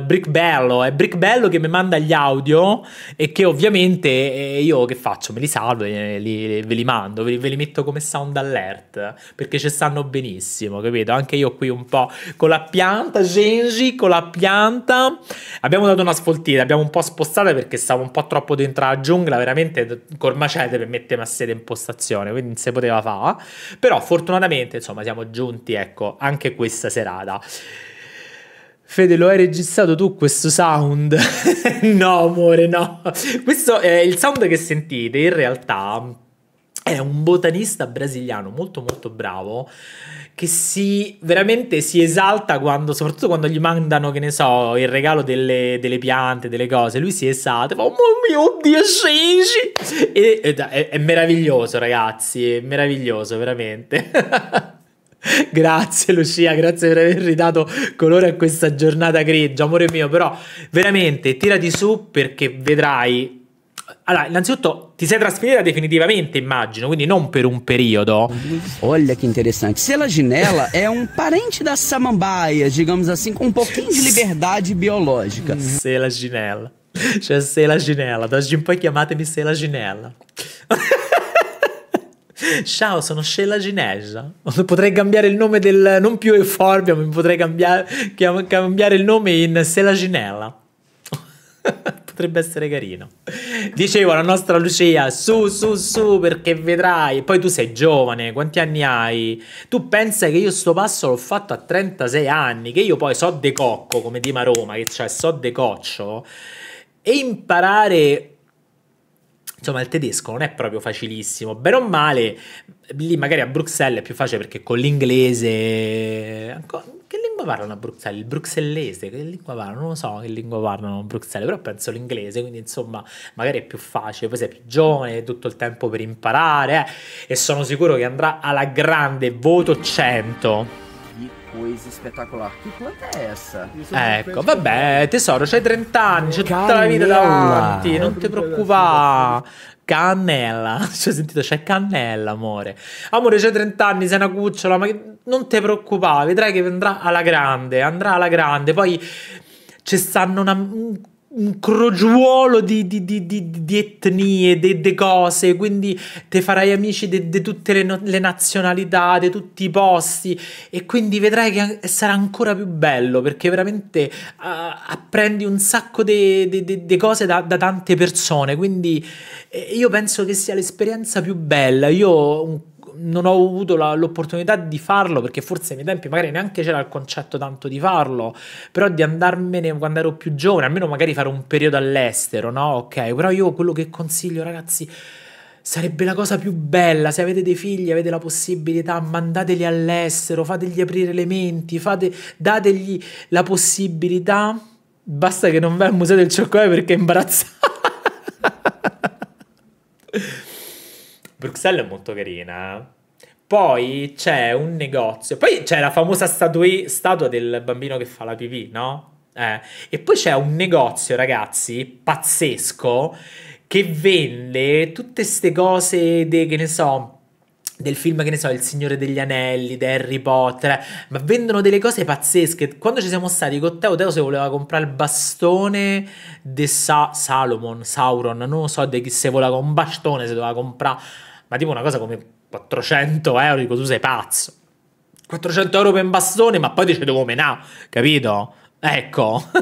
Speaker 1: eh, Brickbello, è Brickbello che mi manda gli audio e che ovviamente eh, io che faccio? Me li salvo e eh, li, ve li mando, ve li, ve li, metto come sound alert perché ci stanno benissimo, capito? Anche io qui un po' con la pianta, Genji, con la pianta. Abbiamo dato una sfoltita, abbiamo un po' spostata perché stavo un po' troppo dentro la giungla, veramente macete per mettermi a sede in postazione, quindi non si poteva fare. Però fortunatamente insomma siamo giunti ecco anche questa serata strada. Fede, lo hai registrato tu questo sound? no, amore, no. Questo è il sound che sentite, in realtà è un botanista brasiliano molto molto bravo che si veramente si esalta quando, soprattutto quando gli mandano, che ne so, il regalo delle, delle piante, delle cose, lui si esalta, fa, oh mio Dio, scegli E, è, è meraviglioso, ragazzi, è meraviglioso, veramente. grazie Lucia, grazie per aver ridato colore a questa giornata grigia, amore mio, però veramente tirati su perché vedrai allora, innanzitutto ti sei trasferita definitivamente, immagino, quindi non per un periodo. Olha che interessante. Ginella è un um parente da samambaia, digamos assim, com um pouquinho de liberdade biológica. Ginella. Cioè, Ginella, Da oggi in poi chiamatemi Selaginella. Ciao, sono Sheila Ginesha. Potrei cambiare il nome del... non più Euforbia, ma potrei cambiare, cambiare il nome in Sela Ginella. Potrebbe essere carino. Dicevo alla nostra Lucia, su, su, su, perché vedrai. Poi tu sei giovane, quanti anni hai? Tu pensa che io sto passo l'ho fatto a 36 anni, che io poi so de cocco, come dima Roma, che cioè so de coccio. E imparare Insomma, il tedesco non è proprio facilissimo. Bene o male, lì magari a Bruxelles è più facile perché con l'inglese. che lingua parlano a Bruxelles? Il bruxellese, che lingua parlano? Non lo so che lingua parlano a Bruxelles, però penso l'inglese, quindi insomma, magari è più facile. Poi sei più giovane, hai tutto il tempo per imparare. Eh? E sono sicuro che andrà alla grande voto 100 coisa espetacular. Que planta é essa? Ecco, vabbè, tesoro, c'hai 30 anni, c'è tutta la vita davanti, non ti preoccupare. Cannella, ci ho sentito, c'è cannella, amore. Amore, c'hai 30 anni, sei una cucciola, ma non ti preoccupare, vedrai che andrà alla grande, andrà alla grande. Poi ci stanno una un crogiuolo di, di, di, di etnie, di cose, quindi te farai amici di tutte le, le nazionalità, di tutti i posti e quindi vedrai che sarà ancora più bello perché veramente uh, apprendi un sacco di cose da, da, tante persone, quindi eh, io penso che sia l'esperienza più bella. Io un non ho avuto la, l'opportunità di farlo perché forse ai miei tempi magari neanche c'era il concetto tanto di farlo, però di andarmene quando ero più giovane, almeno magari fare un periodo all'estero, no? Ok, però io quello che consiglio ragazzi sarebbe la cosa più bella, se avete dei figli, avete la possibilità, mandateli all'estero, fategli aprire le menti, fate, dategli la possibilità, basta che non vai al museo del cioccolato eh, perché è imbarazzante. Bruxelles è molto carina. Poi c'è un negozio. Poi c'è la famosa statui- statua del bambino che fa la pipì, no? Eh. E poi c'è un negozio, ragazzi, pazzesco, che vende tutte queste cose, de, che ne so, del film, che ne so, Il Signore degli Anelli, di Harry Potter, eh. ma vendono delle cose pazzesche. Quando ci siamo stati con Teo, Teo se voleva comprare il bastone di Sa- Salomon, Sauron, non lo so di chi se voleva, un bastone se doveva comprare ma tipo una cosa come 400 euro, dico tu sei pazzo. 400 euro per un bastone, ma poi ti ci devo menà, capito? Ecco.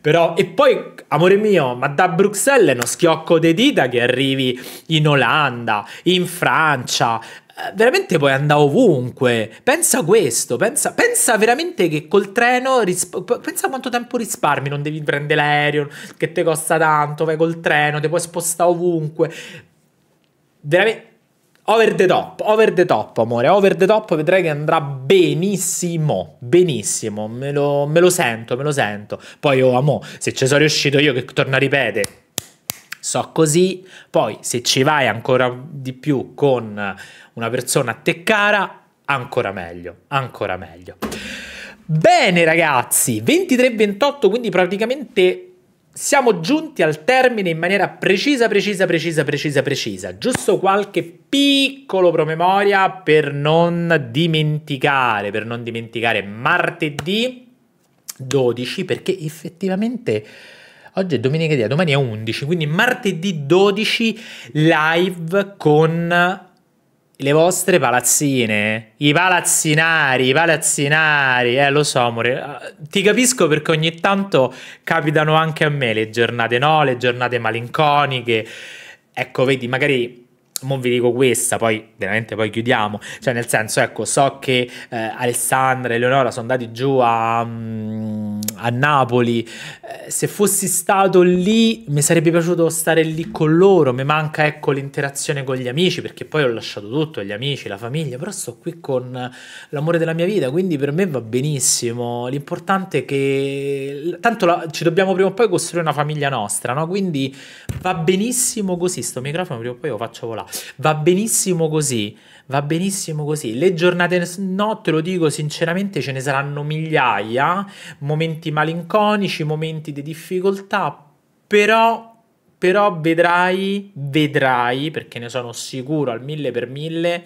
Speaker 1: Però, e poi, amore mio, ma da Bruxelles è uno schiocco di dita che arrivi in Olanda, in Francia, eh, veramente puoi andare ovunque. Pensa a questo, pensa, pensa veramente che col treno, risp- pensa quanto tempo risparmi, non devi prendere l'aereo che ti costa tanto, vai col treno, ti puoi spostare ovunque. Veramente... Over the top, over the top, amore, over the top vedrai che andrà benissimo, benissimo, me lo, me lo sento, me lo sento. Poi, oh, amo, se ci sono riuscito io che torno a ripetere, so così, poi se ci vai ancora di più con una persona a te cara, ancora meglio, ancora meglio. Bene ragazzi, 23-28, quindi praticamente siamo giunti al termine in maniera precisa, precisa, precisa, precisa, precisa. Giusto qualche piccolo promemoria per non dimenticare, per non dimenticare martedì 12, perché effettivamente Oggi è domenica 10, domani è 11, quindi martedì 12 live con le vostre palazzine, i palazzinari, i palazzinari, eh lo so amore, ah, ti capisco perché ogni tanto capitano anche a me le giornate no, le giornate malinconiche, ecco vedi magari mo vi dico questa, poi veramente poi chiudiamo, cioè nel senso ecco so che eh, Alessandra e Eleonora sono andati giù a, mm, a Napoli, eh, se fossi stato lì mi sarebbe piaciuto stare lì con loro, mi manca ecco l'interazione con gli amici perché poi ho lasciato tutto, gli amici, la famiglia, però sto qui con l'amore della mia vita, quindi per me va benissimo, l'importante è che tanto la, ci dobbiamo prima o poi costruire una famiglia nostra, no? quindi va benissimo così, sto microfono prima o poi lo faccio volare. Va benissimo così, va benissimo così. Le giornate no, te lo dico sinceramente, ce ne saranno migliaia, momenti malinconici, momenti di difficoltà, però però vedrai, vedrai, perché ne sono sicuro al mille per mille,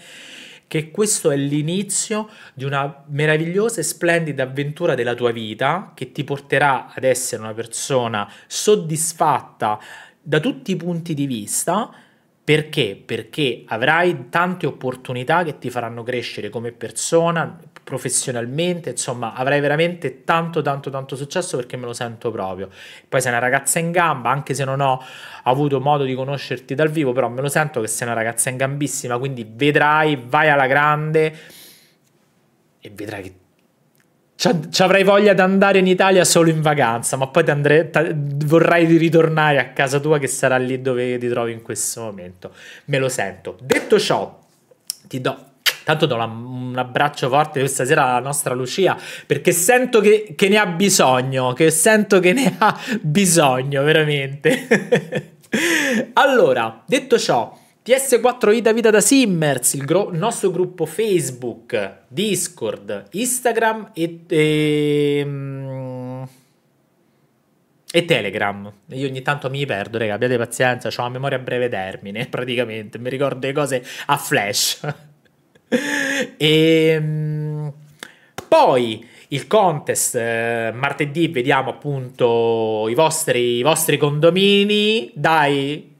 Speaker 1: che questo è l'inizio di una meravigliosa e splendida avventura della tua vita che ti porterà ad essere una persona soddisfatta da tutti i punti di vista perché? Perché avrai tante opportunità che ti faranno crescere come persona, professionalmente, insomma, avrai veramente tanto tanto tanto successo perché me lo sento proprio. Poi sei una ragazza in gamba, anche se non ho avuto modo di conoscerti dal vivo, però me lo sento che sei una ragazza in gambissima, quindi vedrai, vai alla grande e vedrai che ci avrai voglia di andare in Italia solo in vacanza, ma poi andrei, vorrai ritornare a casa tua che sarà lì dove ti trovi in questo momento. Me lo sento. Detto ciò, ti do Tanto do un abbraccio forte questa sera alla nostra Lucia perché sento che, che ne ha bisogno, che sento che ne ha bisogno veramente. allora, detto ciò, ts 4 Ida da vita da Simmers, il gro nostro gruppo Facebook, Discord, Instagram e, e, ehm, e, Telegram. Io ogni tanto mi perdo, raga, abbiate pazienza, ho una memoria a breve termine, praticamente, mi ricordo le cose a flash. e, ehm, poi il contest eh, martedì vediamo appunto i vostri, i vostri condomini, dai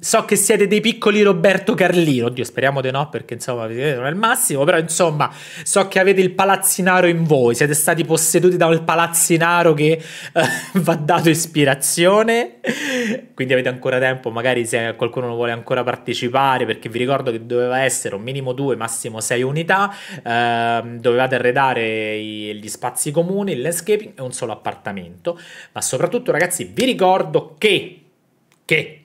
Speaker 1: so che siete dei piccoli Roberto Carlino, oddio speriamo di no perché insomma non è il massimo, però insomma so che avete il palazzinaro in voi, siete stati posseduti da un palazzinaro che eh, va dato ispirazione, quindi avete ancora tempo magari se qualcuno vuole ancora partecipare perché vi ricordo che doveva essere un minimo due, massimo sei unità, eh, dovevate arredare i, gli spazi comuni, il landscaping e un solo appartamento, ma soprattutto ragazzi vi ricordo che... che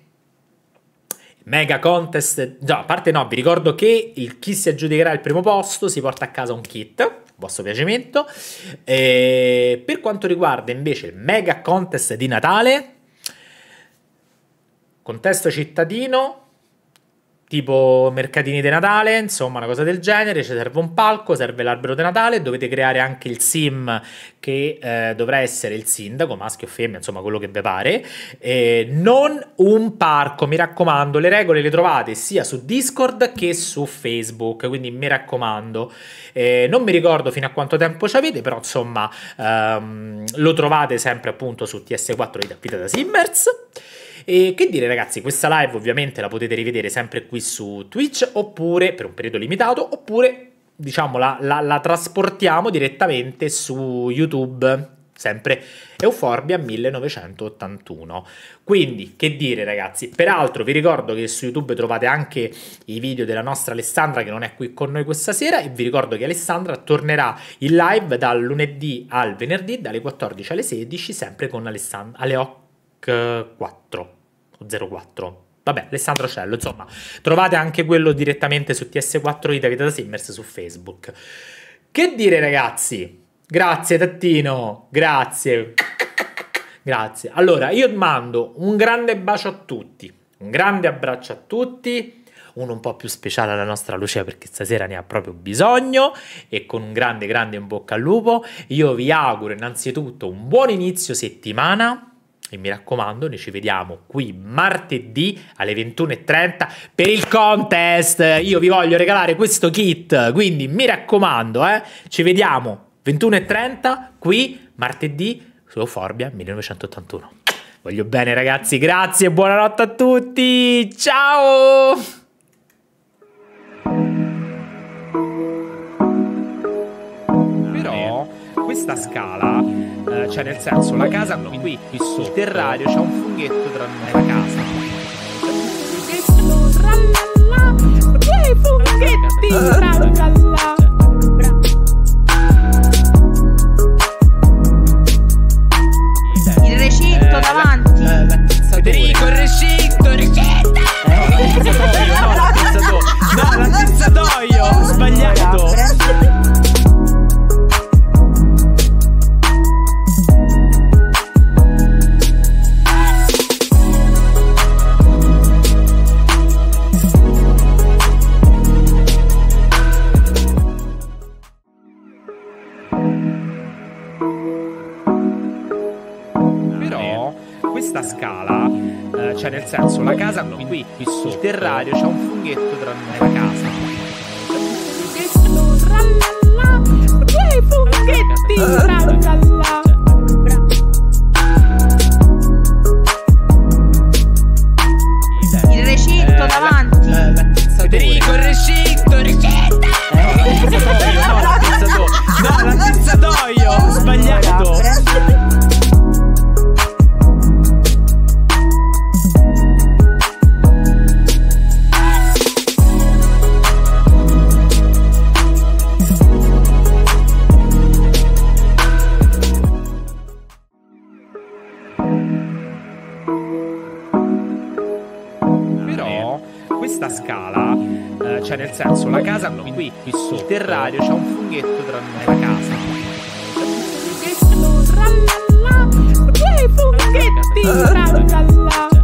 Speaker 1: Mega contest, già, no, a parte no, vi ricordo che il, chi si aggiudicherà il primo posto si porta a casa un kit, vostro piacimento. E per quanto riguarda invece il mega contest di Natale, contesto cittadino, tipo mercatini di Natale, insomma una cosa del genere, ci serve un palco, serve l'albero di Natale, dovete creare anche il sim che eh, dovrà essere il sindaco, maschio o femmina, insomma quello che vi pare, eh, non un parco, mi raccomando, le regole le trovate sia su Discord che su Facebook, quindi mi raccomando, eh, non mi ricordo fino a quanto tempo ci avete, però insomma ehm, lo trovate sempre appunto su TS4 di Vita da Simmers. E che dire ragazzi, questa live ovviamente la potete rivedere sempre qui su Twitch oppure per un periodo limitato oppure diciamo la, la, la trasportiamo direttamente su YouTube sempre Euforbia 1981. Quindi, che dire ragazzi, peraltro vi ricordo che su YouTube trovate anche i video della nostra Alessandra che non è qui con noi questa sera e vi ricordo che Alessandra tornerà in live dal lunedì al venerdì dalle 14 alle 16 sempre con Alessandra alle 8 4 o 04. Vabbè, Alessandro Cello, insomma, trovate anche quello direttamente su TS4 di Davide da Simmers su Facebook. Che dire ragazzi? Grazie Tattino, grazie. Grazie. Allora, io mando un grande bacio a tutti, un grande abbraccio a tutti, uno un po' più speciale alla nostra Lucia perché stasera ne ha proprio bisogno e con un grande, grande in bocca al lupo. Io vi auguro innanzitutto un buon inizio settimana e mi raccomando, noi ci vediamo qui martedì alle 21.30 per il contest. Io vi voglio regalare questo kit, quindi mi raccomando, eh? ci vediamo 21.30 qui martedì su Euforbia 1981. Voglio bene ragazzi, grazie e buonanotte a tutti. Ciao! Però questa scala eh, cioè nel senso la casa no, qui, qui sotto. il terrario c'è un funghetto tra noi e la casa funghetto funghetti il recinto eh, davanti la, la, Federico il recinto il recinto no, l'attrezzatoio no l'attizzatoio sbagliato Cioè, nel senso, la casa qui, qui il terrario c'ha un funghetto tra noi e la casa. Funghetto, tralala, due funghetti, tralala. Il recinto eh, davanti. Federico, il recinto, il recinto! Eh, senso, la casa no, qui, qui sotto. Il terrario c'è un funghetto tra e la casa. Funghetto, trallalla, due funghetti, trallalla.